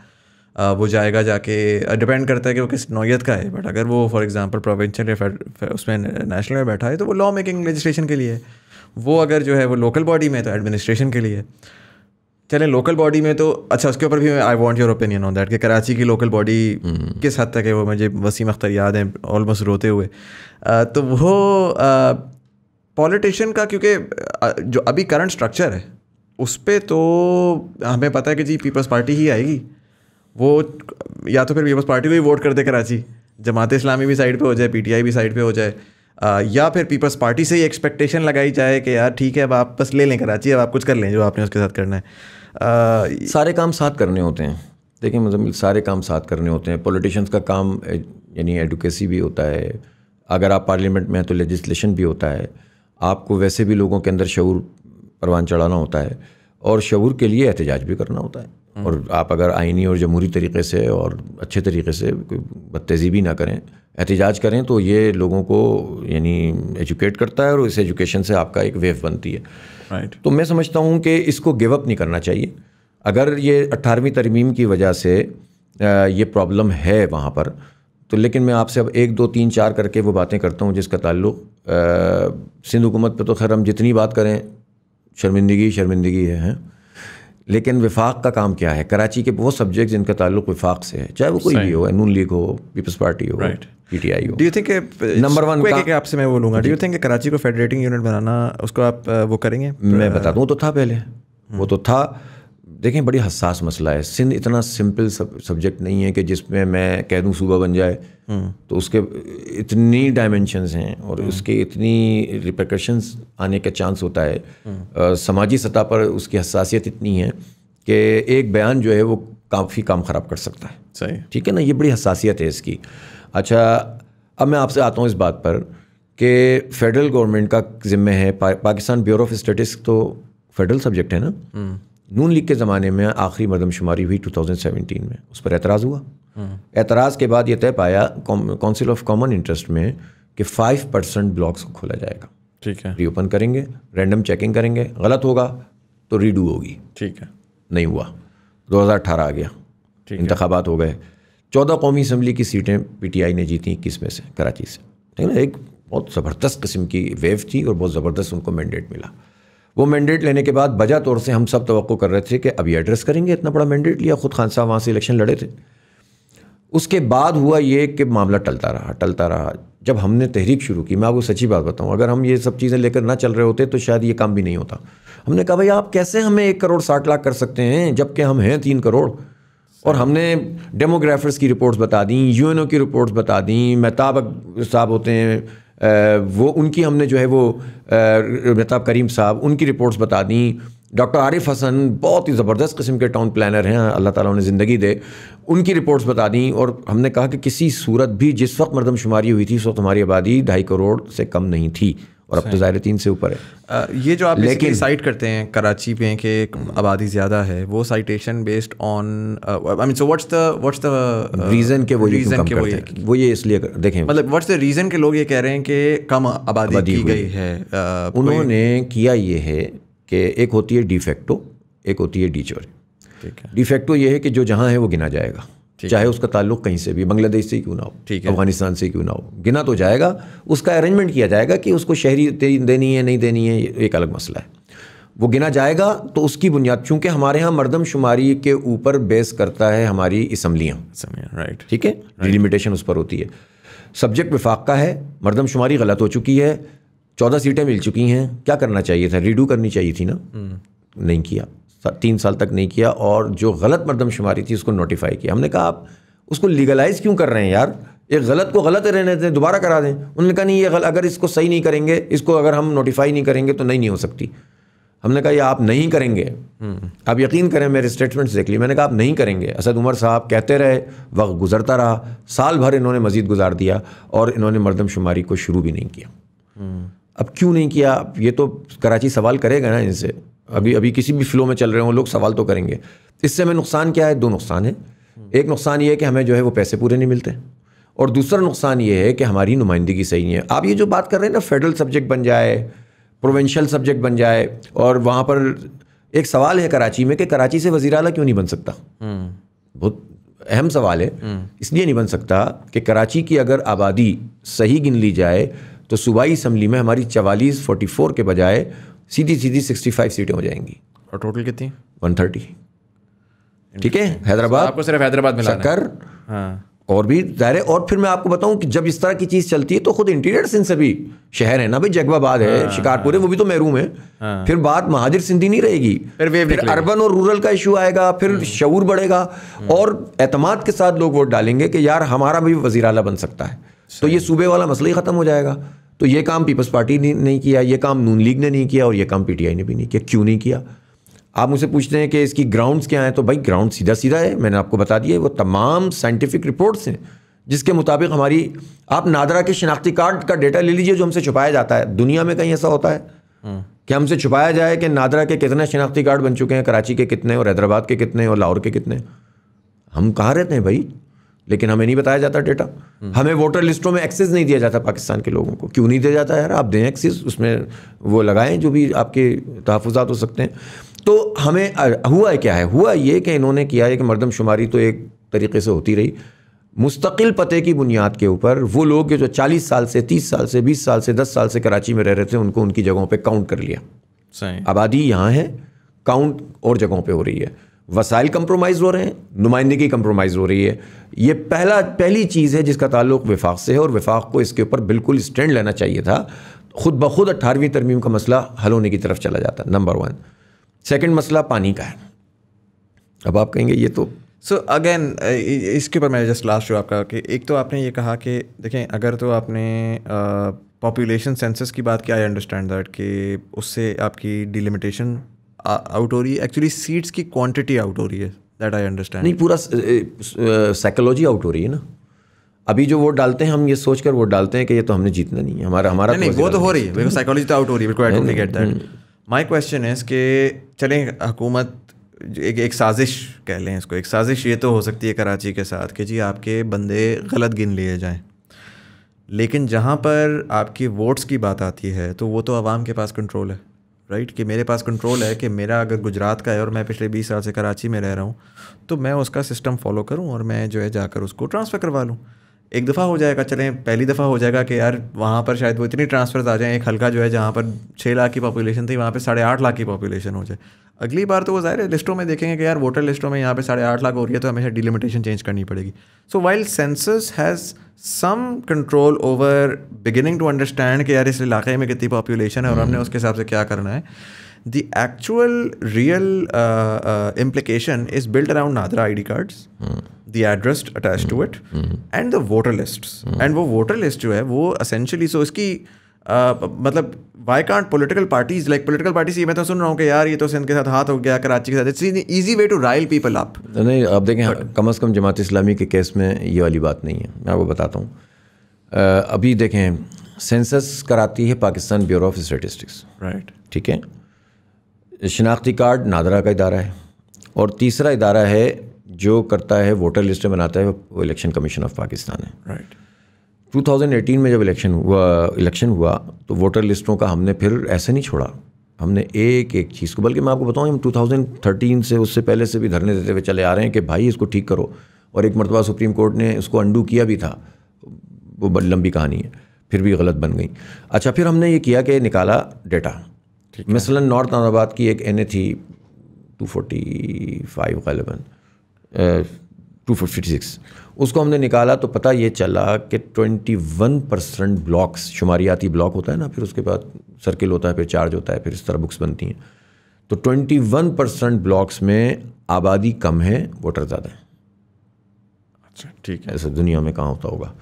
वो जाएगा जाके डिपेंड करता है कि वो किस नौीयत का है बट अगर वो फॉर एग्जांपल प्रोविंशियल या उसमें नेशनल में बैठा है तो वो लॉ मेकिंग लेजिस्लेशन के लिए है वो अगर जो है वो लोकल बॉडी में है तो एडमिनिस्ट्रेशन के लिए चलें लोकल बॉडी में तो अच्छा उसके ऊपर भी I want your opinion on that कि कराची की लोकल बॉडी हम्म। किस हद तक है वो मुझे वसीम अख्तर याद हैं ऑलमोस्ट रोते हुए आ, तो वो पॉलिटिशन का क्योंकि जो अभी करंट स्ट्रक्चर है उस पर तो हमें पता है कि जी पीपल्स पार्टी ही आएगी वो या तो फिर पीपल्स पार्टी को ही वोट कर दे कराची जमात इस्लामी भी साइड पे हो जाए पीटीआई भी साइड पे हो जाए आ, या फिर पीपल्स पार्टी से ही एक्सपेक्टेशन लगाई जाए कि यार ठीक है अब आप बस ले लें कराची अब आप कुछ कर लें जो आपने उसके साथ करना है आ, सारे काम साथ करने होते हैं देखिए मतलब सारे काम साथ करने होते हैं पॉलिटिशियंस का काम यानी एडुकेसी भी होता है अगर आप पार्लियामेंट में हैं तो लेजिस्लेशन भी होता है आपको वैसे भी लोगों के अंदर शूर परवान चढ़ाना होता है और शूर के लिए एहतजाज भी करना होता है और हम्म। आप अगर आइनी और जमहूरी तरीके से और अच्छे तरीके से बदतजीबी ना करें एहतजाज करें तो ये लोगों को यानी एजुकेट करता है और इस एजुकेशन से आपका एक वेव बनती है right. तो मैं समझता हूँ कि इसको गिव अप नहीं करना चाहिए अगर ये अट्ठारहवीं तरमीम की वजह से ये प्रॉब्लम है वहाँ पर तो लेकिन मैं आपसे अब एक दो तीन चार करके वो बातें करता हूँ जिसका ताल्लुक सिंध हुकूमत पर तो खैर हम जितनी बात करें शर्मिंदगी शर्मिंदगी है, है? लेकिन विफाक का काम क्या है कराची के वो सब्जेक्ट जिनका ताल्लुक विफाक से है चाहे वो कोई भी हो नून लीग हो पीपल्स पार्टी हो आई हो डू थिंक नंबर वन आपसे मैं बोलूँगा डू थिंक कराची को फेडरेटिंग यूनिट बनाना उसको आप uh, वो करेंगे मैं बता दूँ तो था पहले वो तो था देखें बड़ी हसास मसला है सिंध इतना सिंपल सब, सब्जेक्ट नहीं है कि जिसमें मैं कह दूँ सूबा बन जाए हम्म। तो उसके इतनी डायमेंशनस हैं और हम्म। उसके इतनी रिप्रकशंस आने का चांस होता है आ, हम्म। समाजी सतह पर उसकी हसासियत इतनी है कि एक बयान जो है वो काफ़ी काम ख़राब कर सकता है सही ठीक है ना ये बड़ी हसासियत है इसकी अच्छा अब मैं आपसे आता हूँ इस बात पर कि फेडरल गवर्नमेंट का ज़िम्मे है पा, पाकिस्तान ब्यूरो ऑफ स्टेटिस्टिक्स तो फेडरल सब्जेक्ट है ना नून लीग के ज़माने में आखिरी मरदमशुमारी हुई 2017 में उस पर एतराज़ हुआ एतराज़ के बाद यह तय पाया काउंसिल ऑफ कॉमन इंटरेस्ट में कि फाइव परसेंट ब्लॉक्स को खोला जाएगा ठीक है रीओपन करेंगे रैंडम चेकिंग करेंगे गलत होगा तो रीडू होगी ठीक है नहीं हुआ 2018 आ गया इंतबात हो गए चौदह कौमी असम्बली की सीटें पीटीआई ने जीती इक्कीस में से कराची से ठीक है ना एक बहुत ज़बरदस्त किस्म की वेव थी और बहुत ज़बरदस्त उनको मैंडेट मिला वो मैंडेट लेने के बाद बजा तौर से हम सब तो कर रहे थे कि अभी एड्रेस करेंगे इतना बड़ा मैंडेट लिया खुद खान साहब वहाँ से इलेक्शन लड़े थे उसके बाद हुआ ये कि मामला टलता रहा टलता रहा जब हमने तहरीक शुरू की मैं आपको सच्ची बात बताऊं अगर हम ये सब चीज़ें लेकर ना चल रहे होते तो शायद ये काम भी नहीं होता हमने कहा भाई आप कैसे हमें एक करोड़ साठ लाख कर सकते हैं जबकि हम हैं तीन करोड़ और हमने डेमोग्राफर्स की रिपोर्ट्स बता दी यू की रिपोर्ट्स बता दी महताब साहब होते हैं वो उनकी हमने जो है वो मेहताब करीम साहब उनकी रिपोर्ट्स बता दी डॉक्टर आरिफ हसन बहुत ही ज़बरदस्त किस्म के टाउन प्लानर हैं अल्लाह ताला उन्हें ज़िंदगी दे उनकी रिपोर्ट्स बता दी और हमने कहा कि किसी सूरत भी जिस वक्त मरदमशुमारी हुई थी उस वक्त हमारी आबादी ढाई करोड़ से कम नहीं थी और अब तो ज़ाहिर तीन से ऊपर है आ, ये जो आप लेकिन साइट करते हैं कराची पे कि आबादी ज़्यादा है वो citation based on I mean so what's the what's the reason के वो रीज़न के वो ये वो ये इसलिए देखें मतलब व्हाट्स द रीज़न के लोग ये कह रहे हैं कि कम आबादी की गई है उन्होंने किया ये है कि एक होती है डिफेक्टो एक होती है डीचोर ठीक है डिफेक्टो ये है कि जो जहाँ है वो गिना जाएगा चाहे उसका ताल्लुक कहीं से भी बांग्लादेश से क्यों ना हो ठीक है अफगानिस्तान से क्यों ना हो गिना तो जाएगा उसका अरेंजमेंट किया जाएगा कि उसको शहरी देनी है नहीं देनी है एक अलग मसला है वो गिना जाएगा तो उसकी बुनियाद चूँकि हमारे यहाँ मरदमशुमारी के ऊपर बेस करता है हमारी इसम्बलियाँ राइट ठीक है लिमिटेशन उस पर होती है सब्जेक्ट विफाक का है मरदमशुमारी गलत हो चुकी है चौदह सीटें मिल चुकी हैं क्या करना चाहिए था रीडू करनी चाहिए थी ना हम्म। नहीं किया तीन साल तक नहीं किया और जो गलत मरदमशुमारी थी उसको नोटिफाई किया हमने कहा आप उसको लीगलाइज क्यों कर रहे हैं यार ये गलत को गलत रहने दें दोबारा करा दें उन्होंने कहा नहीं ये गलत अगर इसको सही नहीं करेंगे इसको अगर हम नोटिफाई नहीं करेंगे तो नहीं नहीं हो सकती हमने कहा ये आप नहीं करेंगे हम्म। आप यकीन करें मेरे स्टेटमेंट्स देख लिए मैंने कहा आप नहीं करेंगे असद उमर साहब कहते रहे वक्त गुजरता रहा साल भर इन्होंने मजीद गुजार दिया और इन्होंने मरदमशुमारी को शुरू भी नहीं किया हम्म। अब क्यों नहीं किया ये तो कराची सवाल करेगा ना इनसे अभी अभी किसी भी फ्लो में चल रहे हो लोग सवाल तो करेंगे इससे हमें नुकसान क्या है दो नुकसान है एक नुकसान ये है कि हमें जो है वो पैसे पूरे नहीं मिलते और दूसरा नुकसान ये है कि हमारी नुमाइंदगी सही नहीं है आप ये जो बात कर रहे हैं ना फेडरल सब्जेक्ट बन जाए प्रोवेंशल सब्जेक्ट बन जाए और वहाँ पर एक सवाल है कराची में कि कराची से वजी अला क्यों नहीं बन सकता हम्म। बहुत अहम सवाल है हम्म। इसलिए नहीं बन सकता कि कराची की अगर आबादी सही गिन ली जाए तो सूबाई इसम्बली में हमारी चवालीस फोर्टी फोर के बजाय सीधी सीधी सिक्सटी फाइव सीटें हो जाएंगी और टोटल कितनी वन थर्टी ठीक है हैदराबाद आपको सिर्फ हैदराबाद में शक्कर हाँ। और भी जाहिर है और फिर मैं आपको बताऊं कि जब इस तरह की चीज़ चलती है तो खुद इंटीरियर सिंध से भी शहर है ना भाई जगवाबाद है हाँ, शिकारपुर है हाँ। वो भी तो महरूम है फिर बात महाजिर सिंधी नहीं रहेगी फिर फिर अर्बन और रूरल का इशू आएगा फिर हम्म। शूर बढ़ेगा हम्म। और एतमाद के साथ लोग वोट डालेंगे कि यार हमारा भी वजीराला बन सकता है तो ये सूबे वाला मसला ही ख़त्म हो जाएगा तो ये काम पीपल्स पार्टी ने नहीं किया ये काम नून लीग ने नहीं किया और ये काम पीटीआई ने भी नहीं किया क्यों नहीं किया आप मुझसे पूछते हैं कि इसकी ग्राउंड्स क्या हैं तो भाई ग्राउंड सीधा सीधा है मैंने आपको बता दिया वो तमाम साइंटिफिक रिपोर्ट्स हैं जिसके मुताबिक हमारी आप नादरा के शनाख्ती कार्ड का डेटा ले लीजिए जो हमसे छुपाया जाता है दुनिया में कहीं ऐसा होता है हम्म। कि हमसे छुपाया जाए कि नादरा के कितने शनाख्ती कार्ड बन चुके हैं कराची के कितने और हैदराबाद के कितने और लाहौर के कितने हम कहाँ रहते हैं भाई लेकिन हमें नहीं बताया जाता डेटा हमें वोटर लिस्टों में एक्सेस नहीं दिया जाता पाकिस्तान के लोगों को क्यों नहीं दिया जाता यार आप दें एक्सेस उसमें वो लगाएं जो भी आपके तहफात हो सकते हैं तो हमें हुआ है क्या है हुआ ये कि इन्होंने किया है कि मरदमशुमारी तो एक तरीके से होती रही मुस्तकिल पते की बुनियाद के ऊपर वो लोग जो चालीस साल से तीस साल से बीस साल से दस साल से कराची में रह रहे थे उनको उनकी जगहों पर काउंट कर लिया आबादी यहाँ है काउंट और जगहों पर हो रही है वसाइल कंप्रोमाइज़ हो रहे हैं नुमाइंदगी कंप्रोमाइज़ हो रही है ये पहला पहली चीज़ है जिसका ताल्लुक विफाक से है और विफाक को इसके ऊपर बिल्कुल स्टैंड लेना चाहिए था खुद ब खुद अट्ठारहवीं तरमीम का मसला हल होने की तरफ चला जाता नंबर वन सेकेंड मसला पानी का है अब आप कहेंगे ये तो सो so अगेन इसके ऊपर मैं जस्ट लास्ट जो आपका कि एक तो आपने ये कहा कि देखें अगर तो आपने पॉपुलेशन सेंसस की बात की आई अंडरस्टैंड दैट कि उससे आपकी डिलिमिटेशन आउट हो रही है एक्चुअली सीट्स की क्वांटिटी आउट हो रही है दैट आई अंडरस्टैंड नहीं पूरा साइकोलॉजी आउट हो रही है ना अभी जो वोट डालते हैं हम ये सोचकर वोट डालते हैं कि ये तो हमने जीतना नहीं है हमारा हमारा नहीं, नहीं वो तो, तो हो रही है साइकोलॉजी तो आउट हो रही है my I get that my question is इसके चलें हुकूमत एक एक साजिश कह लें इसको एक साजिश ये तो हो सकती है कराची के साथ कि जी आपके बंदे गलत गिन लिए जाएं लेकिन जहाँ पर आपकी वोट्स की बात आती है तो वो तो आवाम के पास कंट्रोल है राइट कि मेरे पास कंट्रोल है कि मेरा अगर गुजरात का है और मैं पिछले बीस साल से कराची में रह रहा हूँ तो मैं उसका सिस्टम फॉलो करूँ और मैं जो है जाकर उसको ट्रांसफ़र करवा लूँ एक दफ़ा हो जाएगा चलें पहली दफ़ा हो जाएगा कि यार वहाँ पर शायद वो इतनी ट्रांसफर्स आ जाएँ एक हल्का जो है जहाँ पर छः लाख की पॉपुलेशन थी वहाँ पर साढ़े आठ लाख की पॉपुलेशन हो जाए अगली बार तो वो ज़ाहिर है लिस्टों में देखेंगे कि यार वोटर लिस्टों में यहाँ पर साढ़े आठ लाख हो रही है तो हमेशा डिलिमिटेशन चेंज करनी पड़ेगी so while census has some control over beginning to understand कि यार इस इलाके में कितनी पॉपुलेशन है और हमने hmm. उसके हिसाब से क्या करना है the actual real uh, uh, implication is built around Nadra ID cards. Hmm. The address attach to it and the voter list and वो वोटर लिस्ट जो है वो असेंशली सो so इसकी uh, मतलब why can't political parties like political parties ये मैं तो सुन रहा हूँ कि यार ये तो सिंध के साथ हाथ हो गया कराची के साथ it's easy way to rile people आप नहीं आप देखें But, कम अज़ कम जमात इस्लामी के केस में ये वाली बात नहीं है मैं आपको बताता हूँ अभी देखें सेंसस कराती है Pakistan Bureau of Statistics right ठीक है शिनाख्ती कार्ड नादरा का इदारा है और तीसरा इदारा है जो करता है वोटर लिस्ट बनाता है वो इलेक्शन कमीशन ऑफ पाकिस्तान है राइट right. 2018 में जब इलेक्शन हुआ इलेक्शन हुआ तो वोटर लिस्टों का हमने फिर ऐसे नहीं छोड़ा हमने एक एक चीज़ को बल्कि मैं आपको बताऊं हम 2013 से उससे पहले से भी धरने देते हुए चले आ रहे हैं कि भाई इसको ठीक करो और एक मरतबा सुप्रीम कोर्ट ने उसको अंडू किया भी था वो बड़ी लंबी कहानी है फिर भी गलत बन गई अच्छा फिर हमने ये किया कि निकाला डेटा मसला नॉर्थ अहमदाबाद की एक एन थी two forty five two fifty six उसको हमने निकाला तो पता ये चला कि ट्वेंटी वन परसेंट ब्लॉक्स शुमारियाती ब्लॉक होता है ना फिर उसके बाद सर्किल होता है फिर चार्ज होता है फिर इस तरह बुक्स बनती हैं तो ट्वेंटी वन परसेंट ब्लॉक्स में आबादी कम है वोटर ज़्यादा है अच्छा ठीक है ऐसे दुनिया में कहाँ होता होगा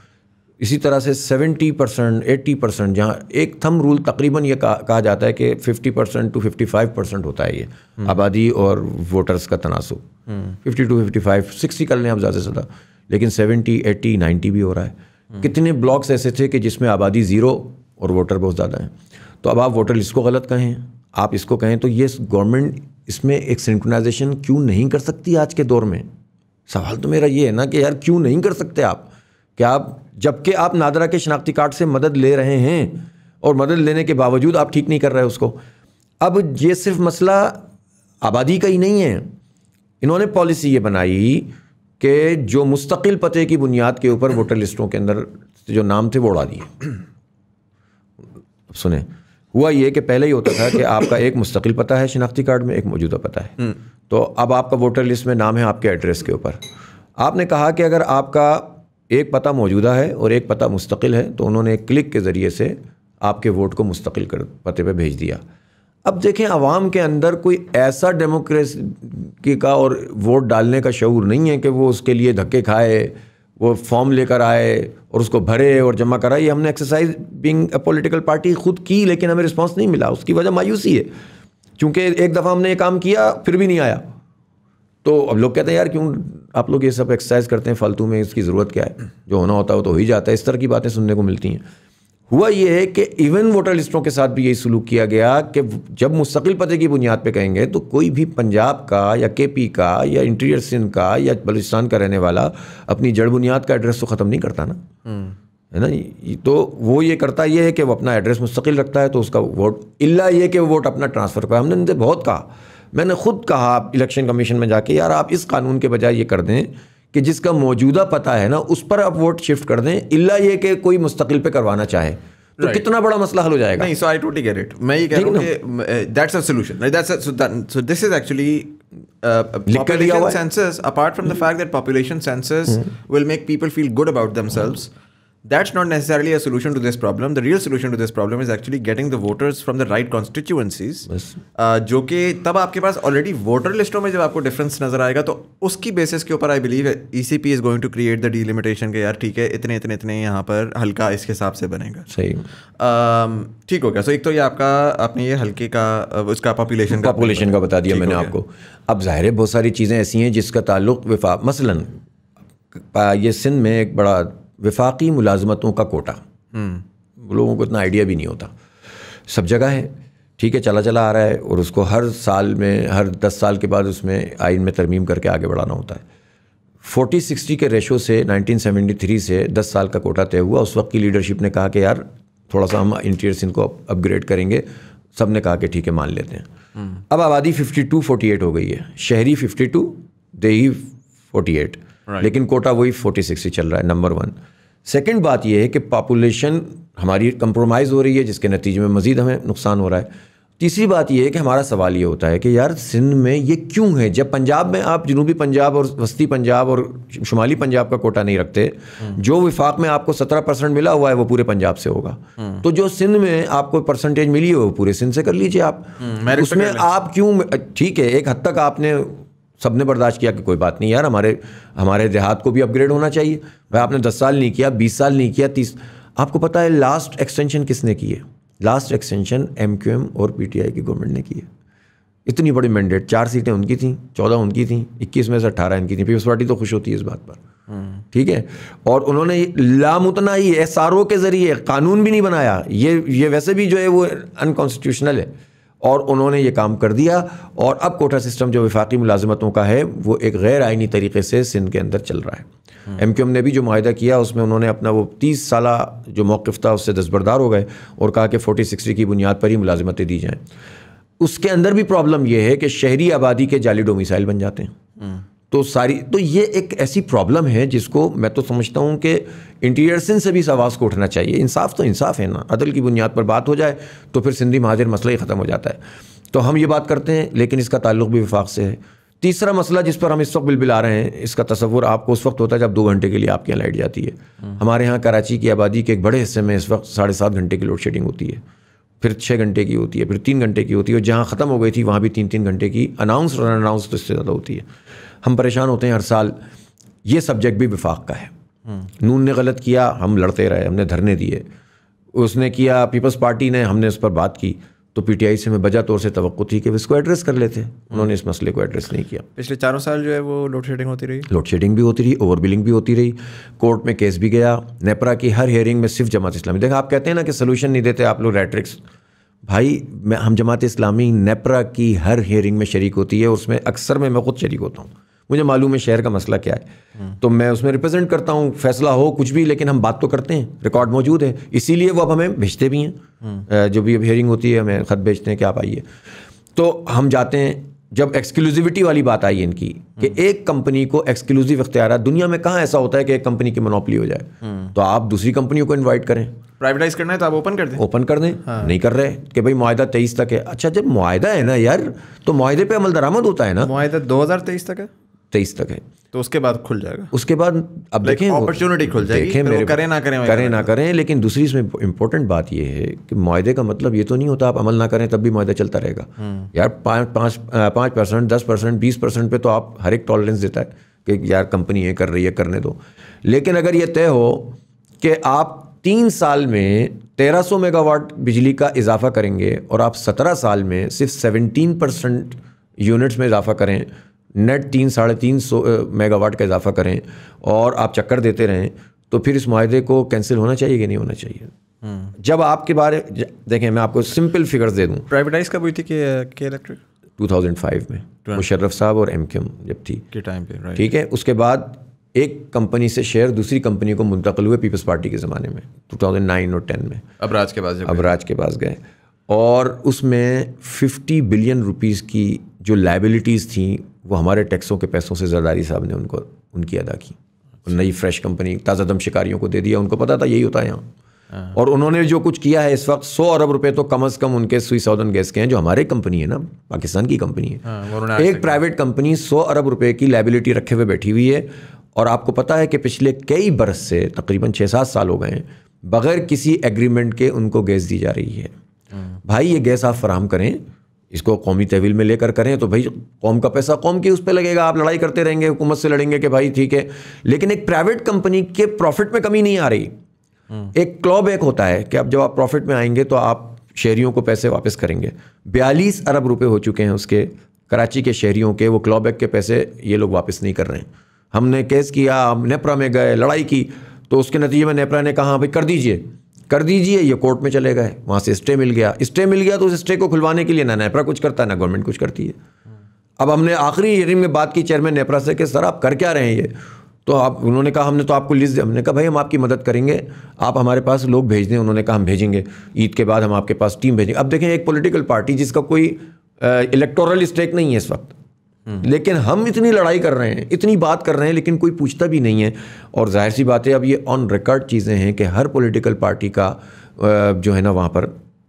इसी तरह से सेवेंटी परसेंट एट्टी परसेंट जहाँ एक थम रूल तकरीबन ये कहा, कहा जाता है कि fifty percent to fifty five percent होता है ये हम्म। आबादी और वोटर्स का तनासब fifty to fifty five sixty कर लें आप ज़्यादा से ज़्यादा लेकिन सेवेंटी एट्टी नाइन्टी भी हो रहा है कितने ब्लॉक्स ऐसे थे कि जिसमें आबादी ज़ीरो और वोटर बहुत ज़्यादा हैं तो अब आप वोटर इसको गलत कहें आप इसको कहें तो ये गवर्नमेंट इसमें एक सिंक्रोनाइजेशन क्यों नहीं कर सकती आज के दौर में सवाल तो मेरा ये है ना कि यार क्यों नहीं कर सकते आप क्या आप जबकि आप नादरा के शनाख्ती कार्ड से मदद ले रहे हैं और मदद लेने के बावजूद आप ठीक नहीं कर रहे उसको अब ये सिर्फ मसला आबादी का ही नहीं है इन्होंने पॉलिसी ये बनाई कि जो मुस्तकिल पते की बुनियाद के ऊपर वोटर लिस्टों के अंदर जो नाम थे वो उड़ा दिए सुने हुआ ये कि पहले ही होता था कि आपका एक मुस्तकिल पता है शिनाख्ती कार्ड में एक मौजूदा पता है हम्म। तो अब आपका वोटर लिस्ट में नाम है आपके एड्रेस के ऊपर आपने कहा कि अगर आपका एक पता मौजूदा है और एक पता मुस्तकिल है तो उन्होंने एक क्लिक के ज़रिए से आपके वोट को मुस्तकिल कर पते पे भेज दिया अब देखें आवाम के अंदर कोई ऐसा डेमोक्रेसी का और वोट डालने का शूर नहीं है कि वो उसके लिए धक्के खाए वो फॉर्म लेकर आए और उसको भरे और जमा कराए हमने exercise being a political party खुद की लेकिन हमें रिस्पांस नहीं मिला उसकी वजह मायूसी है चूँकि एक दफ़ा हमने ये काम किया फिर भी नहीं आया तो अब लोग कहते हैं यार क्यों आप लोग ये सब एक्सरसाइज करते हैं फालतू में इसकी ज़रूरत क्या है जो होना होता है वो तो हो ही जाता है इस तरह की बातें सुनने को मिलती हैं हुआ यह है कि इवन वोटर लिस्टों के साथ भी यही सलूक किया गया कि जब मुस्तकिल पते की बुनियाद पर कहेंगे तो कोई भी पंजाब का या के पी का या इंटीरियर सिंध का या बलूचिस्तान का रहने वाला अपनी जड़ बुनियाद का एड्रेस तो ख़त्म नहीं करता ना हम्म। है ना तो वो ये करता ये है कि वो अपना एड्रेस मुस्तकिल रखता है तो उसका वोट इला ये कि वो वोट अपना ट्रांसफ़र करें हमने उनसे बहुत कहा मैंने खुद कहा इलेक्शन कमीशन में जाके यार आप इस कानून के बजाय ये कर दें कि जिसका मौजूदा पता है ना उस पर आप वोट शिफ्ट कर दें इल्ला ये कि कोई मुस्तकिल पे करवाना चाहे तो right. कितना बड़ा मसला हल हो जाएगा नहीं so I totally get it मैं ये कह रहा हूं that's a solution that's so this is actually population census apart from the fact that population census will make people feel good about themselves that's not necessarily a solution to this problem. The real solution to this problem is actually getting the voters from the right constituencies. Uh, जो कि तब आपके पास already voter listों में जब आपको difference नजर आएगा तो उसकी basis के ऊपर I believe ECP is going to create the delimitation के यार ठीक है इतने इतने इतने यहाँ पर हल्का इसके हिसाब से बनेगा सही ठीक हो गया so, एक तो ये आपका आपने ये हल्के का उसका population का population का बता दिया मैंने आपको अब ज़ाहिर है बहुत सारी चीज़ें ऐसी हैं जिसका ताल्लुक विफा मसलन ये सिंध में एक बड़ा विफाकी मुलाजमतों का कोटा हम्म। लोगों को इतना आइडिया भी नहीं होता सब जगह है ठीक है चला चला आ रहा है और उसको हर साल में हर दस साल के बाद उसमें आइन में तरमीम करके आगे बढ़ाना होता है फोर्टी सिक्सटी के रेशो से नाइनटीन सेवेंटी थ्री से दस साल का कोटा तय हुआ उस वक्त की लीडरशिप ने कहा कि यार थोड़ा सा हम इंटीरियर्स इनको अपग्रेड करेंगे सब ने कहा कि ठीक है मान लेते हैं हम्म। अब आबादी फिफ्टी टू फोर्टी एट हो गई है शहरी फिफ्टी टू देही एट right. लेकिन कोटा वही फोर्टी सिक्स ही चल रहा है नंबर वन सेकेंड बात यह है कि पॉपुलेशन हमारी कंप्रोमाइज़ हो रही है जिसके नतीजे में मज़ीद हमें नुकसान हो रहा है तीसरी बात यह है कि हमारा सवाल ये होता है कि यार सिंध में ये क्यों है जब पंजाब में आप जनूबी पंजाब और वस्ती पंजाब और शुमाली पंजाब का कोटा नहीं रखते हम्म। जो विफाक में आपको सत्रह परसेंट मिला हुआ है वो पूरे पंजाब से होगा हम्म। तो जो सिंध में आपको परसेंटेज मिली है वो पूरे सिंध से कर लीजिए आप हम्म, उसमें आप क्यों ठीक है एक हद तक आपने सब ने बर्दाश्त किया कि कोई बात नहीं यार हमारे हमारे देहात को भी अपग्रेड होना चाहिए भाई आपने दस साल नहीं किया बीस साल नहीं किया तीस आपको पता है लास्ट एक्सटेंशन किसने की है last extension M Q M और पी टी आई की गवर्नमेंट ने की है इतनी बड़ी मैंडेट चार सीटें उनकी थी चौदह उनकी थी इक्कीस में से अट्ठारह इनकी थी पीपल्स पार्टी तो खुश होती है इस बात पर ठीक है और उन्होंने लामुतना ही एस आर ओ के ज़रिए कानून भी नहीं बनाया ये ये वैसे भी जो है वो अनकॉन्स्टिट्यूशनल है और उन्होंने ये काम कर दिया और अब कोटा सिस्टम जो विफाक़ी मुलाजमतों का है वो एक गैर आइनी तरीके से सिंध के अंदर चल रहा है हम्म। एम क्यू एम ने भी जो माहिदा किया उसमें उन्होंने अपना वो तीस साल जो मौक़ था उससे दस्बरदार हो गए और कहा कि फ़ोटी सिक्सटी की बुनियाद पर ही मुलाजमतें दी जाएँ उसके अंदर भी प्रॉब्लम यह है कि शहरी आबादी के जाली डोमिसाइल बन जाते हैं हम्म। तो सारी तो ये एक ऐसी प्रॉब्लम है जिसको मैं तो समझता हूँ कि इंटीरियर सिंह से भी इस आवाज़ को उठना चाहिए इंसाफ तो इंसाफ है ना अदल की बुनियाद पर बात हो जाए तो फिर सिंधी महाजिर मसला ही ख़त्म हो जाता है तो हम ये बात करते हैं लेकिन इसका ताल्लुक भी विफाक से है तीसरा मसला जिस पर हम इस वक्त बिल आ रहे हैं इसका तस्वुर आपको उस वक्त होता है जब दो घंटे के लिए आपके यहाँ लाइट जाती है हम्म। हमारे यहाँ कराची की आबादी के एक बड़े हिस्से में इस वक्त साढ़े सात घंटे की लोड शेडिंग होती है फिर छः घंटे की होती है फिर तीन घंटे की होती है और जहाँ ख़त्म हो गई थी वहाँ भी तीन तीन घंटे की अनाउंस और अनाउंस तो इससे ज़्यादा होती है हम परेशान होते हैं हर साल ये सब्जेक्ट भी विफाक का है नून ने गलत किया हम लड़ते रहे हमने धरने दिए उसने किया पीपल्स पार्टी ने हमने उस पर बात की तो पीटीआई से हमें बजा तौर से तो थी कि इसको एड्रेस कर लेते उन्होंने इस मसले को एड्रेस नहीं किया पिछले चारों साल जो है वो लोड शेडिंग होती रही लोड शेडिंग भी होती रही ओवर बिलिंग भी होती रही कोर्ट में केस भी गया नेपरा की हर हियरिंग में सिर्फ जमात इस्लामी देखा आप कहते हैं ना कि सोल्यूशन नहीं देते आप लोग रेट्रिक्स भाई मैं हम जमात इस्लामी नेपरा की हर हियरिंग में शरीक होती है उसमें अक्सर में मैं खुद शरीक होता हूँ मुझे मालूम है शहर का मसला क्या है हम्म। तो मैं उसमें रिप्रेजेंट करता हूँ फैसला हो कुछ भी लेकिन हम बात तो करते हैं रिकॉर्ड मौजूद है इसीलिए वो अब हमें भेजते भी हैं हम्म। जो भी अब हियरिंग होती है हमें ख़त भेजते हैं कि आप आइए तो हम जाते हैं जब एक्सक्लूसिविटी वाली बात आई इनकी कि हम्म। एक कंपनी को एक्सक्लूसिव अख्तियार दुनिया में कहाँ ऐसा होता है कि एक कंपनी की मोनोपली हो जाए तो आप दूसरी कंपनियों को इन्वाइट करें प्राइवेटाइज करना है तो आप ओपन कर दें ओपन कर दें हाँ। नहीं कर रहे कि भाई माहा तेईस तक है अच्छा जब मुआदा है ना यार तो माहे पे अमल दरामद होता है ना माहा दो तक है तेईस तक है तो उसके बाद खुल जाएगा उसके बाद अब देखें अपॉर्चुनिटी खुल जाएगी देखें मेरे करें ना करें करें ना करें लेकिन दूसरी इसमें इंपॉर्टेंट बात यह है कि माहे का मतलब ये तो नहीं होता आप अमल ना करें तब भी माहा चलता रहेगा हम्म। यार पाँच पाँच परसेंट दस परसेंट बीस परसेंट पे तो आप हर एक टॉलरेंस देता है कि यार कंपनी ये कर रही है करने दो लेकिन अगर ये तय हो कि आप तीन साल में सौ मेगावाट बिजली का इजाफा करेंगे और आप सत्रह साल में सिर्फ सेवनटीन परसेंट यूनिट्स में इजाफा करें नेट तीन साढ़े तीन सौ मेगावाट का इजाफा करें और आप चक्कर देते रहें तो फिर इस माहे को कैंसिल होना चाहिए कि नहीं होना चाहिए हम्म। जब आपके बारे देखें मैं आपको सिंपल फिगर्स दे दूँ प्राइवेटाइज कब हुई थी कि के इलेक्ट्रिक 2005 में मुशर्रफ साहब और एम जब थी के टाइम पे ठीक है उसके बाद एक कंपनी से शेयर दूसरी कंपनी को मुंतकल हुए पीपल्स पार्टी के ज़माने में 2009 और 10 में अबराज के पास अबराज के पास गए और उसमें 50 बिलियन रुपीस की जो लाइबिलिटीज़ थी वो हमारे टैक्सों के पैसों से जरदारी साहब ने उनको उनकी अदा की अच्छा। नई फ्रेश कंपनी ताज़ा दम शिकारियों को दे दिया उनको पता था यही होता है यहाँ हाँ। और उन्होंने जो कुछ किया है इस वक्त सौ अरब रुपए तो कम अज़ कम उनके सुई सौदन गैस के हैं जो हमारे कंपनी है ना पाकिस्तान की कंपनी है हाँ, एक प्राइवेट कंपनी सौ अरब रुपए की लाइबिलिटी रखे हुए बैठी हुई है और आपको पता है कि पिछले कई बरस से तकरीबन छः सात साल हो गए बगैर किसी एग्रीमेंट के उनको गैस दी जा रही है हाँ। भाई ये गैस आप फराहम करें इसको कौमी तहवील में लेकर करें तो भाई कौम का पैसा कौम की उस पर लगेगा आप लड़ाई करते रहेंगे हुकूमत से लड़ेंगे कि भाई ठीक है लेकिन एक प्राइवेट कंपनी के प्रॉफिट में कमी नहीं आ रही हम्म। एक क्लॉबैक होता है कि अब जब आप प्रॉफिट में आएंगे तो आप शहरियों को पैसे वापस करेंगे बयालीस अरब रुपये हो चुके हैं उसके कराची के शहरियों के वो क्लॉबैक के पैसे ये लोग वापस नहीं कर रहे हैं हमने केस किया नेपरा में गए लड़ाई की तो उसके नतीजे में नेपरा ने कहा भाई कर दीजिए कर दीजिए ये कोर्ट में चले गए वहाँ से स्टे मिल गया स्टे मिल गया तो उस स्टे को खुलवाने के लिए ना नेपरा कुछ करता है ना गवर्नमेंट कुछ करती है अब हमने आखिरी हियरिंग में बात की चेयरमैन नेपरा से कि सर आप कर क्या रहे हैं ये तो आप उन्होंने कहा हमने तो आपको लिस्ट हमने कहा भाई हम आपकी मदद करेंगे आप हमारे पास लोग भेज दें उन्होंने कहा हम भेजेंगे ईद के बाद हम आपके पास टीम भेजेंगे अब देखें एक पोलिटिकल पार्टी जिसका कोई इलेक्टोरल स्टेक नहीं है इस वक्त हम्म। लेकिन हम इतनी लड़ाई कर रहे हैं इतनी बात कर रहे हैं लेकिन कोई पूछता भी नहीं है और जाहिर सी बात है अब ये ऑन रिकॉर्ड चीज़ें हैं कि हर पॉलिटिकल पार्टी का जो है ना वहाँ पर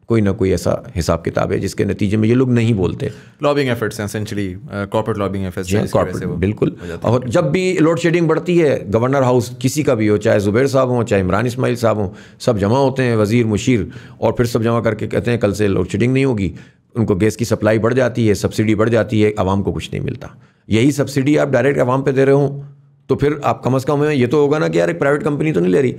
कोई ना कोई ऐसा हिसाब किताब है जिसके नतीजे में ये लोग नहीं बोलते लॉबिंग एफर्ट्स हैं essentially corporate lobbying efforts corporate बिल्कुल और जब भी लोड शेडिंग बढ़ती है गवर्नर हाउस किसी का भी हो चाहे जुबैर साहब हों चाहे इमरान इसमाइल साहब हों सब जमा होते हैं वजीर मुशीर और फिर सब जमा करके कहते हैं कल से लोड शेडिंग नहीं होगी उनको गैस की सप्लाई बढ़ जाती है सब्सिडी बढ़ जाती है आवाम को कुछ नहीं मिलता यही सब्सिडी आप डायरेक्ट आवाम पर दे रहे हो तो फिर आप कम अज़ कम ये तो होगा ना कि यार एक प्राइवेट कंपनी तो नहीं ले रही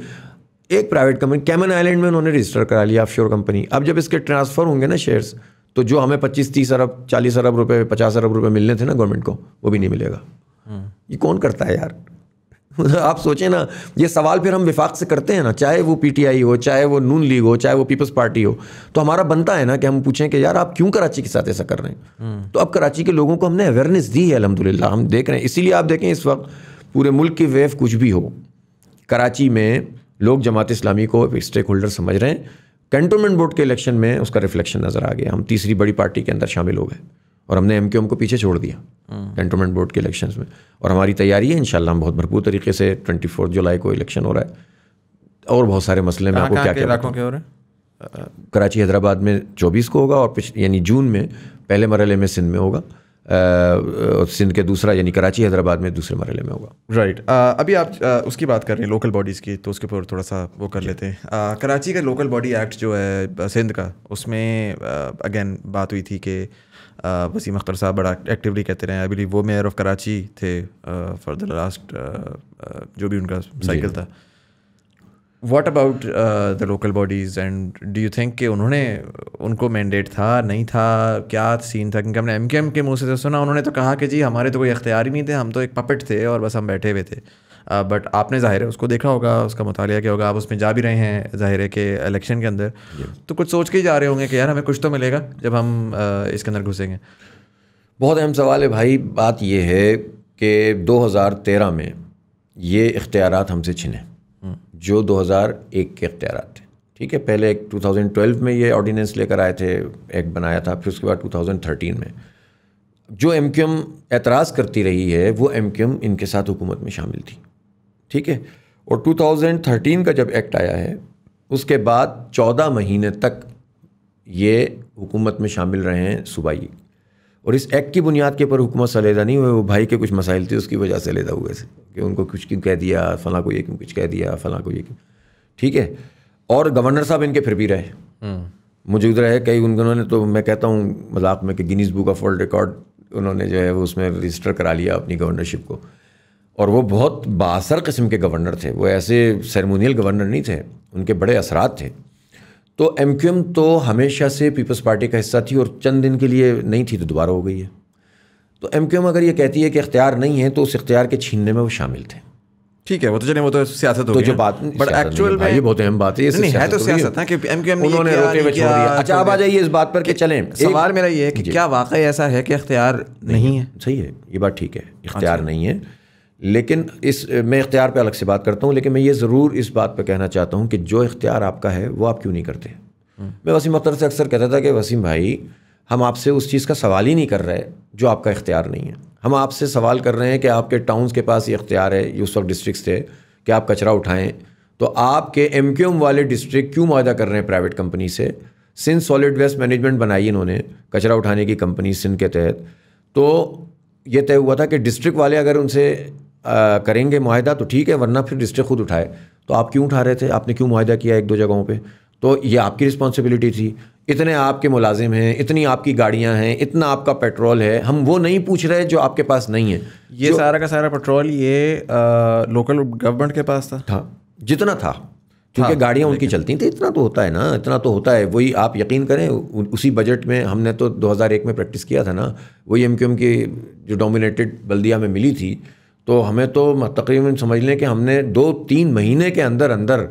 एक प्राइवेट कंपनी कैमन आइलैंड में उन्होंने रजिस्टर करा लिया ऑफ कंपनी अब जब इसके ट्रांसफ़र होंगे ना शेयर्स तो जो हमें पच्चीस तीस अरब चालीस अरब रुपये पचास अरब रुपये मिलने थे ना गवर्नमेंट को वो भी नहीं मिलेगा हम्म। ये कौन करता है यार आप सोचें ना ये सवाल फिर हम विफाक से करते हैं ना चाहे वो पीटीआई हो चाहे वो नून लीग हो चाहे वो पीपल्स पार्टी हो तो हमारा बनता है ना कि हम पूछें कि यार आप क्यों कराची के साथ ऐसा कर रहे हैं हम्म। तो अब कराची के लोगों को हमने अवेयरनेस दी है अलहमदिल्ला हम देख रहे हैं इसीलिए आप देखें इस वक्त पूरे मुल्क की वेव कुछ भी हो कराची में लोग जमात इस्लामी को स्टेक होल्डर समझ रहे हैं कैंटोनमेंट बोर्ड के इलेक्शन में उसका रिफ्लेक्शन नज़र आ गया हम तीसरी बड़ी पार्टी के अंदर शामिल हो गए और हमने एम को पीछे छोड़ दिया कैंटोनमेंट बोर्ड के इलेक्शन में और हमारी तैयारी है इनशाला हम बहुत भरपूर तरीके से ट्वेंटी जुलाई को इलेक्शन हो रहा है और बहुत सारे मसले में आपको क्या क्या हो रहे हैं कराची हैदराबाद में चौबीस को होगा और यानी जून में पहले मरहले में सिंध में होगा सिंध के दूसरा यानी कराची हैदराबाद में दूसरे मरहले में होगा राइट right. अभी आप आ, उसकी बात कर रहे हैं लोकल बॉडीज़ की तो उसके ऊपर थोड़ा सा वो कर लेते हैं आ, कराची का लोकल बॉडी एक्ट जो है सिंध का उसमें अगेन बात हुई थी कि वसीम अख्तर साहब बड़ा एक्टिवली कहते रहे अभी वो मेयर ऑफ कराची थे फॉर द लास्ट जो भी उनका साइकिल था what about the local bodies and do you think कि उन्होंने उनको मैंडेट था नहीं था क्या सीन था क्योंकि हमने एम के एम के मुँह से तो सुना उन्होंने तो कहा कि जी हमारे तो कोई अख्तियार ही नहीं थे हम तो एक पपेट थे और बस हम बैठे हुए थे बट uh, आपने ज़ाहिर है उसको देखा होगा उसका मुताल क्या होगा आप उसमें जा भी रहे हैं ज़ाहिर है कि इलेक्शन के अंदर तो कुछ सोच के ही जा रहे होंगे कि यार हमें कुछ तो मिलेगा जब हम uh, इसके अंदर घुसेंगे बहुत अहम सवाल है भाई बात यह है कि 2013 में ये इख्तियार हमसे छिने हम्म। जो 2001 के इख्तियार थे ठीक है पहले एक 2012 में ये ऑर्डीनेंस लेकर आए थे एक्ट बनाया था फिर उसके बाद 2013 में जो एम क्यू एम एतराज़ करती रही है वो एम क्यू एम इनके साथ हुकूमत में शामिल थी ठीक है और 2013 का जब एक्ट आया है उसके बाद 14 महीने तक ये हुकूमत में शामिल रहे हैं सूबाई और इस एक्ट की बुनियाद के ऊपर हुकूमत से नहीं हुए वो भाई के कुछ मसाइल थे उसकी वजह से लेदा हुए थे कि उनको कुछ क्यों कह दिया फ़लाँ को ये क्यों कुछ कह दिया फ़लाँ को ये क्यों ठीक है और गवर्नर साहब इनके फिर भी रहे मौजूद हम्म। रहे कई उन्होंने तो मैं कहता हूँ मजाक मतलब में कि Guinness Book of World Record उन्होंने जो है वो उसमें रजिस्टर करा लिया अपनी गवर्नरशिप को और वो बहुत बासर किस्म के गवर्नर थे वो ऐसे सेरेमोनियल गवर्नर नहीं थे उनके बड़े असरात थे तो एम क्यू एम तो हमेशा से पीपल्स पार्टी का हिस्सा थी और चंद दिन के लिए नहीं थी तो दोबारा हो गई है तो एम क्यू एम अगर ये कहती है कि इख्तियार नहीं है तो उस इख्तियार के छीनने में वो शामिल थे ठीक है वो तो चले वो तो सियासत हो तो जो बात बट एक्चुअल में ये बहुत अहम बात है ये नहीं है तो सियासत ना कि एमक्यूएम ने उन्होंने हुए छोड़ दिया अच्छा आप आ जाइए इस बात पर कि चलें सवाल मेरा ये है कि क्या वाकई ऐसा है कि इख्तियार नहीं है सही है ये बात ठीक है इख्तियार अच्छा। नहीं है लेकिन इस मैं इख्तियार पे अलग से बात करता हूँ लेकिन मैं ये ज़रूर इस बात पे कहना चाहता हूँ कि जो इख्तियार आपका है वो आप क्यों नहीं करते हम्म। मैं वसीम अख्तर से अक्सर कहता था कि वसीम भाई हम आपसे उस चीज़ का सवाल ही नहीं कर रहे जो आपका इख्तियार नहीं है हम आपसे सवाल कर रहे हैं कि आपके टाउन्स के पास ये इख्तियार है ये उस वक्त डिस्ट्रिक्स थे कि आप कचरा उठाएँ तो आपके एम वाले डिस्ट्रिक्ट क्यों माहा कर रहे हैं प्राइवेट कंपनी से सिंध सॉलिड वेस्ट मैनेजमेंट बनाई इन्होंने कचरा उठाने की कंपनी सिंध के तहत तो ये तय हुआ था कि डिस्ट्रिक्ट वाले अगर उनसे करेंगे माहिदा तो ठीक है वरना फिर रिश्ते खुद उठाए तो आप क्यों उठा रहे थे आपने क्यों माहिदा किया एक दो जगहों पर तो ये आपकी रिस्पॉन्सिबिलिटी थी इतने आपके मुलाजिम हैं इतनी आपकी गाड़ियां हैं इतना आपका पेट्रोल है हम वो नहीं पूछ रहे जो आपके पास नहीं है ये सारा का सारा पेट्रोल ये आ, लोकल गवर्नमेंट के पास था था जितना था क्योंकि हाँ, गाड़ियाँ उनकी चलती थी इतना तो होता है ना इतना तो होता है वही आप यकीन करें उसी बजट में हमने तो 2001 में प्रैक्टिस किया था ना वही एम की जो डोमिनेटेड बल्दिया में मिली थी तो हमें तो तकरीबन समझ लें कि हमने दो तीन महीने के अंदर अंदर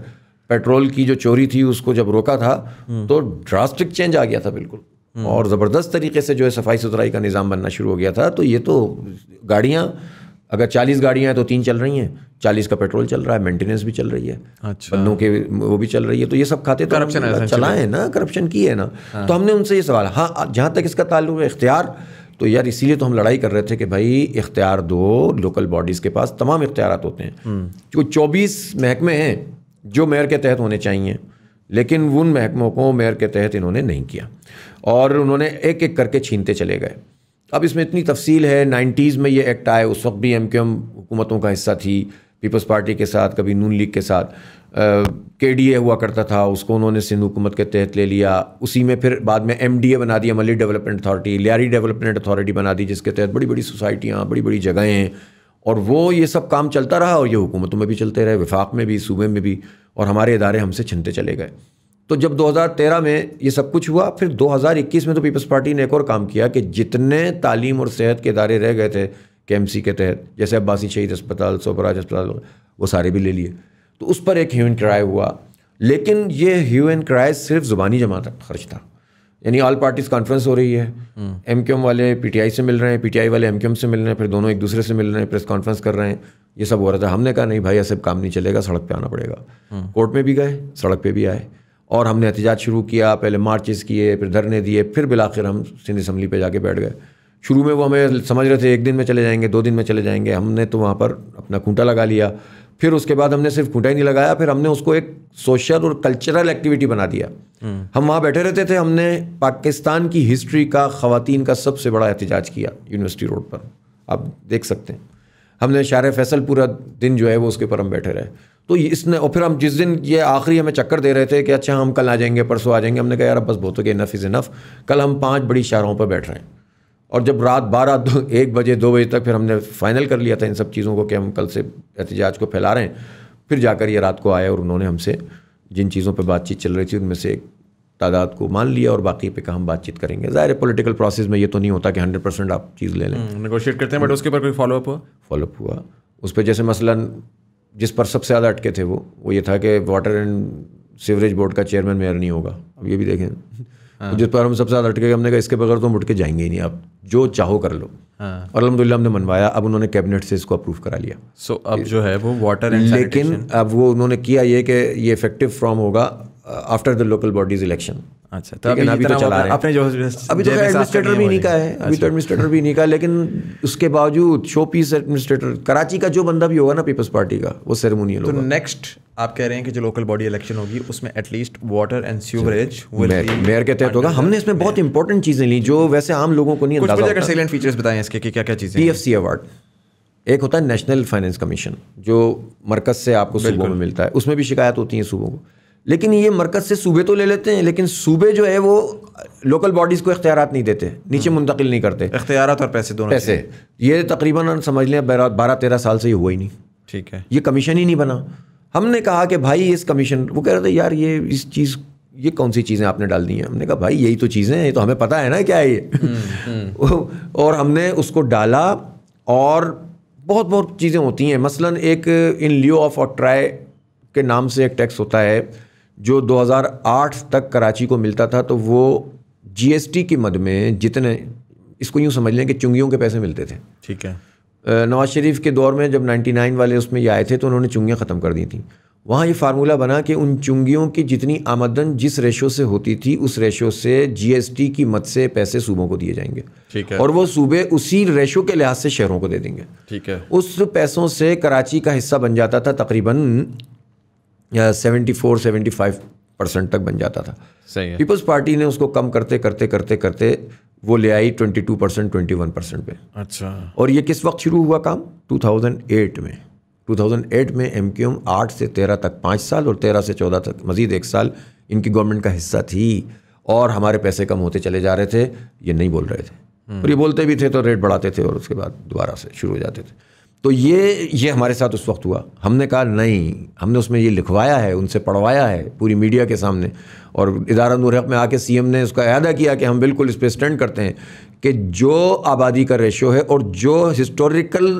पेट्रोल की जो चोरी थी उसको जब रोका था हम्म। तो ड्रास्टिक चेंज आ गया था बिल्कुल हम्म। और ज़बरदस्त तरीके से जो है सफाई सुथराई का निज़ाम बनना शुरू हो गया था तो ये तो गाड़ियाँ अगर चालीस गाड़ियाँ हैं तो तीन चल रही हैं चालीस का पेट्रोल चल रहा है मेंटेनेंस भी चल रही है अच्छा बंदों के वो भी चल रही है तो ये सब खाते तो करप्शन चलाएं ना करप्शन की है ना तो हाँ। हमने उनसे ये सवाल हाँ जहाँ तक इसका ताल्लुक है इख्तियार तो यार इसीलिए तो हम लड़ाई कर रहे थे कि भाई इख्तियार दो लोकल बॉडीज़ के पास तमाम इख्तियार होते हैं जो हम्म। चौबीस महकमे हैं जो मेयर के तहत होने चाहिए लेकिन उन महकमों को मेयर के तहत इन्होंने नहीं किया और उन्होंने एक एक करके छीनते चले गए अब इसमें इतनी तफसील है नाइन्टीज़ में ये एक्ट आए उस वक्त भी एम क्यू एम हुकूमतों का हिस्सा थी पीपल्स पार्टी के साथ कभी नून लीग के साथ के डी ए हुआ करता था उसको उन्होंने सिंध हुकूमत के तहत ले लिया उसी में फिर बाद में एम डी ए बना दिया Malir development authority Lyari development authority बना दी जिसके तहत बड़ी बड़ी सोसाइटियाँ बड़ी बड़ी जगहें हैं और वो ये सब काम चलता रहा और ये हुकूमतों में भी चलते रहे विफाक में भी सूबे में भी और हमारे इदारे हमसे छिनते चले गए तो जब 2013 में ये सब कुछ हुआ फिर 2021 में तो पीपल्स पार्टी ने एक और काम किया कि जितने तालीम और सेहत के इदारे रह गए थे के एम के तहत जैसे अब्बासी शहीद अस्पताल सोबराज अस्पताल वो सारे भी ले लिए तो उस पर एक ह्यू एंड क्राई हुआ लेकिन ये ह्यून एंड क्राई सिर्फ ज़ुबानी जमा खर्च था यानी ऑल पार्टीज कॉन्फ्रेंस हो रही है एम क्यू एम वाले पीटीआई से मिल रहे हैं पीटीआई वाले एम क्यू एम से मिल रहे हैं फिर दोनों एक दूसरे से मिल रहे हैं प्रेस कॉन्फ्रेंस कर रहे हैं ये सब हो रहा था हमने कहा नहीं भाई ऐसे काम नहीं चलेगा सड़क पे आना पड़ेगा कोर्ट हम्म। में भी गए सड़क पे भी आए और हमने एहतजाज शुरू किया पहले मार्चेस किए फिर धरने दिए फिर बिलाखिर हम सिंध असम्बली पर जाके बैठ गए शुरू में वो हमें समझ रहे थे एक दिन में चले जाएंगे दो दिन में चले जाएंगे हमने तो वहाँ पर अपना खूंटा लगा लिया फिर उसके बाद हमने सिर्फ खूंटा ही नहीं लगाया फिर हमने उसको एक सोशल और कल्चरल एक्टिविटी बना दिया हम्म। हम वहाँ बैठे रहते थे हमने पाकिस्तान की हिस्ट्री का ख़वान का सबसे बड़ा एहतजाज किया यूनिवर्सिटी रोड पर आप देख सकते हैं हमने शार फैसल पूरा दिन जो है वो उसके ऊपर हम बैठे रहे तो इसने और फिर हम जिस दिन ये आखिरी हमें चक्कर दे रहे थे कि अच्छा हम कल आ जाएंगे परसों आ जाएंगे हमने कहा यार बस बहुत हो गया इनफ इज़ इनफ कल हम पाँच बड़ी शाहरों पर बैठ रहे हैं और जब रात बारह दो एक बजे दो बजे तक फिर हमने फाइनल कर लिया था इन सब चीज़ों को कि हम कल से एहतजाज को फैला रहे हैं फिर जाकर ये रात को आए और उन्होंने हमसे जिन चीज़ों पर बातचीत चल रही थी उनमें से एक तादाद को मान लिया और बाकी पे कहा हम बातचीत करेंगे ज़ाहिर है पोलिटिकल प्रोसेस में ये तो नहीं होता कि हंड्रेड परसेंट आप चीज़ ले लें नेगोशिएट हम्म, करते हैं बट उसके ऊपर कोई फॉलोअप हुआ फॉलोअप हुआ उस पर जैसे मसलन जिस पर सबसे ज़्यादा अटके थे वो वो ये था कि वाटर एंड सीवरेज बोर्ड का चेयरमैन मेयर नहीं होगा अब ये भी देखें हाँ। जिस पर हम सबसे ज़्यादा अटके हमने कहा इसके बगैर तो हम उठ के जाएंगे ही नहीं आप जो चाहो कर लो हाँ। और अलहमदिल्ला हमने मनवाया अब उन्होंने कैबिनेट से इसको अप्रूव करा लिया सो so, अब जो है वो वाटर लेकिन अब वो उन्होंने किया ये कि ये इफेक्टिव फ्रॉम होगा after the local bodies election अच्छा तो अभी तो तो तो अच्छा। जो बंदा भी होगा ना पीपल्स पार्टी का वो सेरेमोनियल तो नेक्स्ट आप कह रहे हैं कि जो लोकल बॉडी इलेक्शन होगी उसमें at least water and sewerage mayor के तहत होगा हमने इसमें बहुत इंपॉर्टेंट चीज़ें ली जो वैसे आम लोगों को नहीं इसके क्या क्या चीज़ें पीएफसी अवार्ड एक होता है नेशनल फाइनेंस कमीशन जो मरकज़ से आपको सूबों में मिलता है उसमें भी शिकायत होती है सूबों को लेकिन ये मरकज़ से सूबे तो ले लेते हैं लेकिन सूबे जो है वो लोकल बॉडीज़ को इख्तियार नहीं देते नीचे हम्म। मुंतकिल नहीं करते इख्तियार और पैसे दोनों पैसे ये तकरीबन समझ लें बारह तेरह साल से ये हुआ ही नहीं ठीक है ये कमीशन ही नहीं बना हमने कहा कि भाई इस कमीशन वो कह रहे थे यार ये इस चीज़ ये कौन सी चीज़ें आपने डाल दी हैं हमने कहा भाई यही तो चीज़ें हैं ये तो हमें पता है ना क्या है ये हम्म, हम्म। और हमने उसको डाला और बहुत बहुत चीज़ें होती हैं मसलन एक इन लियो ऑफ और ट्राई के नाम से एक टैक्स होता है जो 2008 तक कराची को मिलता था तो वो जीएसटी की मद में जितने इसको यूँ समझ लें कि चुंगियों के पैसे मिलते थे ठीक है नवाज शरीफ के दौर में जब 99 वाले उसमें ये आए थे तो उन्होंने चुंगियाँ ख़त्म कर दी थी वहाँ ये फार्मूला बना कि उन चुंगियों की जितनी आमदन जिस रेशो से होती थी उस रेशो से जीएसटी की मद से पैसे सूबों को दिए जाएंगे ठीक है और वो सूबे उसी रेशो के लिहाज से शहरों को दे देंगे ठीक है उस पैसों से कराची का हिस्सा बन जाता था तकरीबन seventy four seventy five percent तक बन जाता था सही है पीपल्स पार्टी ने उसको कम करते करते करते करते वो ले आई twenty two percent twenty one percent पे अच्छा और ये किस वक्त शुरू हुआ काम टू थाउजेंड एट में टू थाउजेंड एट में एम क्यू एम आठ से तेरह तक पाँच साल और तेरह से चौदह तक मजीद एक साल इनकी गवर्नमेंट का हिस्सा थी और हमारे पैसे कम होते चले जा रहे थे ये नहीं बोल रहे थे हम्म। और ये बोलते भी थे तो रेट बढ़ाते थे और उसके बाद दोबारा से शुरू हो जाते थे तो ये ये हमारे साथ उस वक्त हुआ हमने कहा नहीं हमने उसमें ये लिखवाया है उनसे पढ़वाया है पूरी मीडिया के सामने और इदारा नूरहक में आके सीएम ने उसका अहदा किया कि हम बिल्कुल इस पर स्टैंड करते हैं कि जो आबादी का रेशो है और जो हिस्टोरिकल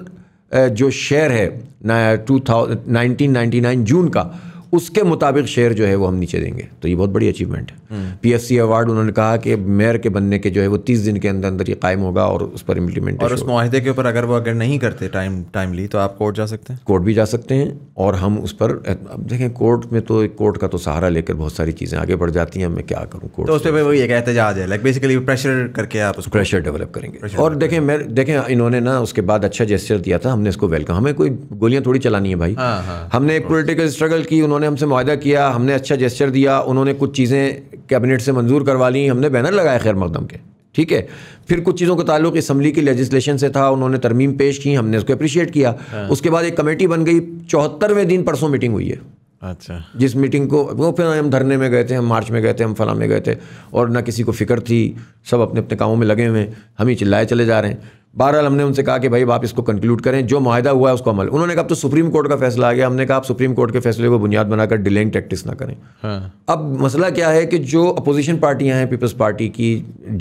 जो शेयर है two thousand nineteen ninety nine June का उसके मुताबिक शेयर जो है वो हम नीचे देंगे तो ये बहुत बड़ी अचीवमेंट है पीएससी हम्म। अवार्ड उन्होंने कहा कि मेयर के बनने के जो है वो तीस दिन के अंदर अंदर ये कायम होगा और उस पर इम्प्लीमेंट और उस माहे के ऊपर अगर वो अगर नहीं करते टाइम टाइमली तो आप कोर्ट जा सकते हैं कोर्ट भी जा सकते हैं और हम उस पर अब देखें कोर्ट में तो कोर्ट का तो सहारा लेकर बहुत सारी चीज़ें आगे बढ़ जाती हैं मैं क्या करूँ कोर्ट तो उस पर वो ये एहतजाज है लाइक बेसिकली प्रेशर करके आप उसको प्रेशर डेवलप करेंगे और देखें मैं देखें इन्होंने ना उसके बाद अच्छा जेस्चर दिया था हमने इसको वेलकम हमें कोई गोलियाँ थोड़ी चलानी है भाई हाँ, हाँ। हमने एक पोलिटिकल स्ट्रगल की उन्होंने ने हमसे माहा किया हमने अच्छा जेस्चर दिया उन्होंने कुछ चीज़ें कैबिनेट से मंजूर करवा ली हमने बैनर लगाया खैर मकदम के ठीक है फिर कुछ चीज़ों का ताल्लुक इसम्बली की लेजिस्लेशन से था उन्होंने तरमीम पेश की हमने उसको अप्रिशिएट किया हाँ। उसके बाद एक कमेटी बन गई चौहत्तरवें दिन परसों मीटिंग हुई है अच्छा जिस मीटिंग को वो फिर हम धरने में गए थे हम मार्च में गए थे हम फला में गए थे और ना किसी को फिक्र थी सब अपने अपने कामों में लगे हुए हम ही चिल्लाए चले जा रहे हैं बहरहाल हमने उनसे कहा कि भाई आप इसको कंक्लूड करें जो माहिदा हुआ है उसको अमल उन्होंने कहा तो सुप्रीम कोर्ट का फैसला आ गया हमने कहा आप सुप्रीम कोर्ट के फैसले को बुनियाद बनाकर डिलेइंग टैक्टिस ना करें हाँ। अब मसला क्या है कि जो अपोजिशन पार्टियां हैं पीपल्स पार्टी की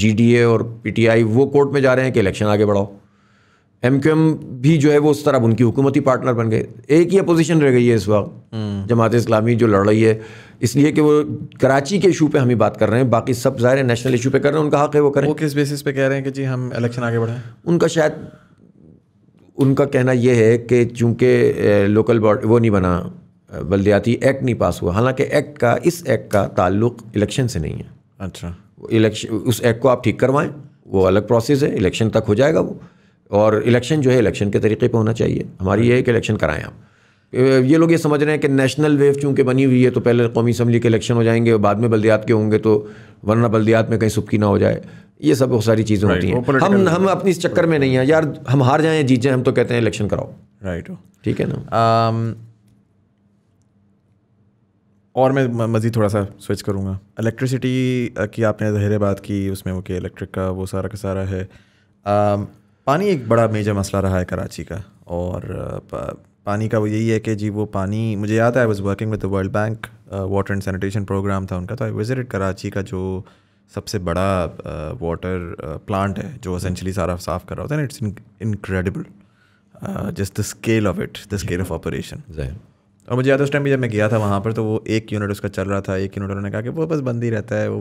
जीडीए और पीटीआई वो कोर्ट में जा रहे हैं कि इलेक्शन आगे बढ़ाओ एम क्यू एम भी जो है वो उस तरह उनकी हुकूमती पार्टनर बन गए एक ही अपोजिशन रह गई है इस वक्त हम्म। जमात इस्लामी जो लड़ रही है इसलिए कि वो कराची के इशू पे हम ही बात कर रहे हैं बाकी सब ज़ाहिर नेशनल इशू पे कर रहे हैं उनका हक है वो करें वो किस बेसिस पे कह रहे हैं कि जी हम इलेक्शन आगे बढ़ाएं उनका शायद उनका कहना यह है कि चूंकि लोकल बॉडी वो नहीं बना बल्दियाती एक्ट नहीं पास हुआ हालांकि एक्ट का इस एक्ट का ताल्लुक इलेक्शन से नहीं है अच्छा इलेक्शन उस एक्ट को आप ठीक करवाएं वो अलग प्रोसेस है इलेक्शन तक हो जाएगा वो और इलेक्शन जो है इलेक्शन के तरीके पर होना चाहिए हमारी ये है कि इलेक्शन कराएं आप ये लोग ये समझ रहे हैं कि नेशनल वेव चूँकि बनी हुई है तो पहले कौमी असम्बली के इलेक्शन हो जाएंगे और बाद में बल्दियात के होंगे तो वरना बल्दियात में कहीं सुबकी ना हो जाए ये सब बहुत सारी चीज़ें होती हैं हम हम अपनी इस चक्कर में नहीं हैं यार हम हार जाएँ जीत जाएँ हम तो कहते हैं इलेक्शन कराओ राइट ठीक है ना um, और मैं मज़ीद थोड़ा सा स्विच करूँगा इलेक्ट्रिसिटी की आपने जहर बात की उसमें वो कि इलेक्ट्रिक का वो सारा का सारा है um, पानी एक बड़ा मेजर मसला रहा है कराची का और पानी का वो यही है कि जी वो पानी मुझे याद है I was working with the World Bank water and sanitation programme था उनका तो आई विजिट कराची का जो सबसे बड़ा वाटर uh, प्लांट uh, है जो असेंशली सारा साफ़ कर रहा होता है it's incredible just the scale of it the scale of operation और मुझे याद है उस टाइम भी जब मैं गया था वहाँ पर तो वो एक यूनिट उसका चल रहा था एक यूनिट उन्होंने कहा कि वो बस बंद ही रहता है वो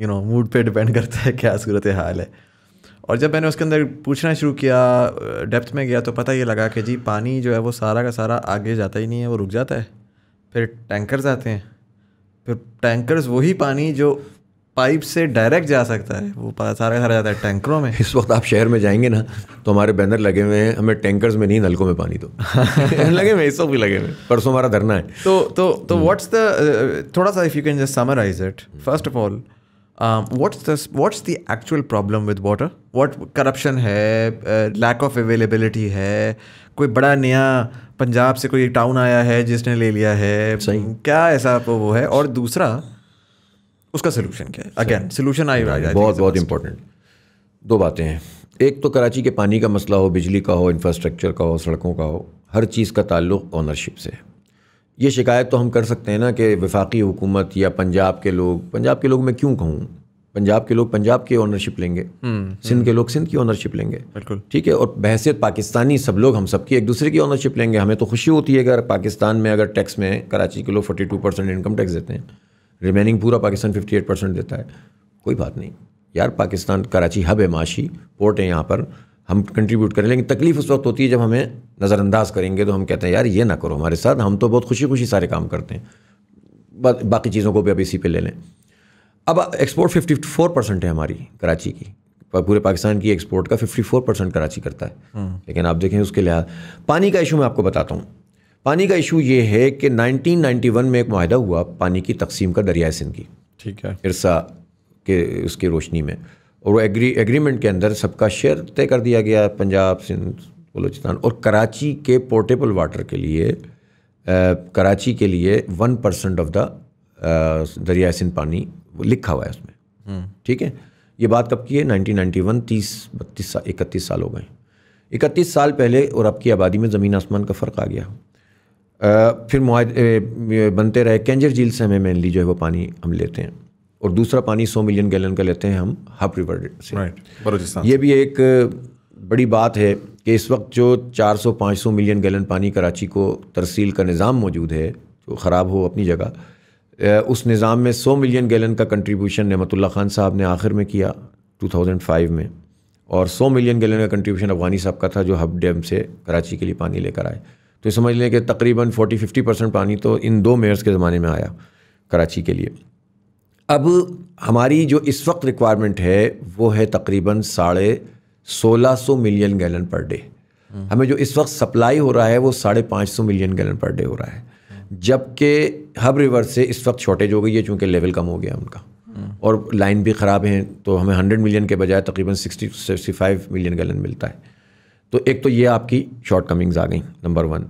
यू नो मूड पे डिपेंड करता है क्या सूरत हाल है और जब मैंने उसके अंदर पूछना शुरू किया डेप्थ में गया तो पता ये लगा कि जी पानी जो है वो सारा का सारा आगे जाता ही नहीं है वो रुक जाता है फिर टैंकर्स आते हैं फिर टैंकर्स वही पानी जो पाइप से डायरेक्ट जा सकता है वो सारा सारा जाता है टैंकरों में इस वक्त आप शहर में जाएंगे ना तो हमारे बैनर लगे हुए हैं हमें टैंकर्स में नहीं नलकों में पानी दो लगे हुए इस वक्त भी लगे हुए परसों हमारा धरना है तो तो तो व्हाट्स द uh, थोड़ा सा if you can just summarise it first of all what um, what's this what's the actual problem with water what corruption है uh, lack of availability है कोई बड़ा नया पंजाब से कोई टाउन आया है जिसने ले लिया है सही क्या ऐसा वो है और दूसरा उसका सोल्यूशन क्या है अगेन सोल्यूशन आई बहुत बहुत इंपॉर्टेंट दो बातें हैं एक तो कराची के पानी का मसला हो बिजली का हो इंफ्रास्ट्रक्चर का हो सड़कों का हो हर चीज़ का ताल्लुक ऑनरशिप से है ये शिकायत तो हम कर सकते हैं ना कि वफाकी हुकूमत या पंजाब के लोग पंजाब के लोग मैं क्यों कहूँ पंजाब के लोग पंजाब की ओनरशिप लेंगे हम्म, सिंध के हम्म। लोग सिंध की ओनरशिप लेंगे बिल्कुल ठीक है और बहसीत पाकिस्तानी सब लोग हम सब की एक दूसरे की ओनरशिप लेंगे हमें तो खुशी होती है अगर पाकिस्तान में अगर टैक्स में कराची के लोग forty two percent income tax देते हैं रिमेनिंग पूरा पाकिस्तान फिफ्टी एट परसेंट देता है कोई बात नहीं यार पाकिस्तान कराची हब है माशी पोर्ट है यहाँ पर हम कंट्रीब्यूट करें लेकिन तकलीफ़ उस वक्त होती है जब हमें नज़रअंदाज करेंगे तो हम कहते हैं यार ये ना करो हमारे साथ हम तो बहुत खुशी खुशी सारे काम करते हैं बा, बाकी चीज़ों को भी अब इसी पे ले लें अब एक्सपोर्ट फिफ्टी फोर परसेंट है हमारी कराची की पूरे पाकिस्तान की एक्सपोर्ट का फिफ्टी फोर परसेंट कराची करता है हम्म। लेकिन आप देखें उसके लिहाज पानी का इशू मैं आपको बताता हूँ पानी का इशू ये है कि नाइनटीन वन में एक माहिदा हुआ पानी की तकसीम का दरियाए सिंध की ठीक है इरसा के उसकी रोशनी में और वो एग्री एग्रीमेंट के अंदर सबका शेयर तय कर दिया गया पंजाब सिंध बलोचिस्तान और कराची के पोर्टेबल वाटर के लिए आ, कराची के लिए वन परसेंट ऑफ द दरिया सिंध पानी लिखा हुआ है उसमें हम्म। ठीक है ये बात कब की है 1991 तीस बत्तीस साल इकतीस साल हो गए इकतीस साल पहले और अब की आबादी में ज़मीन आसमान का फ़र्क आ गया आ, फिर बनते रहे कैंजर झील से हमें मेनली जो है वो पानी हम लेते हैं और दूसरा पानी 100 मिलियन गैलन का लेते हैं हम हब रिवर से राइट बलोचिस्तान ये भी एक बड़ी बात है कि इस वक्त जो 400-500 मिलियन गैलन पानी कराची को तरसील का निज़ाम मौजूद है जो ख़राब हो अपनी जगह उस निज़ाम में 100 मिलियन गैलन का कंट्रीब्यूशन नमतुल्ला खान साहब ने आखिर में किया 2005 में और 100 मिलियन गैलन का कंट्रीब्यूशन अफगानी साहब का था जो हब डैम से कराची के लिए पानी लेकर आए तो समझ लें कि तकरीबन 40-50 परसेंट पानी तो इन दो मेयर्स के ज़माने में आया कराची के लिए अब हमारी जो इस वक्त रिक्वायरमेंट है वो है तकरीबन साढ़े सोलह सौ मिलियन गैलन पर डे हमें जो इस वक्त सप्लाई हो रहा है वो साढ़े पाँच सौ मिलियन गैलन पर डे हो रहा है जबकि हब रिवर से इस वक्त शॉर्टेज हो गई है चूँकि लेवल कम हो गया उनका और लाइन भी ख़राब है तो हमें हंड्रेड मिलियन के बजाय तकरीबन sixty sixty five million gallon मिलता है तो एक तो ये आपकी शॉर्ट कमिंग्स आ गई नंबर वन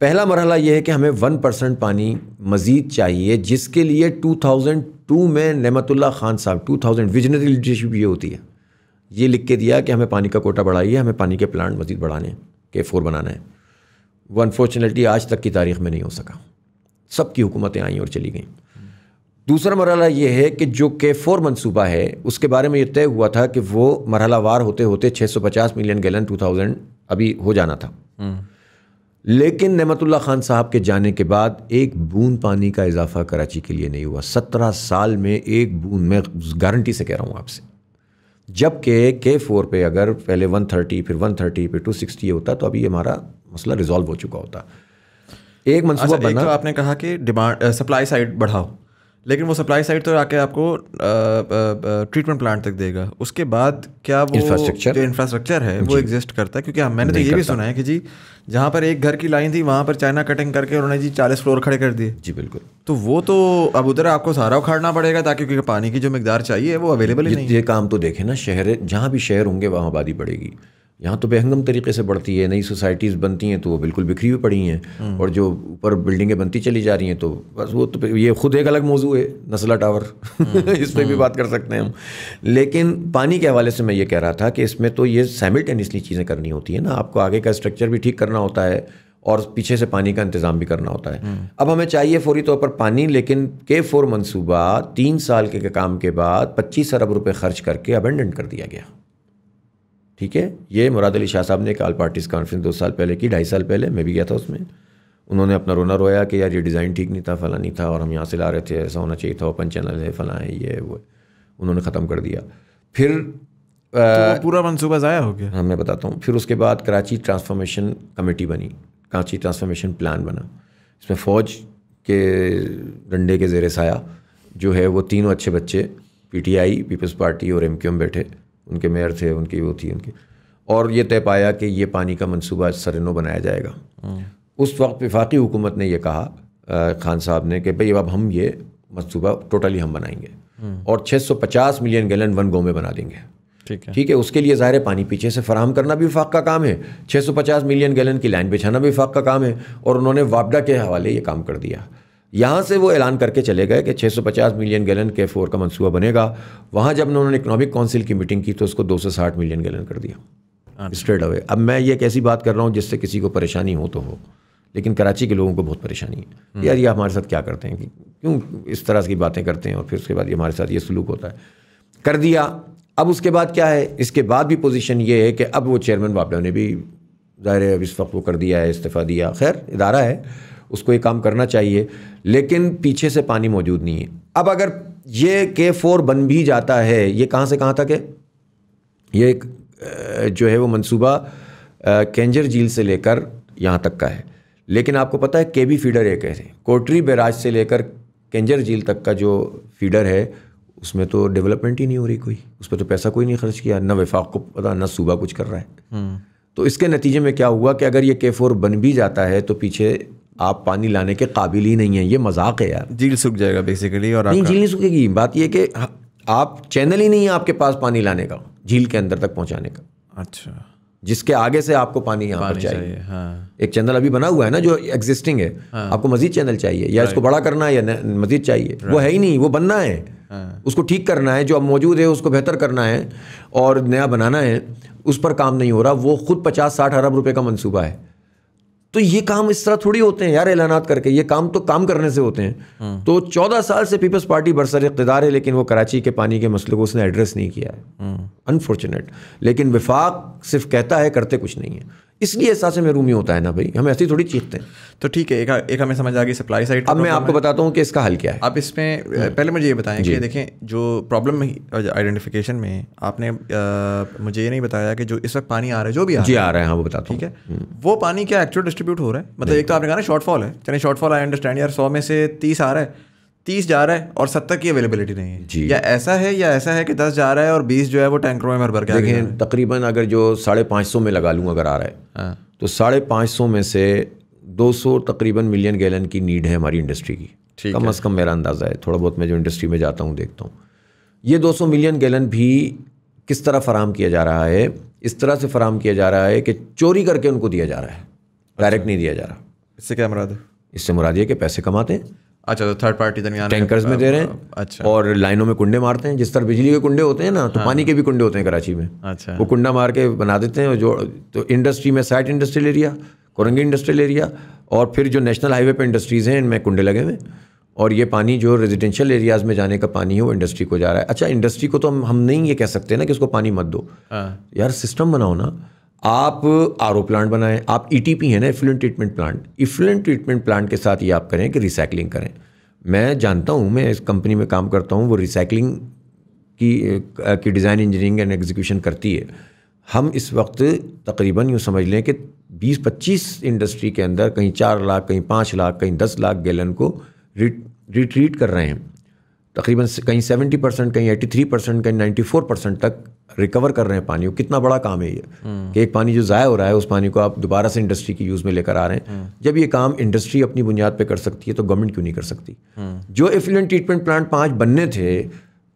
पहला मरहला ये है कि हमें वन परसेंट पानी मज़ीद चाहिए जिसके लिए टू थाउजेंड टू में नमतुल्ला खान साहब टू थाउजेंड विजनरी लीडरशिप ये होती है ये लिख के दिया कि हमें पानी का कोटा बढ़ाइए हमें पानी के प्लांट मज़ीद बढ़ाने के फोर बनाना है वो अनफॉर्चुनेटली आज तक की तारीख में नहीं हो सका सबकी हुकूमतें आई और चली गई दूसरा मरहला ये है कि जो के फोर मनसूबा है उसके बारे में ये तय हुआ था कि वो मरहला वार होते होते छः सौ पचास मिलियन गैलन टू थाउजेंड अभी हो जाना था हम्म। लेकिन नमतुल्ला खान साहब के जाने के बाद एक बूंद पानी का इजाफा कराची के लिए नहीं हुआ सत्रह साल में एक बूंद मैं गारंटी से कह रहा हूँ आपसे जबकि के फोर पे अगर पहले वन थर्टी फिर वन थर्टी फिर टू सिक्सटी होता तो अभी हमारा मसला रिजॉल्व हो चुका होता एक मनसूबा अच्छा, बना एक तो आपने कहा कि डिमांड सप्लाई साइड बढ़ाओ लेकिन वो सप्लाई साइड तो आके आपको ट्रीटमेंट प्लांट तक देगा उसके बाद क्या वो इंफ्रास्ट्रक्चर जो इंफ्रास्ट्रक्चर है वो एग्जिस्ट करता है क्योंकि मैंने तो ये भी सुना है कि जी जहाँ पर एक घर की लाइन थी वहाँ पर चाइना कटिंग करके उन्होंने जी चालीस फ्लोर खड़े कर दिए जी बिल्कुल तो वो तो अब उधर आपको सारा उखाड़ना पड़ेगा ताकि क्योंकि पानी की जो मकदार चाहिए वो अवेलेबल ही नहीं ये काम तो देखें ना शहर जहाँ भी शहर होंगे वहाँ आबादी बढ़ेगी यहाँ तो बेहंगम तरीके से बढ़ती है नई सोसाइटीज़ बनती हैं तो वो बिल्कुल बिखरी हुई पड़ी हैं हम्म। और जो ऊपर बिल्डिंगें बनती चली जा रही हैं तो बस वो तो ये खुद एक अलग मौजू है नस्ला टावर हम्म। इस पर भी हम्म। बात कर सकते हैं हम लेकिन पानी के हवाले से मैं ये कह रहा था कि इसमें तो ये साइमल्टेनियसली चीज़ें करनी होती है ना आपको आगे का स्ट्रक्चर भी ठीक करना होता है और पीछे से पानी का इंतज़ाम भी करना होता है अब हमें चाहिए फौरी तौर पर पानी लेकिन के फोर मनसूबा तीन साल के काम के बाद पच्चीस अरब रुपये खर्च करके अबेंडेंट कर दिया गया ठीक है ये मुराद अली शाह साहब ने एक आल पार्टीज़ कॉन्फ्रेंस दो साल पहले की ढाई साल पहले मैं भी गया था उसमें उन्होंने अपना रोना रोया कि यार ये डिज़ाइन ठीक नहीं था फला नहीं था और हम यहाँ से ला रहे थे ऐसा होना चाहिए था ओपन चैनल है फला है ये वो उन्होंने ख़त्म कर दिया फिर आ, तो पूरा मनसूबा ज़ाया हो गया हाँ मैं बताता हूँ फिर उसके बाद कराची ट्रांसफॉर्मेशन कमेटी बनी कराची ट्रांसफॉर्मेशन प्लान बना इसमें फ़ौज के डंडे के जेर साया जो है वो तीनों अच्छे बच्चे पीटीआई पीपल्स पार्टी और एम बैठे उनके मेयर थे उनकी वो थी उनकी और ये तय पाया कि ये पानी का मंसूबा सरनो बनाया जाएगा हम्म। उस वक्त विफाक़ी हुकूमत ने यह कहा खान साहब ने कि भाई अब हम ये मनसूबा टोटली हम बनाएंगे हम्म। और 650 मिलियन गैलन वन गो में बना देंगे ठीक है ठीक है उसके लिए ज़ाहिर पानी पीछे से फराम करना भी विफाक का काम है 650 मिलियन गैलन की लाइन बिछाना भी विफाक का काम है और उन्होंने वापडा के हवाले ये काम कर दिया यहाँ से वो ऐलान करके चले गए कि 650 मिलियन गैलन के फोर का मंसूबा बनेगा वहाँ जब उन्होंने इकनॉमिक काउंसिल की मीटिंग की तो उसको 260 मिलियन गैलन कर दिया अच्छा। स्ट्रेट अवे अब मैं ये एक ऐसी बात कर रहा हूँ जिससे किसी को परेशानी हो तो हो लेकिन कराची के लोगों को बहुत परेशानी है हम्म। यार ये हमारे साथ क्या करते हैं कि क्यों इस तरह की बातें करते हैं और फिर उसके बाद ये हमारे साथ ये सलूक होता है कर दिया अब उसके बाद क्या है इसके बाद भी पोजीशन ये है कि अब वो चेयरमैन वापला ने भी ज़ाहिर है अब इस वक्त वो कर दिया है इस्तीफ़ा दिया खैर इदारा है उसको ये काम करना चाहिए लेकिन पीछे से पानी मौजूद नहीं है अब अगर ये के फोर बन भी जाता है ये कहाँ से कहाँ तक है ये एक जो है वो मंसूबा केंजर झील से लेकर यहाँ तक का है लेकिन आपको पता है के बी फीडर एक ऐसे कोटरी बैराज से लेकर केंजर झील तक का जो फीडर है उसमें तो डेवलपमेंट ही नहीं हो रही कोई उस पर तो पैसा कोई नहीं खर्च किया ना विफाक को पता ना सूबा कुछ कर रहा है हम्म। तो इसके नतीजे में क्या हुआ कि अगर ये के फोर बन भी जाता है तो पीछे आप पानी लाने के काबिल ही नहीं है ये मजाक है यार झील सूख जाएगा बेसिकली और नहीं झील नहीं सूखेगी बात यह कि आप चैनल ही नहीं है आपके पास पानी लाने का झील के अंदर तक पहुँचाने का अच्छा जिसके आगे से आपको पानी यहाँ पर चाहिए, चाहिए हाँ। एक चैनल अभी बना हुआ है ना जो एग्जिस्टिंग है हाँ। आपको मजीद चैनल चाहिए या इसको बड़ा करना है या मजीद चाहिए वो है ही नहीं वो बनना है हाँ। उसको ठीक करना है जो अब मौजूद है उसको बेहतर करना है और नया बनाना है उस पर काम नहीं हो रहा वो खुद पचास साठ अरब रुपये का मनसूबा है तो ये काम इस तरह थोड़ी होते हैं यार ऐलानात करके ये काम तो काम करने से होते हैं हाँ। तो चौदह साल से पीपल्स पार्टी बरसर इकतदार है लेकिन वो कराची के पानी के मसले को उसने एड्रेस नहीं किया है अनफॉर्चुनेट हाँ। लेकिन विफाक सिर्फ कहता है करते कुछ नहीं है इसलिए एहसास में रूमी होता है ना भाई हम ऐसी थोड़ी चीखते हैं तो ठीक है एक एक हमें समझ आ गई सप्लाई साइड अब मैं आपको बताता हूँ कि इसका हल क्या है आप इसमें हम्म। पहले मुझे ये बताएं कि देखें जो प्रॉब्लम आइडेंटिफिकेशन में आपने आ, मुझे ये नहीं बताया कि जो इस वक्त पानी आ रहा है जो भी आ जी आ रहा है हाँ वो बताता ठीक है हम्म। वो पानी क्या एक्चुअल डिस्ट्रीब्यूट हो रहा है मतलब एक तो आपने कहा ना शॉर्टफॉल है चलिए शॉर्टफॉल आई अंडरस्टैंड यार सौ में से तीस आ रहा है तीस जा रहा है और सत्तर की अवेलेबिलिटी नहीं है या ऐसा है या ऐसा है कि दस जा रहा है और बीस जो है वो टैंकरों में भर भर के देखें तकरीबन अगर जो साढ़े पाँच सौ में लगा लूँ अगर आ रहा है हाँ। तो साढ़े पाँच सौ में से दो सौ तकरीबन मिलियन गैलन की नीड है हमारी इंडस्ट्री की कम अज़ कम मेरा अंदाज़ा है थोड़ा बहुत मैं जो इंडस्ट्री में जाता हूँ देखता हूँ ये दो सौ मिलियन गैलन भी किस तरह फराम किया जा रहा है इस तरह से फराम किया जा रहा है कि चोरी करके उनको दिया जा रहा है डायरेक्ट अच्छा। नहीं दिया जा रहा इससे क्या मुराद है इससे मुराद ये कि पैसे कमाते हैं अच्छा तो थर्ड पार्टी दरमियान टैंकर्स में दे रहे हैं अच्छा और लाइनों में कुंडे मारते हैं जिस तरह बिजली के कुंडे होते हैं ना तो हाँ। पानी के भी कुंडे होते हैं कराची में अच्छा वो कुंडा मार के बना देते हैं जो तो इंडस्ट्री में SITE industrial area Korangi industrial area और फिर जो नेशनल हाईवे पर इंडस्ट्रीज़ हैं इनमें कुंडे लगे हुए और ये पानी जो रेजिडेंशियल एरियाज़ में जाने का पानी है वो इंडस्ट्री को जा रहा है अच्छा इंडस्ट्री को तो हम हम नहीं ये कह सकते ना कि उसको पानी मत दो हाँ। यार सिस्टम बनाओ ना आप आर प्लांट बनाएं आप ई e है ना effluent treatment plant effluent treatment plant के साथ ये आप करें कि रिसाइकलिंग करें मैं जानता हूँ मैं इस कंपनी में काम करता हूँ वो रिसाइकलिंग की की डिज़ाइन इंजीनियरिंग एंड एग्जीक्यूशन करती है हम इस वक्त तकरीबन यूँ समझ लें कि 20-25 इंडस्ट्री के अंदर कहीं चार लाख कहीं पाँच लाख कहीं दस लाख गैलन को रिट्रीट कर रहे हैं तकरीबन कहीं सेवेंटी परसेंट कहीं थ्री परसेंट कहीं नाइन्टी फोर परसेंट तक रिकवर कर रहे हैं पानी को कितना बड़ा काम है ये हम्म। कि एक पानी जो ज़ाया हो रहा है उस पानी को आप दोबारा से इंडस्ट्री की यूज़ में लेकर आ रहे हैं हम्म। जब ये काम इंडस्ट्री अपनी बुनियाद पर कर सकती है तो गवर्नमेंट क्यों नहीं कर सकती हम्म। जो एफ्लुएंट ट्रीटमेंट प्लांट पाँच बनने थे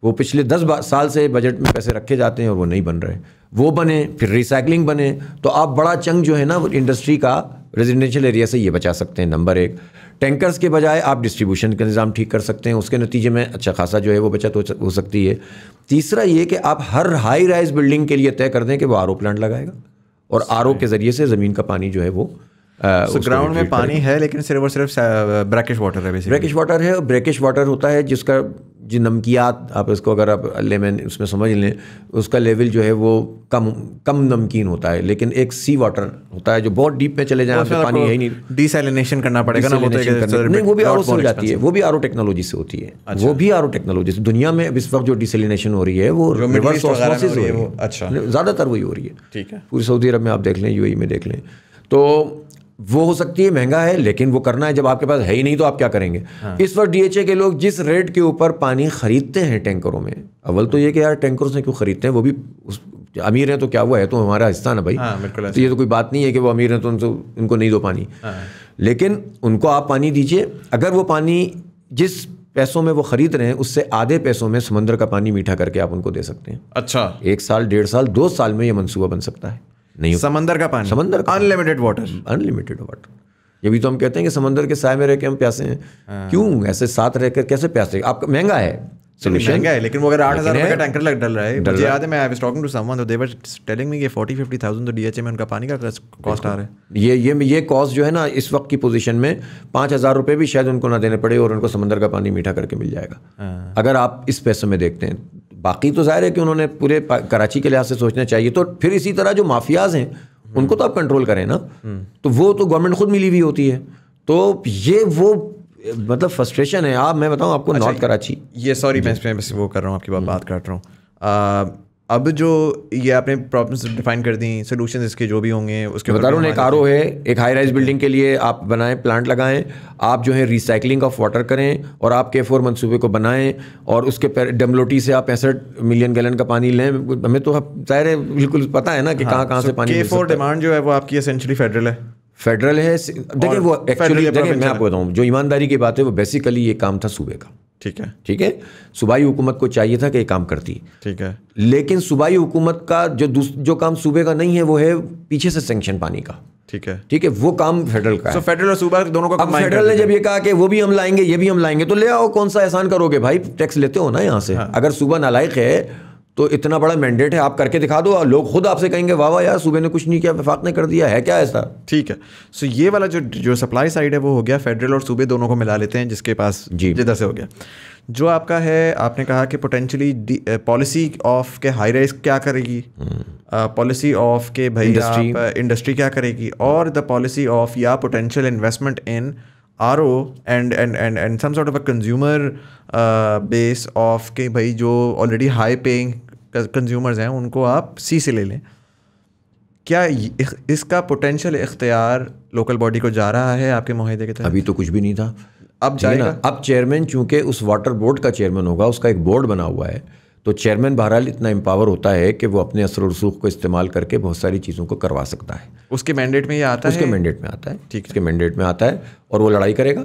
वो पिछले दस साल से बजट में पैसे रखे जाते हैं और वो नहीं बन रहे वो बने फिर रिसाइकलिंग बने तो आप बड़ा चंग जो है ना वो इंडस्ट्री का रेजिडेंशियल एरिया से ये बचा सकते हैं नंबर एक टैंकर्स के बजाय आप डिस्ट्रीब्यूशन का निज़ाम ठीक कर सकते हैं उसके नतीजे में अच्छा खासा जो है वो बचत हो सकती है तीसरा ये कि आप हर हाई राइज बिल्डिंग के लिए तय कर दें कि वो आर प्लांट लगाएगा और आर के ज़रिए से ज़मीन का पानी जो है वो सो ग्राउंड में पानी है लेकिन सिर्फ और सिर्फ ब्रैकिश वाटर है ब्रैकिश वाटर है और ब्रैकिश वाटर होता है जिसका जो नमकियात आप इसको अगर आप लेमन उसमें समझ लें उसका लेवल जो है वो कम कम नमकीन होता है लेकिन एक सी वाटर होता है जो बहुत डीप में चले जाए उसमें पानी है ही नहीं डिसलिनेशन करना पड़ेगा ना वो तो नहीं वो भी आर से हो जाती है वो भी आर टेक्नोलॉजी से होती है अच्छा। वो भी आर टेक्नोलॉजी से दुनिया में अब इस वक्त जो डिसलिनेशन हो रही है वो रिवर्स ऑस्मोसिस हो रही है अच्छा ज़्यादातर वही हो रही है ठीक है पूरी सऊदी अरब में आप देख लें यू e में देख लें तो वो हो सकती है महंगा है लेकिन वो करना है जब आपके पास है ही नहीं तो आप क्या करेंगे हाँ। इस वक्त डीएचए के लोग जिस रेट के ऊपर पानी खरीदते हैं टैंकरों में अव्वल तो ये कि यार टैंकरों से क्यों खरीदते हैं वो भी उस अमीर हैं तो क्या हुआ है तो हमारा हिस्सा ना भाई हाँ, तो ये तो कोई बात नहीं है कि वो अमीर हैं तो उनको उनको नहीं दो पानी हाँ। लेकिन उनको आप पानी दीजिए अगर वो पानी जिस पैसों में वो खरीद रहे हैं उससे आधे पैसों में समंदर का पानी मीठा करके आप उनको दे सकते हैं अच्छा एक साल डेढ़ साल दो साल में ये मंसूबा बन सकता है नहीं समंदर का पानी समंदर का अनलिमिटेड वाटर अनलिमिटेड वाटर ये भी तो हम कहते हैं कि समंदर के साय में रह के हम प्यासे हैं हाँ। क्यों ऐसे साथ रहकर कैसे प्यासे आपका महंगा है इस वक्त की पोजिशन में पांच हज़ार रुपए भी शायद उनको ना देने पड़े और उनको समंदर का पानी मीठा करके मिल जाएगा हाँ। अगर आप इस पैसे में देखते हैं बाकी तो जाहिर है कि उन्होंने पूरे कराची के लिहाज से सोचना चाहिए तो फिर इसी तरह जो माफियाज हैं उनको तो आप कंट्रोल करें ना हम्म। तो वो तो गवर्नमेंट खुद मिली हुई होती है तो ये वो मतलब फ्रस्ट्रेशन है आप मैं बताऊँ आपको अच्छा, नॉर्थ कराची ये सॉरी मैं वो कर रहा हूँ आपकी बात हम्म। बात कर रहा हूँ अब जो ये आपने प्रॉब्लम्स डिफाइन कर दी सोल्यूशन इसके जो भी होंगे उसके बता रहा हूँ एक आर है एक हाई राइज बिल्डिंग के लिए आप बनाएं प्लांट लगाएं आप जो है रिसाइकलिंग ऑफ वाटर करें और आप के फोर मनसूबे को बनाएं और उसके डमलोटी से आप पैंसठ मिलियन गैलन का पानी लें हमें तो जाहिर है बिल्कुल पता है ना कि हाँ, कहाँ कहाँ से पानी के फोर डिमांड जो है वो आपकी असेंशली फेडरल है फेडरल है देखिए वो एक्चुअली मैं आपको बताऊँ जो ईमानदारी की बात है वो बेसिकली ये काम था सूबे का ठीक है ठीक है सूबाई हुकूमत को चाहिए था कि ये काम करती ठीक है लेकिन सूबाई हुकूमत का जो जो काम सूबे का नहीं है वो है पीछे से सेंक्शन पानी का ठीक है ठीक है वो काम फेडरल का so, है फेडरल और सूबा दोनों का अब फेडरल ने जब ये कहा कि वो भी हम लाएंगे ये भी हम लाएंगे तो ले आओ कौन सा एहसान करोगे भाई टैक्स लेते हो ना यहाँ से हाँ। अगर सूबा नालायक है तो इतना बड़ा मैंडेट है आप करके दिखा दो और लोग खुद आपसे कहेंगे वाह वाह यार सूबे ने कुछ नहीं किया विफाक ने कर दिया है क्या ऐसा ठीक है सो ये वाला जो जो सप्लाई साइड है वो हो गया फेडरल और सूबे दोनों को मिला लेते हैं जिसके पास जी जिधर से हो गया जो आपका है आपने कहा कि पोटेंशली पॉलिसी ऑफ के हाई राइज क्या करेगी पॉलिसी हम्म। ऑफ uh, के भाई इंडस्ट्री uh, क्या करेगी और द पॉलिसी ऑफ या potential investment in R O and and and and some sort of a consumer base of के भाई जो ऑलरेडी हाई पेइंग कंज्यूमर्स हैं उनको आप सी से ले लें क्या इसका पोटेंशियल इख्तियार लोकल बॉडी को जा रहा है आपके माहदे के तहत अभी तो कुछ भी नहीं था अब जाएगा अब चेयरमैन चूंकि उस वाटर बोर्ड का चेयरमैन होगा उसका एक बोर्ड बना हुआ है तो चेयरमैन बहरहाल इतना एम्पावर होता है कि वो अपने असर रसूख को इस्तेमाल करके बहुत सारी चीज़ों को करवा सकता है उसके मैंडेट में ये आता उसके है उसके मैंडेट में आता है ठीक उसके मैंडेट में आता है और वो लड़ाई करेगा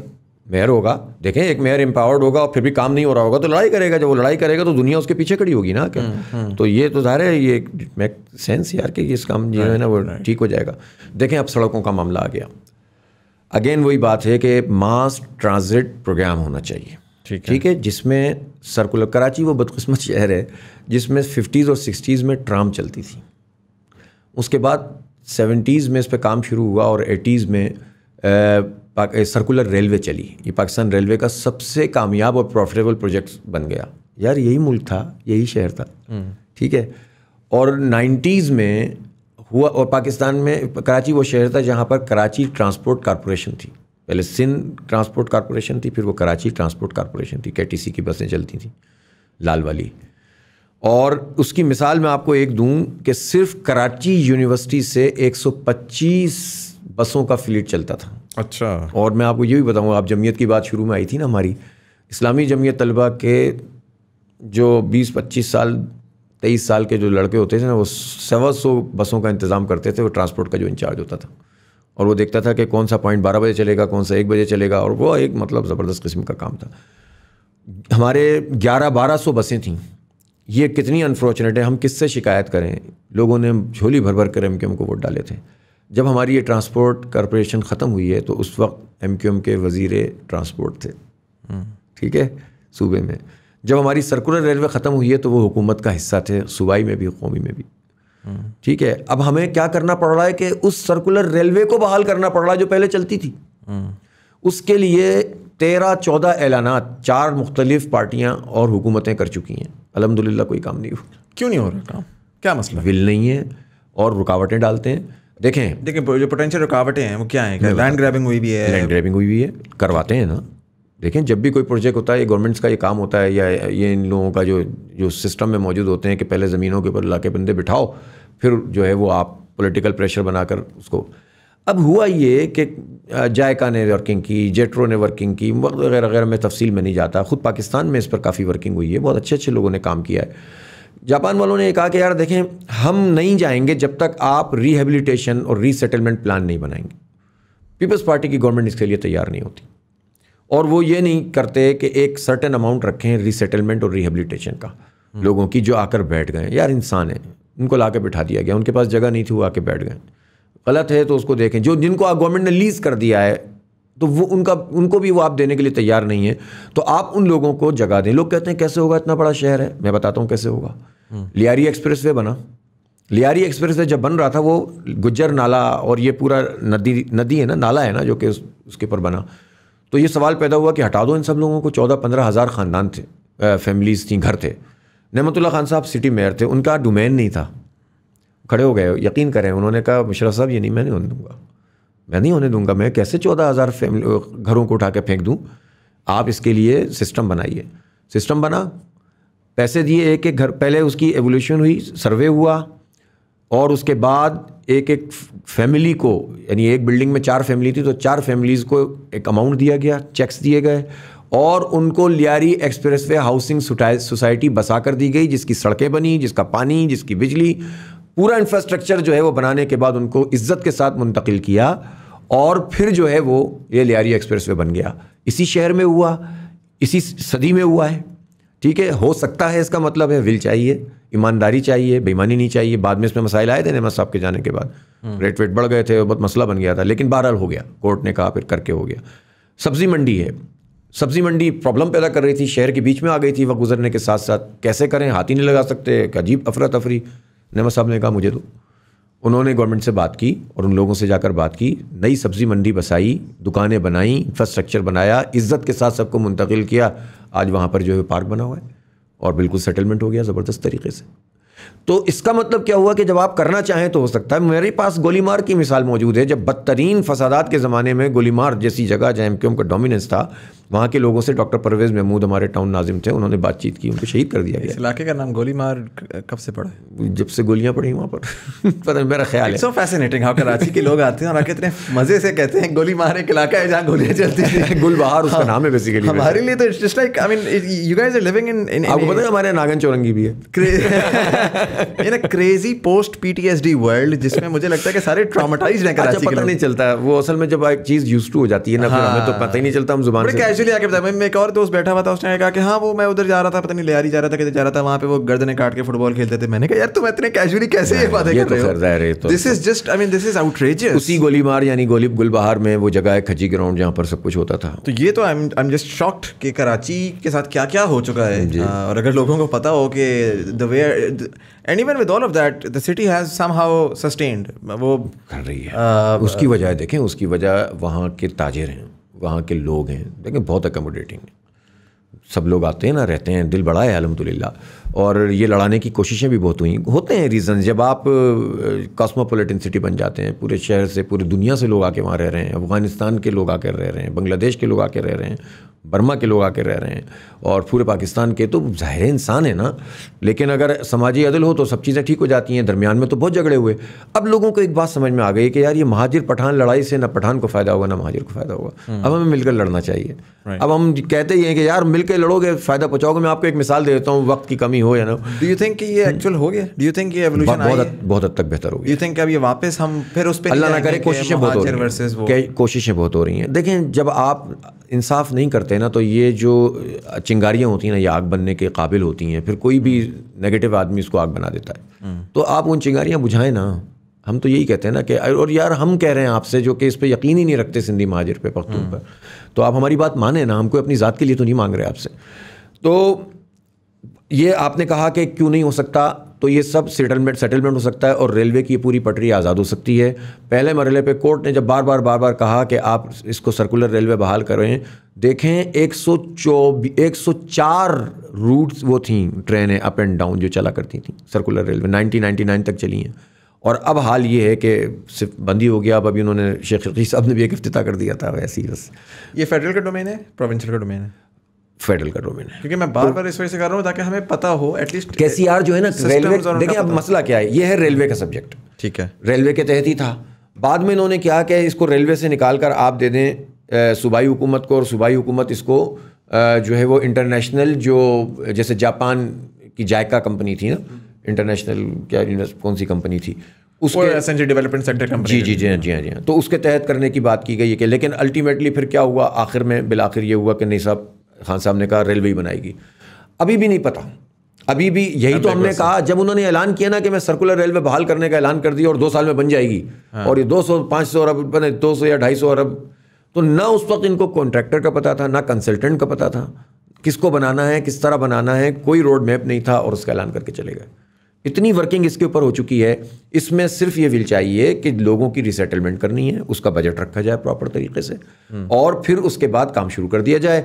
मेयर होगा देखें एक मेयर एम्पावर्ड होगा और फिर भी काम नहीं हो रहा होगा तो लड़ाई करेगा जब वो लड़ाई करेगा तो दुनिया उसके पीछे खड़ी होगी ना क्या हम्म, हम्म। तो ये तो ज़ाहिर है ये मेक सेंस यार कि इस काम जो है ना वो ठीक हो जाएगा देखें अब सड़कों का मामला आ गया अगेन वही बात है कि मास ट्रांजिट प्रोग्राम होना चाहिए ठीक है ठीक है जिसमें सर्कुलर कराची वो बदकस्मत शहर है जिसमें फिफ्टीज़ और सिक्सटीज़ में ट्राम चलती थी उसके बाद सेवेंटीज़ में इस पर काम शुरू हुआ और एटीज़ में सर्कुलर रेलवे चली ये पाकिस्तान रेलवे का सबसे कामयाब और प्रॉफिटेबल प्रोजेक्ट बन गया यार यही मुल्क था यही शहर था हम्म। ठीक है और नाइन्टीज़ में हुआ और पाकिस्तान में कराची वो शहर था जहाँ पर कराची ट्रांसपोर्ट कॉरपोरेशन थी पहले सिंध ट्रांसपोर्ट कॉरपोरेशन थी फिर वो कराची ट्रांसपोर्ट कॉरपोरेशन थी के की बसें चलती थी लाल वाली और उसकी मिसाल मैं आपको एक दूं कि सिर्फ कराची यूनिवर्सिटी से 125 बसों का फ्लीट चलता था अच्छा और मैं आपको ये भी बताऊँगा आप जमीयत की बात शुरू में आई थी ना हमारी इस्लामी जमीयत तलबा के जो 20-25 साल 23 साल के जो लड़के होते थे ना वो सवा सौ बसों का इंतज़ाम करते थे वो ट्रांसपोर्ट का जो इंचार्ज होता था और वो देखता था कि कौन सा पॉइंट बारह बजे चलेगा कौन सा एक बजे चलेगा और वो एक मतलब ज़बरदस्त किस्म का काम था हमारे ग्यारह बारह सौ बसें थीं ये कितनी अनफॉर्चुनेट है हम किससे शिकायत करें लोगों ने झोली भर भर कर हमको वोट डाले थे जब हमारी ये ट्रांसपोर्ट कॉरपोरेशन ख़त्म हुई है तो उस वक्त एम क्यू एम के वजीर ट्रांसपोर्ट थे हम्म। ठीक है सूबे में जब हमारी सर्कुलर रेलवे ख़त्म हुई है तो वो हुकूमत का हिस्सा थे सूबाई में भी कौमी में भी हम्म। ठीक है अब हमें क्या करना पड़ रहा है कि उस सर्कुलर रेलवे को बहाल करना पड़ रहा है जो पहले चलती थी हम्म। उसके लिए तेरह चौदह ऐलान चार मुख्तलिफ पार्टियाँ और हुकूमतें कर चुकी हैं अलहमदिल्ला कोई काम नहीं हुआ क्यों नहीं हो रहा काम क्या मसला विल नहीं है और रुकावटें डालते हैं देखें देखें जो पोटेंशियल रुकावटें हैं वो क्या हैं लैंड ग्रैबिंग हुई भी है लैंड ग्रैबिंग हुई भी है करवाते हैं ना देखें जब भी कोई प्रोजेक्ट होता है ये गवर्नमेंट्स का ये काम होता है या ये इन लोगों का जो जो सिस्टम में मौजूद होते हैं कि पहले ज़मीनों के ऊपर ला के बंदे बिठाओ फिर जो है वो आप पोलिटिकल प्रेशर बनाकर उसको अब हुआ ये कि जायका ने वर्किंग की जेट्रो ने वर्किंग की वगैरह वगैरह में तफसील में नहीं जाता ख़ुद पाकिस्तान में इस पर काफ़ी वर्किंग हुई है बहुत अच्छे अच्छे लोगों ने काम किया है जापान वालों ने कहा कि यार देखें हम नहीं जाएंगे जब तक आप रिहेबिलिटेशन और रीसेटलमेंट प्लान नहीं बनाएंगे पीपल्स पार्टी की गवर्नमेंट इसके लिए तैयार नहीं होती और वो ये नहीं करते कि एक सर्टेन अमाउंट रखें रीसेटलमेंट और रिहेबिलिटेशन का हम्म। लोगों की जो आकर बैठ गए यार इंसान है उनको ला बिठा दिया गया उनके पास जगह नहीं थी वो आके बैठ गए गलत है तो उसको देखें जो जिनको गवर्नमेंट ने लीज कर दिया है तो वो उनका उनको भी वो आप देने के लिए तैयार नहीं है तो आप उन लोगों को जगह दें लोग कहते हैं कैसे होगा इतना बड़ा शहर है मैं बताता हूँ कैसे होगा हम्म। लियारी एक्सप्रेस वे बना लियारी एक्सप्रेस वे जब बन रहा था वो गुज्जर नाला और ये पूरा नदी नदी है ना नाला है ना जो कि उस, उसके ऊपर बना तो ये सवाल पैदा हुआ कि हटा दो इन सब लोगों को चौदह पंद्रह हज़ार ख़ानदान थे फैमिलीज़ थी घर थे नमतुल्ला खान साहब सिटी मेयर थे उनका डोमेन नहीं था खड़े हो गए यकीन करें उन्होंने कहा मुशरफ साहब ये नहीं मैं नहीं दूंगा मैं नहीं होने दूंगा मैं कैसे चौदह हज़ार फैमिली घरों को उठा के फेंक दूँ आप इसके लिए सिस्टम बनाइए सिस्टम बना पैसे दिए एक एक घर पहले उसकी एवोल्यूशन हुई सर्वे हुआ और उसके बाद एक एक फैमिली को यानी एक बिल्डिंग में चार फैमिली थी तो चार फैमिलीज़ को एक अमाउंट दिया गया चेक्स दिए गए और उनको Lyari expressway housing society बसा कर दी गई जिसकी सड़कें बनी जिसका पानी जिसकी बिजली पूरा इंफ्रास्ट्रक्चर जो है वो बनाने के बाद उनको इज्जत के साथ मुंतकिल किया और फिर जो है वो ये लियारी एक्सप्रेस वे बन गया इसी शहर में हुआ इसी सदी में हुआ है ठीक है हो सकता है इसका मतलब है विल चाहिए ईमानदारी चाहिए बेईमानी नहीं चाहिए बाद में इसमें मसाइल आए थे नहमद साहब के जाने के बाद रेट हम्म। वेट बढ़ गए थे बहुत मसला बन गया था लेकिन बहरहाल हो गया कोर्ट ने कहा फिर करके हो गया सब्ज़ी मंडी है सब्ज़ी मंडी प्रॉब्लम पैदा कर रही थी शहर के बीच में आ गई थी वक्त गुजरने के साथ साथ कैसे करें हाथ ही नहीं लगा सकते अजीब अफरा तफरी नहमद साहब ने कहा मुझे तो उन्होंने गवर्नमेंट से बात की और उन लोगों से जाकर बात की नई सब्ज़ी मंडी बसाई दुकानें बनाई इंफ्रास्ट्रक्चर बनाया इज़्ज़त के साथ सबको मुंतकिल किया आज वहाँ पर जो है पार्क बना हुआ है और बिल्कुल सेटलमेंट हो गया ज़बरदस्त तरीके से तो इसका मतलब क्या हुआ कि जब आप करना चाहें तो हो सकता है मेरे पास गोलीमार की मिसाल मौजूद है जब बदतरीन फसादात के ज़माने में गोलीमार जैसी जगह जहाँ एम का डोमिनेंस था वहाँ के लोगों से डॉक्टर परवेज़ महमूद हमारे टाउन नाजिम थे उन्होंने बातचीत की उनको शहीद कर दिया गया इलाके का नाम गोली मार कब से पड़ा है जब से गोलियाँ पड़ी वहाँ पर पता मेरा ख्याल है सो फैसिनेटिंग हाँ कराची के लोग आते हैं और आके इतने मज़े से कहते हैं गोली मार एक इलाका है जहाँ गोलियाँ चलती हैं गुलबहार उसका हाँ। नाम है बेसिकली हमारे लिए तो just like I mean you guys are living in in आपको पता है हमारे नागन चौरंगी भी है in a crazy post PTSD world जिसमें मुझे लगता है कि सारे ट्रामाटाइज हैं अच्छा, कराची पता नहीं चलता वो असल में जब एक चीज़ यूज टू हो जाती है ना हमें तो हाँ। पता ही नहीं चलता हम जुबान से एक्चुअली आगे बताया मैं एक और दोस्त बैठा हुआ था उसने कहा कि हाँ वो मैं उधर जा रहा था पता नहीं लियारी जा रहा था कहते जा रहा था वहाँ पे वो गर्दने काट के फुटबॉल खेलते थे मैंने कहा यार तुम इतने कैजुअली कैसे ये बातें कर तो रहे हो this is just I mean this is outrageous उसी गोली मार यानी गोली गुलबहार में वो जगह है खजी ग्राउंड जहाँ पर सब कुछ होता था तो ये तो आई एम जस्ट शॉक्ड कि कराची के साथ क्या क्या हो चुका है हाँ, और अगर लोगों को पता हो कि the way and even with all of that the city has somehow sustained वो कर रही है uh, उसकी वजह देखें उसकी वजह वहाँ के ताजिर हैं वहाँ के लोग हैं लेकिन बहुत अकोमोडेटिंग सब लोग आते हैं ना रहते हैं दिल बड़ा है अलहमदिल्ला और ये लड़ाने की कोशिशें भी बहुत हुई होते हैं रीज़न जब आप कॉस्मोपोलिटन सिटी बन जाते हैं पूरे शहर से पूरी दुनिया से लोग आके वहाँ रह रहे हैं अफ़गानिस्तान के लोग आके रह रहे हैं बांग्लादेश के लोग आके रह रहे हैं बर्मा के लोग आके रह रहे हैं और पूरे पाकिस्तान के तो ज़ाहिर इंसान है ना लेकिन अगर समाजी अदल हो तो सब चीज़ें ठीक हो जाती हैं दरमियान में तो बहुत झगड़े हुए अब लोगों को एक बात समझ में आ गई कि यार ये महाजिर पठान लड़ाई से ना पठान को फ़ायदा होगा ना महाजिर को फ़ायदा होगा हम्म। अब हमें मिलकर लड़ना चाहिए अब हम कहते ही हैं कि यार मिलकर लड़ोगे फ़ायदा पहुँचाओगे मैं आपको एक मिसाल दे देता हूँ वक्त की कमी नहीं हो या ना डू यू थिंक ये एक्चुअल हो गया डू यू थिंक ये एवोल्यूशन बहुत बहुत हद तक बेहतर होगी यू थिंक अब ये वापस हम फिर उस पे अल्लाह ना करे कोशिशें बहुत हो रही हैं कोशिशें बहुत हो रही हैं देखें जब आप इंसाफ नहीं करते ना तो ये जो चिंगारियाँ होती हैं ना ये आग बनने के काबिल होती हैं फिर कोई भी नेगेटिव आदमी इसको आग बना देता है हम्म। तो आप उन चिंगारियाँ बुझाएं ना हम तो यही कहते हैं ना कि और यार हम कह रहे हैं आपसे जो कि इस पर यकीन ही नहीं रखते सिंधी महाजिर पे पख्तून पर हम्म। तो आप हमारी बात माने ना हमको अपनी ज़ात के लिए तो नहीं मांग रहे आपसे तो ये आपने कहा कि क्यों नहीं हो सकता तो ये सब सेटलमेंट सेटलमेंट हो सकता है और रेलवे की पूरी पटरी आज़ाद हो सकती है पहले मरहले पे कोर्ट ने जब बार बार बार बार कहा कि आप इसको सर्कुलर रेलवे बहाल करें देखें एक सौ एक सौ चार रूट्स वो थी ट्रेनें अप एंड डाउन जो चला करती थी circular railway nineteen ninety nine तक चली हैं और अब हाल ये है कि सिर्फ बंदी हो गया अब अभी उन्होंने शेख साहब ने भी एक अफ्तः कर दिया था वैसी ही बस ये फेडरल का डोमेन है प्रोविंशल का डोमेन है फेडरल का डोमेन है क्योंकि मैं बार बार इस वजह से कर रहा हूँ ताकि हमें पता हो एटलीस्ट कैसी आर जो है ना रेलवे देखिए अब मसला क्या है ये है रेलवे का सब्जेक्ट ठीक है रेलवे के तहत ही था बाद में इन्होंने क्या कि इसको रेलवे से निकाल कर आप दे दें सूबाई हुकूमत को और सूबाई हुकूमत इसको जो है वो इंटरनेशनल जो जैसे जापान की जायका कंपनी थी ना इंटरनेशनल क्या कौन सी कंपनी थी उसके डेवलपमेंट सेक्टर कंपनी जी जी जी जी जी तो उसके तहत करने की बात की गई है कि लेकिन अल्टीमेटली फिर क्या हुआ आखिर में बिल आखिर ये हुआ कि नहीं साहब खान साहब ने कहा रेलवे ही बनाएगी अभी भी नहीं पता अभी भी यही तो हमने कहा जब उन्होंने ऐलान किया ना कि मैं सर्कुलर रेलवे बहाल करने का ऐलान कर दिया और दो साल में बन जाएगी हाँ। और ये दो सौ पाँच सौ अरब बने दो सौ या ढाई सौ अरब तो ना उस वक्त इनको कॉन्ट्रैक्टर का पता था ना कंसल्टेंट का पता था किसको बनाना है किस तरह बनाना है कोई रोड मैप नहीं था और उसका ऐलान करके चले गए इतनी वर्किंग इसके ऊपर हो चुकी है इसमें सिर्फ ये विल चाहिए कि लोगों की रिसेटलमेंट करनी है उसका बजट रखा जाए प्रॉपर तरीके से हम्म। और फिर उसके बाद काम शुरू कर दिया जाए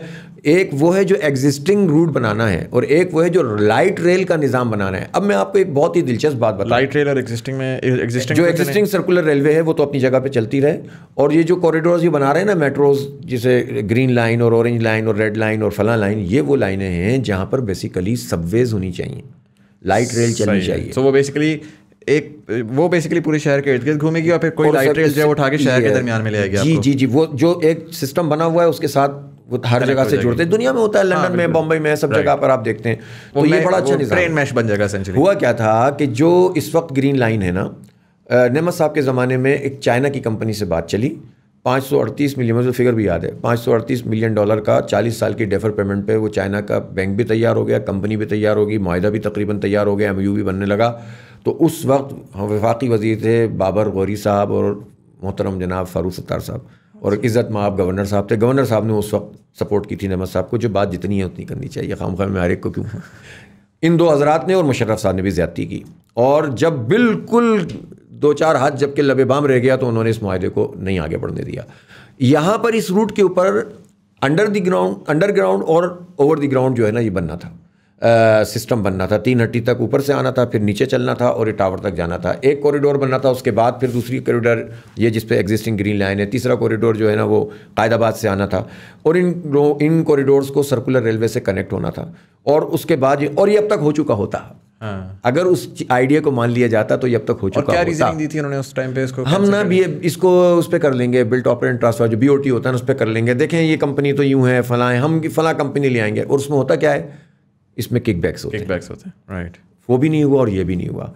एक वो है जो एग्जिस्टिंग रूट बनाना है और एक वो है जो लाइट रेल का निज़ाम बनाना है अब मैं आपको एक बहुत ही दिलचस्प बात बता लाइट रेल और एग्जिस्टिंग में एग्जिस्टिंग जो एग्जिस्टिंग सर्कुलर रेलवे है वो तो अपनी जगह पर चलती रहे और ये जो कॉरिडोर ये बना रहे हैं ना मेट्रोज जिसे ग्रीन लाइन और ऑरेंज लाइन और रेड लाइन और फला लाइन ये वो लाइनें हैं जहाँ पर बेसिकली सबवेज होनी चाहिए लाइट रेल चलनी चाहिए सो so, वो बेसिकली एक वो बेसिकली पूरे शहर के इर्द गिर्द घूमेगी और फिर कोई लाइट रेल जो है उठा के शहर के दरमियान में ले आएगी जी जी जी वो जो एक सिस्टम बना हुआ है उसके साथ वो हर जगह से जुड़ते हैं दुनिया में होता है हाँ, लंदन में बॉम्बे में सब जगह पर आप देखते हैं तो ये बड़ा अच्छा ट्रेन मैश बन जाएगा सेंचुरी हुआ क्या था कि जो इस वक्त ग्रीन लाइन है ना नमत साहब के ज़माने में एक चाइना की कंपनी से बात चली 538 मिलियन मुझे फिगर भी याद है 538 मिलियन डॉलर का 40 साल की डेफर पेमेंट पे वो चाइना का बैंक भी तैयार हो गया कंपनी भी तैयार होगी माहिदा भी तकरीबन तैयार हो गया एम भी बनने लगा तो उस वक्त हम वफाकी वजीर थे बाबर गौरी साहब और मोहतरम जनाब फारूक सत्तार साहब और अच्छा। इज़्ज़त आप गवर्नर साहब थे गवर्नर साहब ने उस वक्त सपोर्ट की थी नमद साहब को जो बात जितनी है उतनी करनी चाहिए खाम खाम में हर एक को क्यों इन दो हजरात ने और मुशर्रफ साहब ने भी ज्यादती की और जब बिल्कुल दो चार हाथ जबकि लबे बाम रह गया तो उन्होंने इस मुहिदे को नहीं आगे बढ़ने दिया यहाँ पर इस रूट के ऊपर अंडर द ग्राउंड अंडरग्राउंड और ओवर द ग्राउंड जो है ना ये बनना था सिस्टम बनना था तीन हट्टी तक ऊपर से आना था फिर नीचे चलना था और ये टावर तक जाना था एक कॉरिडोर बनना था उसके बाद फिर दूसरी कॉरिडोर ये जिस पे एग्जिस्टिंग ग्रीन लाइन है तीसरा कॉरिडोर जो है ना वो कायदाबाद से आना था और इन इन कॉरिडोर्स को सर्कुलर रेलवे से कनेक्ट होना था और उसके बाद और ये अब तक हो चुका होता हाँ। अगर उस आइडिया को मान लिया जाता तो अब तक हो चुका क्या दी थी उन्होंने उस टाइम पे इसको हम ना भी इसको उस पर कर लेंगे बिल्ट ऑपरेंट ट्रांसफर जो बीओटी होता है ना उस पर कर लेंगे देखें ये कंपनी तो यूं है फला है हम फला कंपनी ले आएंगे और उसमें होता क्या है इसमें किक बैक्स होते किक बैक्स होते हैं राइट वो भी नहीं हुआ और ये भी नहीं हुआ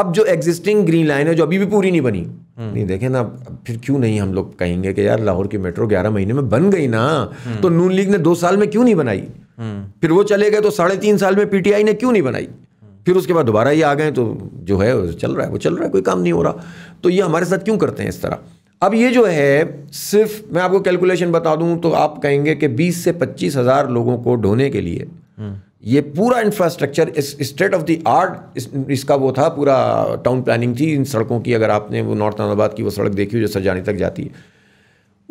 अब जो एग्जिस्टिंग ग्रीन लाइन है जो अभी भी पूरी नहीं बनी हम्म। नहीं देखें ना फिर क्यों नहीं हम लोग कहेंगे कि यार लाहौर की मेट्रो ग्यारह महीने में बन गई ना हम्म। तो नून लीग ने दो साल में क्यों नहीं बनाई हम्म। फिर वो चले गए तो साढ़े तीन साल में पीटीआई ने क्यों नहीं बनाई फिर उसके बाद दोबारा ये आ गए तो जो है चल रहा है वो चल रहा है कोई काम नहीं हो रहा तो ये हमारे साथ क्यों करते हैं इस तरह अब ये जो है सिर्फ मैं आपको कैलकुलेशन बता दूं तो आप कहेंगे कि 20 से पच्चीस हज़ार लोगों को ढोने के लिए हम्म। ये पूरा इंफ्रास्ट्रक्चर इस स्टेट ऑफ द आर्ट इस, इसका वो था पूरा टाउन प्लानिंग थी इन सड़कों की अगर आपने वो नॉर्थ अहमदाबाद की वो सड़क देखी हो जो सरजानी तक जाती है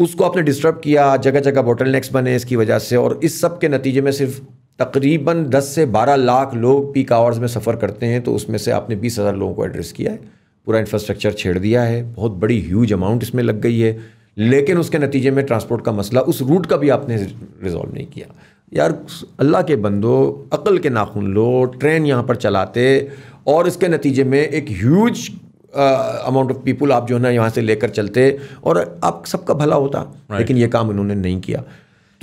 उसको आपने डिस्टर्ब किया जगह जगह बॉटल नेक्स बने इसकी वजह से और इस सब के नतीजे में सिर्फ तकरीबन 10 से 12 लाख लोग पीक आवर्स में सफ़र करते हैं तो उसमें से आपने बीस हज़ार लोगों को एड्रेस किया है पूरा इंफ्रास्ट्रक्चर छेड़ दिया है बहुत बड़ी ह्यूज अमाउंट इसमें लग गई है लेकिन उसके नतीजे में ट्रांसपोर्ट का मसला उस रूट का भी आपने रिजॉल्व नहीं किया यार अल्लाह के बंदो अकल के नाखून लो ट्रेन यहाँ पर चलाते और इसके नतीजे में एक ह्यूज अमाउंट ऑफ पीपल आप जो है ना यहाँ से लेकर चलते और आप सबका भला होता right. लेकिन ये काम इन्होंने नहीं किया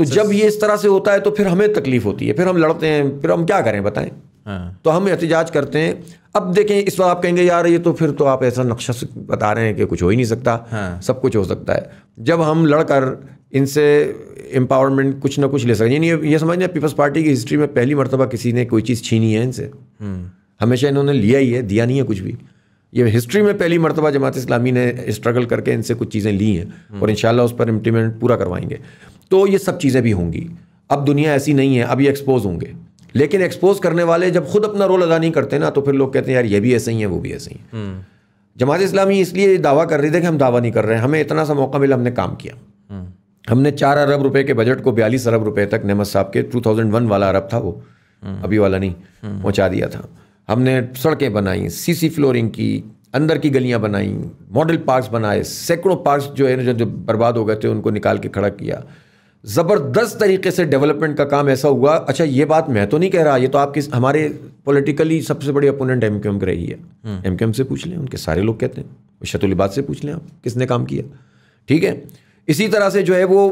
तो जब ये इस तरह से होता है तो फिर हमें तकलीफ होती है फिर हम लड़ते हैं फिर हम क्या करें बताएं हाँ। तो हम एहतजाज करते हैं अब देखें इस बार आप कहेंगे यार ये तो फिर तो आप ऐसा नक्शा बता रहे हैं कि कुछ हो ही नहीं सकता हाँ। सब कुछ हो सकता है जब हम लड़कर इनसे एम्पावरमेंट कुछ ना कुछ ले सकें यानी ये समझना पीपल्स पार्टी की हिस्ट्री में पहली मरतबा किसी ने कोई चीज़ छीनी है इनसे हम्म। हमेशा इन्होंने लिया ही है दिया नहीं है कुछ भी ये हिस्ट्री में पहली मरतबा जमात इस्लामी ने स्ट्रगल करके इनसे कुछ चीज़ें ली हैं हम्म। और इन उस पर इम्प्लीमेंट पूरा करवाएंगे तो ये सब चीज़ें भी होंगी अब दुनिया ऐसी नहीं है अभी एक्सपोज होंगे लेकिन एक्सपोज करने वाले जब खुद अपना रोल अदा नहीं करते ना तो फिर लोग कहते हैं यार ये भी ऐसे ही है वो भी ऐसे ही है हम्म। जमात इस्लामी इसलिए दावा कर रही थी कि हम दावा नहीं कर रहे हैं हमें इतना सा मौका मिला हमने काम किया हम्म। हमने चार अरब रुपए के बजट को बयालीस अरब रुपए तक नहमद साहब के वन वाला अरब था वो हम्म। अभी वाला नहीं पहुँचा दिया था हमने सड़कें बनाई सीसी फ्लोरिंग की अंदर की गलियां बनाई मॉडल पार्क्स बनाए सैकड़ों पार्क्स जो है जो, जो बर्बाद हो गए थे उनको निकाल के खड़ा किया ज़बरदस्त तरीके से डेवलपमेंट का काम ऐसा हुआ अच्छा ये बात मैं तो नहीं कह रहा ये तो आपकी हमारे पॉलिटिकली सबसे बड़े अपोनेंट एम क्यू एम रही है एम क्यू एम से पूछ लें उनके सारे लोग कहते हैं शतुलिबाद से पूछ लें आप किसने काम किया ठीक है इसी तरह से जो है वो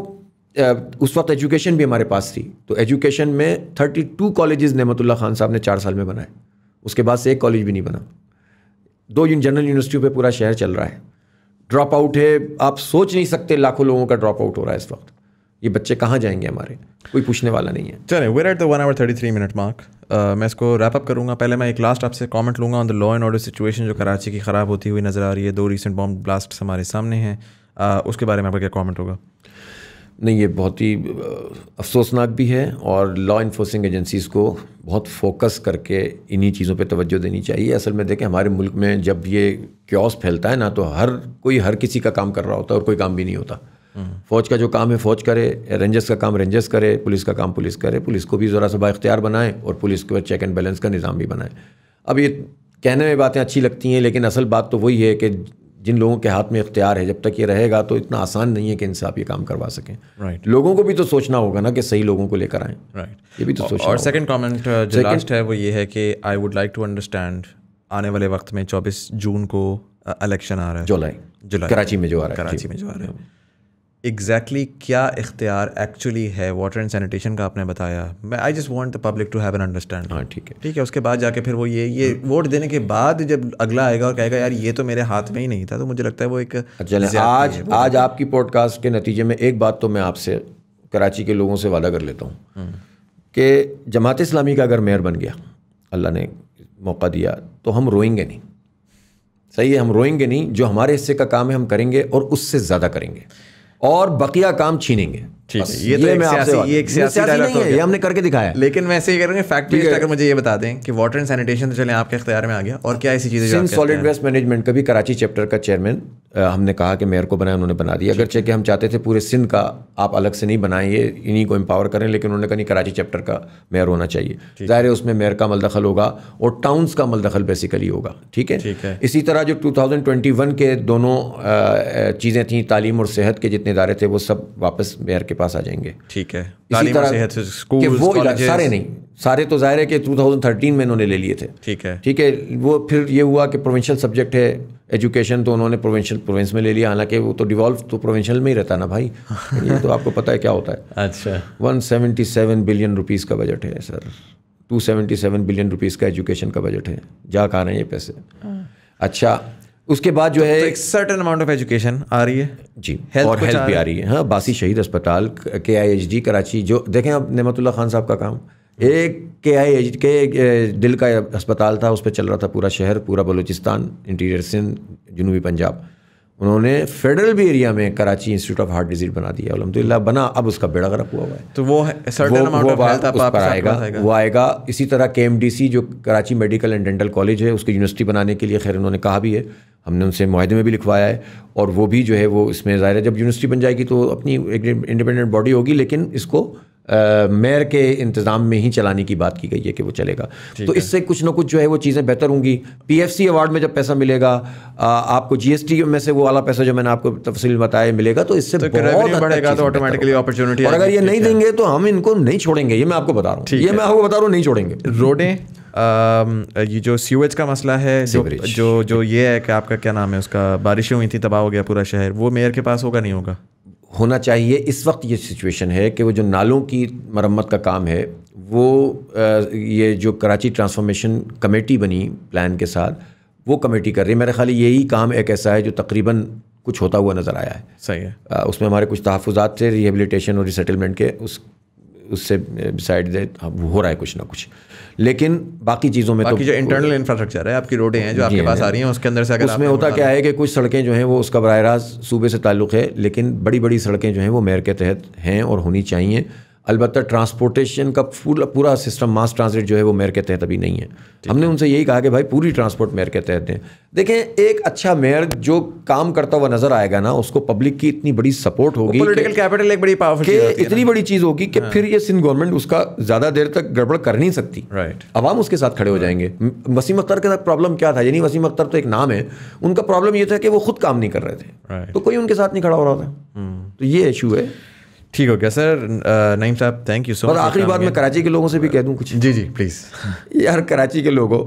उस वक्त एजुकेशन भी हमारे पास थी तो एजुकेशन में thirty two college Naimatullah Khan साहब ने चार साल में बनाए उसके बाद से एक कॉलेज भी नहीं बना दो जनरल यूनिवर्सिटियों पर पूरा शहर चल रहा है ड्रॉप आउट है आप सोच नहीं सकते लाखों लोगों का ड्रॉप आउट हो रहा है इस वक्त ये बच्चे कहाँ जाएंगे हमारे कोई पूछने वाला नहीं है चले where at the one hour thirty three minute mark मैं इसको रैप अप करूँगा पहले मैं एक लास्ट आपसे कमेंट लूँगा on the law and order situation जो कराची की ख़राब होती हुई नज़र आ रही है दो रिसेंट बॉम्ब ब्लास्ट हमारे सामने हैं uh, उसके बारे में आपका क्या कॉमेंट होगा नहीं ये बहुत ही uh, अफसोसनाक भी है और लॉ इन्फोर्सिंग एजेंसीज़ को बहुत फोकस करके इन्हीं चीज़ों पे तवज्जो देनी चाहिए असल में देखें हमारे मुल्क में जब ये क्योस फैलता है ना तो हर कोई हर किसी का काम कर रहा होता है और कोई काम भी नहीं होता फौज का जो काम है फौज करे रेंजर्स का काम रेंजर्स करे पुलिस का काम पुलिस करे पुलिस को भी ज़रा सा बाख्तियार बनाएं और पुलिस को चेक एंड बैलेंस का निज़ाम भी बनाए अब ये कहने में बातें अच्छी लगती हैं लेकिन असल बात तो वही है कि जिन लोगों के हाथ में इख्तियार है जब तक ये रहेगा तो इतना आसान नहीं है कि इनसे आप ये काम करवा सकें राइट right. लोगों को भी तो सोचना होगा ना कि सही लोगों को लेकर आए राइट right. ये भी तो सोचना और सेकंड कमेंट uh, जो लास्ट है वो ये है कि I would like to understand आने वाले वक्त में 24 जून को इलेक्शन uh, आ रहा है जुलाई जुलाई कराची में जो आ रहा है कराची में जो आ रहा है एग्जैक्टली exactly क्या इख्तियार एक्चुअली है वाटर एंड सैनिटेशन का आपने बताया मैं I just want the public to have an understand हाँ ठीक है ठीक है उसके बाद जाके फिर वो ये ये वोट देने के बाद जब अगला आएगा और कहेगा यार ये तो मेरे हाथ में ही नहीं था तो मुझे लगता है वो एक अच्छा, आज आज आज तो- आपकी पॉडकास्ट के नतीजे में एक बात तो मैं आपसे कराची के लोगों से वादा कर लेता हूँ हम्म। कि जमात इस्लामी का अगर मेयर बन गया अल्लाह ने मौका दिया तो हम रोएंगे नहीं सही है हम रोएंगे नहीं जो हमारे हिस्से का काम है हम करेंगे और उससे ज़्यादा करेंगे और बकिया काम छीनेंगे ये, तो ये एक सियासी हमने करके दिखाया लेकिन मैं ऐसे कह रहा हूँ अगर मुझे ये बता दें कि वाटर एंड सैनिटेशन तो चले आपके अख्तियार में आ गया और क्या ऐसी चीज़ें सॉलिड वेस्ट मैनेजमेंट का भी कराची चैप्टर का चेयरमैन हमने कहा कि मेयर को बनाए उन्होंने बना दिया अगर कि हम चाहते थे पूरे सिंध का आप अलग से नहीं बनाएंगे इन्हीं को एम्पावर करें लेकिन उन्होंने कहा नहीं कराची चैप्टर का मेयर होना चाहिए ज़ाहिर है उसमें मेयर का अमल दखल होगा और टाउन्स का अमल दखल बेसिकली होगा ठीक है इसी तरह जो वन के दोनों चीज़ें थी तालीम और सेहत के जितने इदारे थे वो सब वापस मेयर के पास आ जाएंगे ठीक है इसी तरह सेहत स्कूल वो सारे नहीं सारे तो जाहिर है कि 2013 में इन्होंने ले लिए थे ठीक है ठीक है वो फिर ये हुआ कि प्रोविंशियल सब्जेक्ट है एजुकेशन तो उन्होंने प्रोविंशियल प्रोविंस में ले लिया हालांकि वो तो डिवॉल्व तो प्रोविंशियल में ही रहता ना भाई ये तो आपको पता है क्या होता है अच्छा वन बिलियन रुपीज़ का बजट है सर 277 बिलियन रुपीस का एजुकेशन का बजट है जा कहा रहे हैं ये पैसे हाँ। अच्छा उसके बाद जो तो है तो एक सर्टन अमाउंट ऑफ एजुकेशन आ रही है जी हेल्थ और हेल्थ भी आ रही है हाँ बासी शहीद अस्पताल के आई एच डी कराची जो देखें अब नमतुल्ला खान साहब का काम एक के आई एच के दिल का अस्पताल था उस पर चल रहा था पूरा शहर पूरा बलूचिस्तान इंटीरियर सिंध जनूबी पंजाब उन्होंने फेडरल भी एरिया में Karachi Institute of Heart Disease बना दिया अलहमदिल्ला बना अब उसका बेड़ा गर्क हुआ हुआ है तो वो सर्टन अमाउंट ऑफ आप आएगा वो आएगा इसी तरह के जो Karachi medical and dental college है उसकी यूनिवर्सिटी बनाने के लिए खैर उन्होंने कहा भी है हमने उनसे माहे में भी लिखवाया है और वो भी जो है वो इसमें ज़ाहिर है जब यूनिवर्सिटी बन जाएगी तो अपनी एक इंडिपेंडेंट बॉडी होगी लेकिन इसको मेयर के इंतज़ाम में ही चलाने की बात की गई है कि वो चलेगा तो इससे कुछ ना कुछ जो है वो चीज़ें बेहतर होंगी पीएफसी अवार्ड में जब पैसा मिलेगा आ, आपको जीएसटी में से वो वाला पैसा जो मैंने आपको तफसील बताया मिलेगा तो इससे तो बहुत बढ़ेगा तो ऑटोमेटिकली अपॉर्चुनिटी और अगर ये नहीं देंगे तो हम इनको नहीं छोड़ेंगे ये मैं आपको बता रहा हूँ ये मैं आपको बता रहा हूँ नहीं छोड़ेंगे रोडें Um, ये जो सीवेज का मसला है जो जो जो ये है कि आपका क्या नाम है उसका बारिशें हुई थी तबाह हो गया पूरा शहर वो मेयर के पास होगा नहीं होगा होना चाहिए इस वक्त ये सिचुएशन है कि वो जो नालों की मरम्मत का काम है वो ये जो कराची ट्रांसफॉर्मेशन कमेटी बनी प्लान के साथ वो कमेटी कर रही है मेरे ख्याल यही काम एक ऐसा है जो तकरीबन कुछ होता हुआ नज़र आया है सही है आ, उसमें हमारे कुछ तहफ़ात थे रिहेबिलिटेशन और रिसेटलमेंट के उस उससे बिसाइड हाँ, दे हो रहा है कुछ ना कुछ लेकिन बाकी चीज़ों में तो बाकी तो जो इंटरनल इंफ्रास्ट्रक्चर है आपकी रोडें हैं जो आपके पास आ रही हैं उसके अंदर से अगर उसमें होता क्या है कि कुछ सड़कें जो हैं वो उसका बरह रास्त सूबे से ताल्लुक़ है लेकिन बड़ी बड़ी सड़कें जो हैं वो मेयर के तहत हैं और होनी चाहिए अलबत्त ट्रांसपोर्टेशन का पूरा पूरा सिस्टम मास ट्रांसलेट जो है वो मेयर के तहत अभी नहीं है हमने उनसे यही कहा कि भाई पूरी ट्रांसपोर्ट मेयर के तहत दें देखें एक अच्छा मेयर जो काम करता हुआ नजर आएगा ना उसको पब्लिक की इतनी बड़ी सपोर्ट होगी पॉलिटिकल कैपिटल एक बड़ी पावरफुल इतनी बड़ी चीज़ होगी कि हाँ। फिर ये सिंध गवर्नमेंट उसका ज़्यादा देर तक गड़बड़ कर नहीं सकती राइट अवाम उसके साथ खड़े हो हाँ। जाएंगे वसीम अख्तर के साथ प्रॉब्लम क्या था यानी वसीम अख्तर तो एक नाम है उनका प्रॉब्लम यह था कि वो खुद काम नहीं कर रहे थे तो कोई उनके साथ नहीं खड़ा हो रहा था हम्म। तो ये इशू है ठीक हो गया सर नईम साहब थैंक यू सो मच और आखिरी बात मैं कराची के लोगों से भी कह दूं कुछ जी जी प्लीज़ यार कराची के लोगों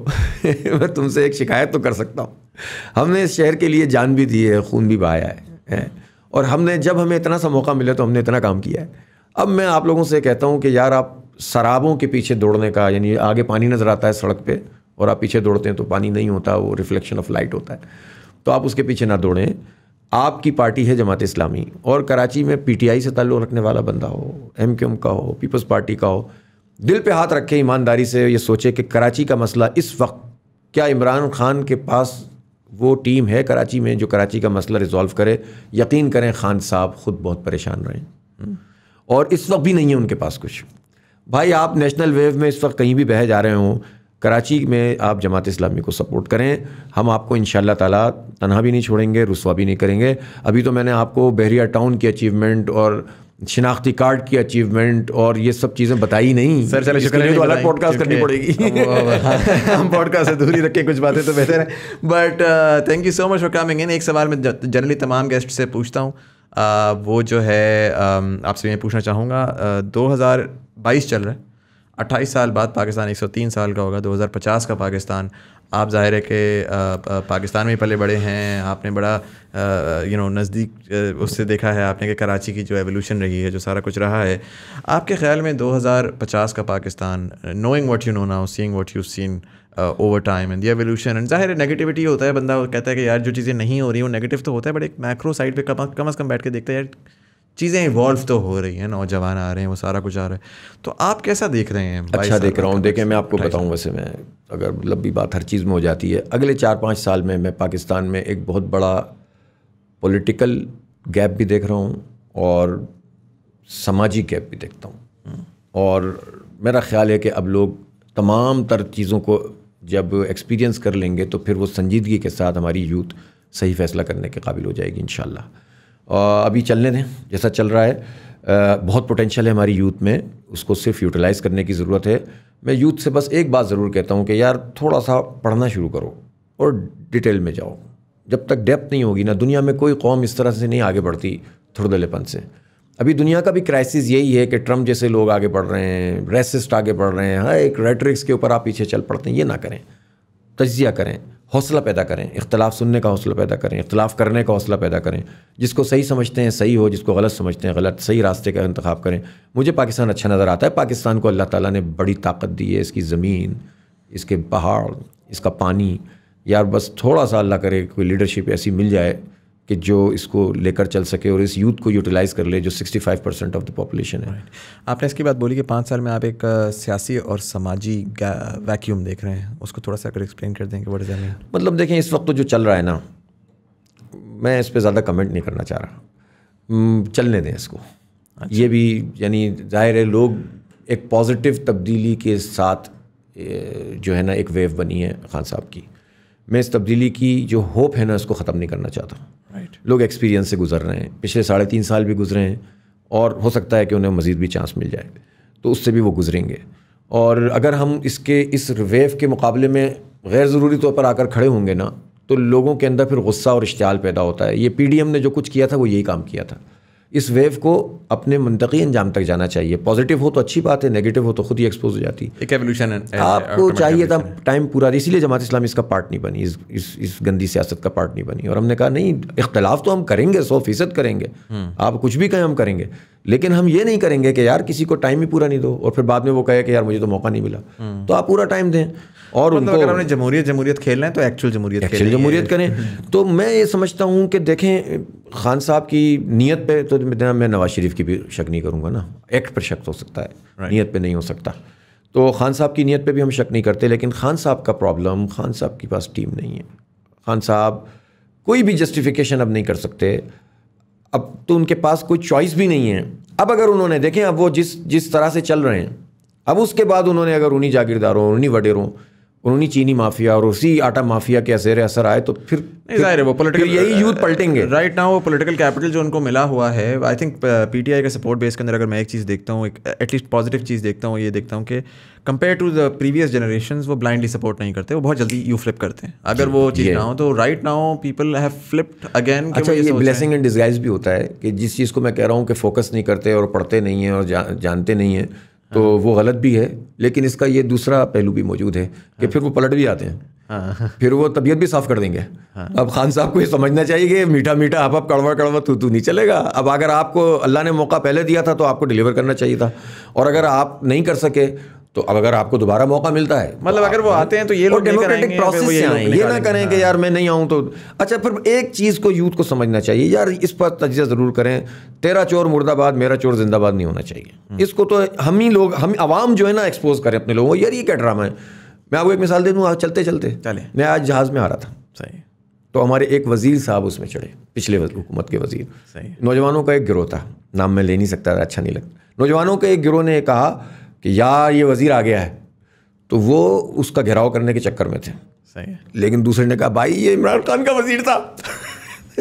मैं तुमसे एक शिकायत तो कर सकता हूँ हमने इस शहर के लिए जान भी दी है खून भी बहाया है और हमने जब हमें इतना सा मौका मिला तो हमने इतना काम किया है अब मैं आप लोगों से कहता हूँ कि यार आप शराबों के पीछे दौड़ने का यानी आगे पानी नज़र आता है सड़क पर और आप पीछे दौड़ते हैं तो पानी नहीं होता वो रिफ्लेक्शन ऑफ लाइट होता है तो आप उसके पीछे ना दौड़ें आपकी पार्टी है जमात इस्लामी और कराची में पीटीआई से ताल्लुक़ रखने वाला बंदा हो एम का हो पीपल्स पार्टी का हो दिल पे हाथ रखे ईमानदारी से ये सोचे कि कराची का मसला इस वक्त क्या इमरान खान के पास वो टीम है कराची में जो कराची का मसला रिजॉल्व करे यकीन करें खान साहब खुद बहुत परेशान रहें और इस वक्त भी नहीं है उनके पास कुछ भाई आप नेशनल वेव में इस वक्त कहीं भी बह जा रहे हों कराची में आप जमात इस्लामी को सपोर्ट करें हम आपको इन ताला तनहा भी नहीं छोड़ेंगे रसवा भी नहीं करेंगे अभी तो मैंने आपको बहरिया टाउन की अचीवमेंट और शिनाख्ती कार्ड की अचीवमेंट और ये सब चीज़ें बताई नहीं सर चले शुक्रिया तो अलग पॉडकास्ट करनी पड़ेगी हम पॉडकास्ट से दूरी रखें कुछ बातें तो बेहतर है but thank you so much for coming in एक सवाल मैं जनरली तमाम गेस्ट से पूछता हूँ uh, वो जो है um, आपसे मैं पूछना चाहूँगा uh, दो हज़ार बाईस चल रहा है अट्ठाईस साल बाद पाकिस्तान 103 साल का होगा 2050 का पाकिस्तान आप ज़ाहिर है कि पाकिस्तान में पले बड़े हैं आपने बड़ा यू नो नज़दीक उससे देखा है आपने कि कराची की जो एवोल्यूशन रही है जो सारा कुछ रहा है आपके ख्याल में 2050 का Pakistan knowing what you know now seeing what you seen over time and the evolution एंड जाहिर है नेगेटिविटी होता है बंदा कहता है कि यार जो चीज़ें नहीं हो रही वो नेगेटिव तो होता है बट एक मैक्रो साइड पर कम अज़ कम बैठ के देखते हैं यार चीज़ें इवॉल्व तो हो रही हैं नौजवान आ रहे हैं वो सारा कुछ आ रहा है तो आप कैसा देख रहे हैं अच्छा देख रहा हूँ देखें मैं आपको बताऊँ वैसे मैं अगर लंबी बात हर चीज़ में हो जाती है अगले चार पाँच साल में मैं पाकिस्तान में एक बहुत बड़ा पॉलिटिकल गैप भी देख रहा हूँ और सामाजिक गैप भी देखता हूँ और मेरा ख्याल है कि अब लोग तमाम तर चीज़ों को जब एक्सपीरियंस कर लेंगे तो फिर वो संजीदगी के साथ हमारी यूथ सही फैसला करने के काबिल हो जाएगी इन अभी चलने दें जैसा चल रहा है बहुत पोटेंशियल है हमारी यूथ में उसको सिर्फ यूटिलाइज़ करने की ज़रूरत है मैं यूथ से बस एक बात ज़रूर कहता हूँ कि यार थोड़ा सा पढ़ना शुरू करो और डिटेल में जाओ जब तक डेप्थ नहीं होगी ना दुनिया में कोई कौम इस तरह से नहीं आगे बढ़ती थुड़दलेपन से अभी दुनिया का भी क्राइसिस यही है कि ट्रम्प जैसे लोग आगे बढ़ रहे हैं रेसिस्ट आगे बढ़ रहे हैं हर एक रेटरिक्स के ऊपर आप पीछे चल पड़ते हैं ये ना करें तजिया करें हौसला पैदा करें इख्तलाफ सुनने का हौसला पैदा करें इख्तलाफ करने का हौसला पैदा करें जिसको सही समझते हैं सही हो जिसको गलत समझते हैं गलत सही रास्ते का इंतखा करें मुझे पाकिस्तान अच्छा नज़र आता है पाकिस्तान को अल्लाह ताला ने बड़ी ताकत दी है इसकी ज़मीन इसके पहाड़ इसका पानी यार बस थोड़ा सा अल्लाह करे कोई लीडरशिप ऐसी मिल जाए कि जो इसको लेकर चल सके और इस यूथ को यूटिलाइज़ कर ले जो 65 परसेंट ऑफ द पॉपुलेशन है आपने इसकी बात बोली कि पाँच साल में आप एक सियासी और समाजी वैक्यूम देख रहे हैं उसको थोड़ा सा अगर एक्सप्लेन कर देंगे बड़े इज़ मतलब देखें इस वक्त तो जो चल रहा है ना मैं इस पर ज़्यादा कमेंट नहीं करना चाह रहा चलने दें इसको अच्छा। ये भी यानी जाहिर है लोग एक पॉजिटिव तब्दीली के साथ जो है ना एक वेव बनी है खान साहब की मैं इस तब्दीली की जो होप है ना इसको ख़त्म नहीं करना चाहता right. लोग एक्सपीरियंस से गुजर रहे हैं पिछले साढ़े तीन साल भी गुजरे हैं और हो सकता है कि उन्हें मज़ीद भी चांस मिल जाए तो उससे भी वो गुजरेंगे और अगर हम इसके इस वेव के मुकाबले में गैर ज़रूरी तौर पर आकर खड़े होंगे ना तो लोगों के अंदर फिर गुस्सा और इश्तियाल पैदा होता है ये पी ने जो कुछ किया था वो यही काम किया था इस वेव को अपने मनतकी अंजाम तक जाना चाहिए पॉजिटिव हो तो अच्छी बात है नेगेटिव हो तो खुद ही एक्सपोज हो जाती एक एवोल्यूशन है आपको चाहिए था टाइम पूरा इसीलिए जमात इस्लाम इसका पार्ट नहीं बनी इस इस इस गंदी सियासत का पार्ट नहीं बनी और हमने कहा नहीं इख्तलाफ तो हम करेंगे सौ फीसद करेंगे हम्म। आप कुछ भी कहें हम करेंगे लेकिन हम ये नहीं करेंगे कि यार किसी को टाइम ही पूरा नहीं दो और फिर बाद में वो कहे कि यार मुझे तो मौका नहीं मिला हम्म। तो आप पूरा टाइम दें और मतलब उनको अगर हमने जमहूरियत जमहूरियत खेलना है तो एक्चुअल जमहूरियत जमहूरियत करें तो मैं ये समझता हूँ कि देखें खान साहब की नीयत पे तो इतना मैं नवाज शरीफ की भी शक नहीं करूँगा ना एक्ट पर शक हो सकता है right. नीयत पे नहीं हो सकता तो खान साहब की नीयत पे भी हम शक नहीं करते लेकिन खान साहब का प्रॉब्लम खान साहब के पास टीम नहीं है खान साहब कोई भी जस्टिफिकेशन अब नहीं कर सकते अब तो उनके पास कोई चॉइस भी नहीं है अब अगर उन्होंने देखें अब वो जिस जिस तरह से चल रहे हैं अब उसके बाद उन्होंने अगर उन्हीं जागीरदारों उन्हीं वडेरों उन्होंने चीनी माफिया और उसी आटा माफिया के असर असर आए तो फिर जाहिर है वो पोलिटिकल यही uh, यूथ पलटेंगे राइट ना वो पोलिटिकल कैपिटल जो उनको मिला हुआ है I think P T I का सपोर्ट बेस के अंदर अगर मैं एक चीज़ देखता हूँ एक एटलीस्ट uh, पॉजिटिव चीज़ देखता हूँ ये देखता हूँ कि compare to the previous generation वो ब्लाइंडली सपोर्ट नहीं करते वो बहुत जल्दी यू फ्लिप करते हैं अगर वो चीज़ ना हो तो राइट ना हो पीपल हैव फ्लिप्ड अगेन अच्छा ये ब्लेसिंग एंड डिस्गाइज भी होता है कि जिस चीज़ को मैं कह रहा हूँ कि फोकस नहीं करते और पढ़ते नहीं हैं और जानते नहीं हैं तो वो गलत भी है लेकिन इसका ये दूसरा पहलू भी मौजूद है कि फिर वो पलट भी आते हैं हाँ। फिर वो तबीयत भी साफ कर देंगे हाँ। अब खान साहब को ये समझना चाहिए कि मीठा मीठा आप आप कड़वा कड़वा तू तू नहीं चलेगा अब अगर आपको अल्लाह ने मौका पहले दिया था तो आपको डिलीवर करना चाहिए था और अगर आप नहीं कर सके तो अब अगर आपको दोबारा मौका मिलता है मतलब तो अगर वो आते हैं तो ये लोग डेमोक्रेटिक प्रोसेस ये, ये ना करें कि हाँ। यार मैं नहीं आऊँ तो अच्छा फिर एक चीज़ को यूथ को समझना चाहिए यार इस पर तजिया ज़रूर करें तेरा चोर मुर्दाबाद मेरा चोर जिंदाबाद नहीं होना चाहिए हम्म। इसको तो हम ही लोग हम आवाम जो है ना एक्सपोज करें अपने लोगों को यार ये क्या ड्रामा है मैं आपको एक मिसाल दे दूँ चलते चलते चले मैं आज जहाज़ में आ रहा था सही तो हमारे एक वजीर साहब उसमें चढ़े पिछले हुकूमत के वजीर सही नौजवानों का एक गिरोह था नाम मैं ले नहीं सकता अच्छा नहीं लगता नौजवानों के एक गिरोह ने कहा कि यार ये वज़ीर आ गया है तो वो उसका घेराव करने के चक्कर में थे सही है लेकिन दूसरे ने कहा भाई ये इमरान खान का वज़ीर था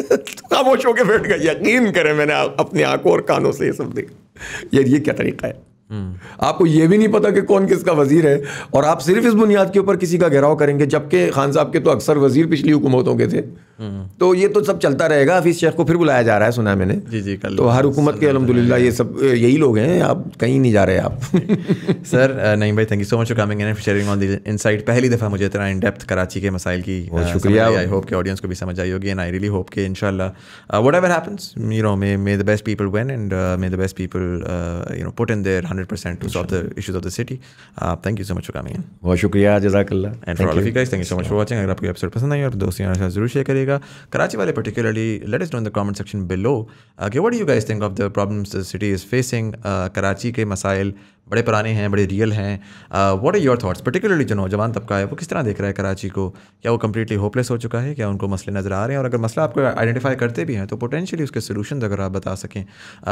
खामोश होकर बैठ गए यकीन करें मैंने अपनी आंखों और कानों से ये सब देखा यार ये क्या तरीका है हम्म। आपको ये भी नहीं पता कि कौन किसका वजीर है और आप सिर्फ इस बुनियाद के ऊपर किसी का घेराव करेंगे जबकि खान साहब के तो अक्सर वजीर पिछली हुकूमतों के थे तो ये तो सब चलता रहेगा हफीज़ शेख को फिर बुलाया जा रहा है सुना मैंने जी जी कल तो हर हुकूमत के अलहमदिल्ला ये सब यही लोग हैं आप कहीं नहीं जा रहे आप सर नहीं भाई thank you so much for coming in sharing on this insight पहली दफ़ा मुझे इतना इन डेप्थ कराची के मसाइल की शुक्रिया आई होप के ऑडियंस को भी समझ आई होगी एंड आई रियली होप के इनशाला whatever happens you know may may the best people when and may the best people you know put in their hundred percent to solve the issues of the city thank you so much for coming बहुत शुक्रिया जजाक and thank you so much for watching अगर आपको एपिसोड पसंद आई तो और दोस्तों जरूर शेयर करिएगा Karachi wale particularly, let us know in the comment section below. Uh, okay, what do you guys think of the problems the city is facing? Uh, Karachi ke masail, बड़े पुराने हैं बड़े रियल हैं what are your thoughts particularly जो नौजवान तबका है वो किस तरह देख रहा है कराची को क्या वो कम्प्लीटली होपलेस हो चुका है क्या उनको मसले नज़र आ रहे हैं और अगर मसला आपको आइडेंटिफाई करते भी हैं तो पोटेंशियली उसके सोलूशन अगर आप बता सकें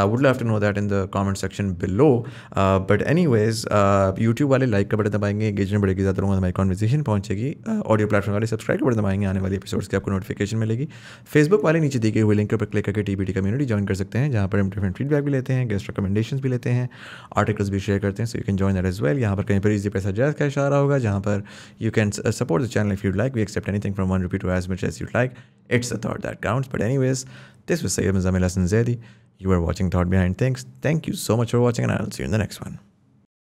would love to know that in the comment section below but anyways YouTube वाले लाइक का बटन दबाएंगे एंगेजमेंट बढ़ेगी ज़्यादा लोगों हमारी कॉन्वर्जेशन पहुंचेगी ऑडियो uh, प्लेटफॉर्म वाले सब्सक्राइब बटन दबाएंगे आने वाले एपिसोड की आपको नोटिफिकेशन मिलेगी फेसबुक वाले नीचे दिए हुए लिंक पर क्लिक करके टी कम्युनिटी ज्वाइन कर सकते हैं जहाँ पर हम डिफरेंट फीडबैक भी लेते हैं गेस्ट रिकमेंडेशन भी लेते हैं आर्टिकल्स भी शेयर शेयर करते हैं so you can join that as well यहाँ पर कहीं पर इजी पैसा जैज का इशारा होगा जहाँ पर you can support the channel if you like we accept anything from one rupee to as much as you like it's a thought that counts but anyways this was Syed Muzammil Hasan Zaidi You are watching Thought Behind Things. Thank you so much for watching and I'll see you in the next one.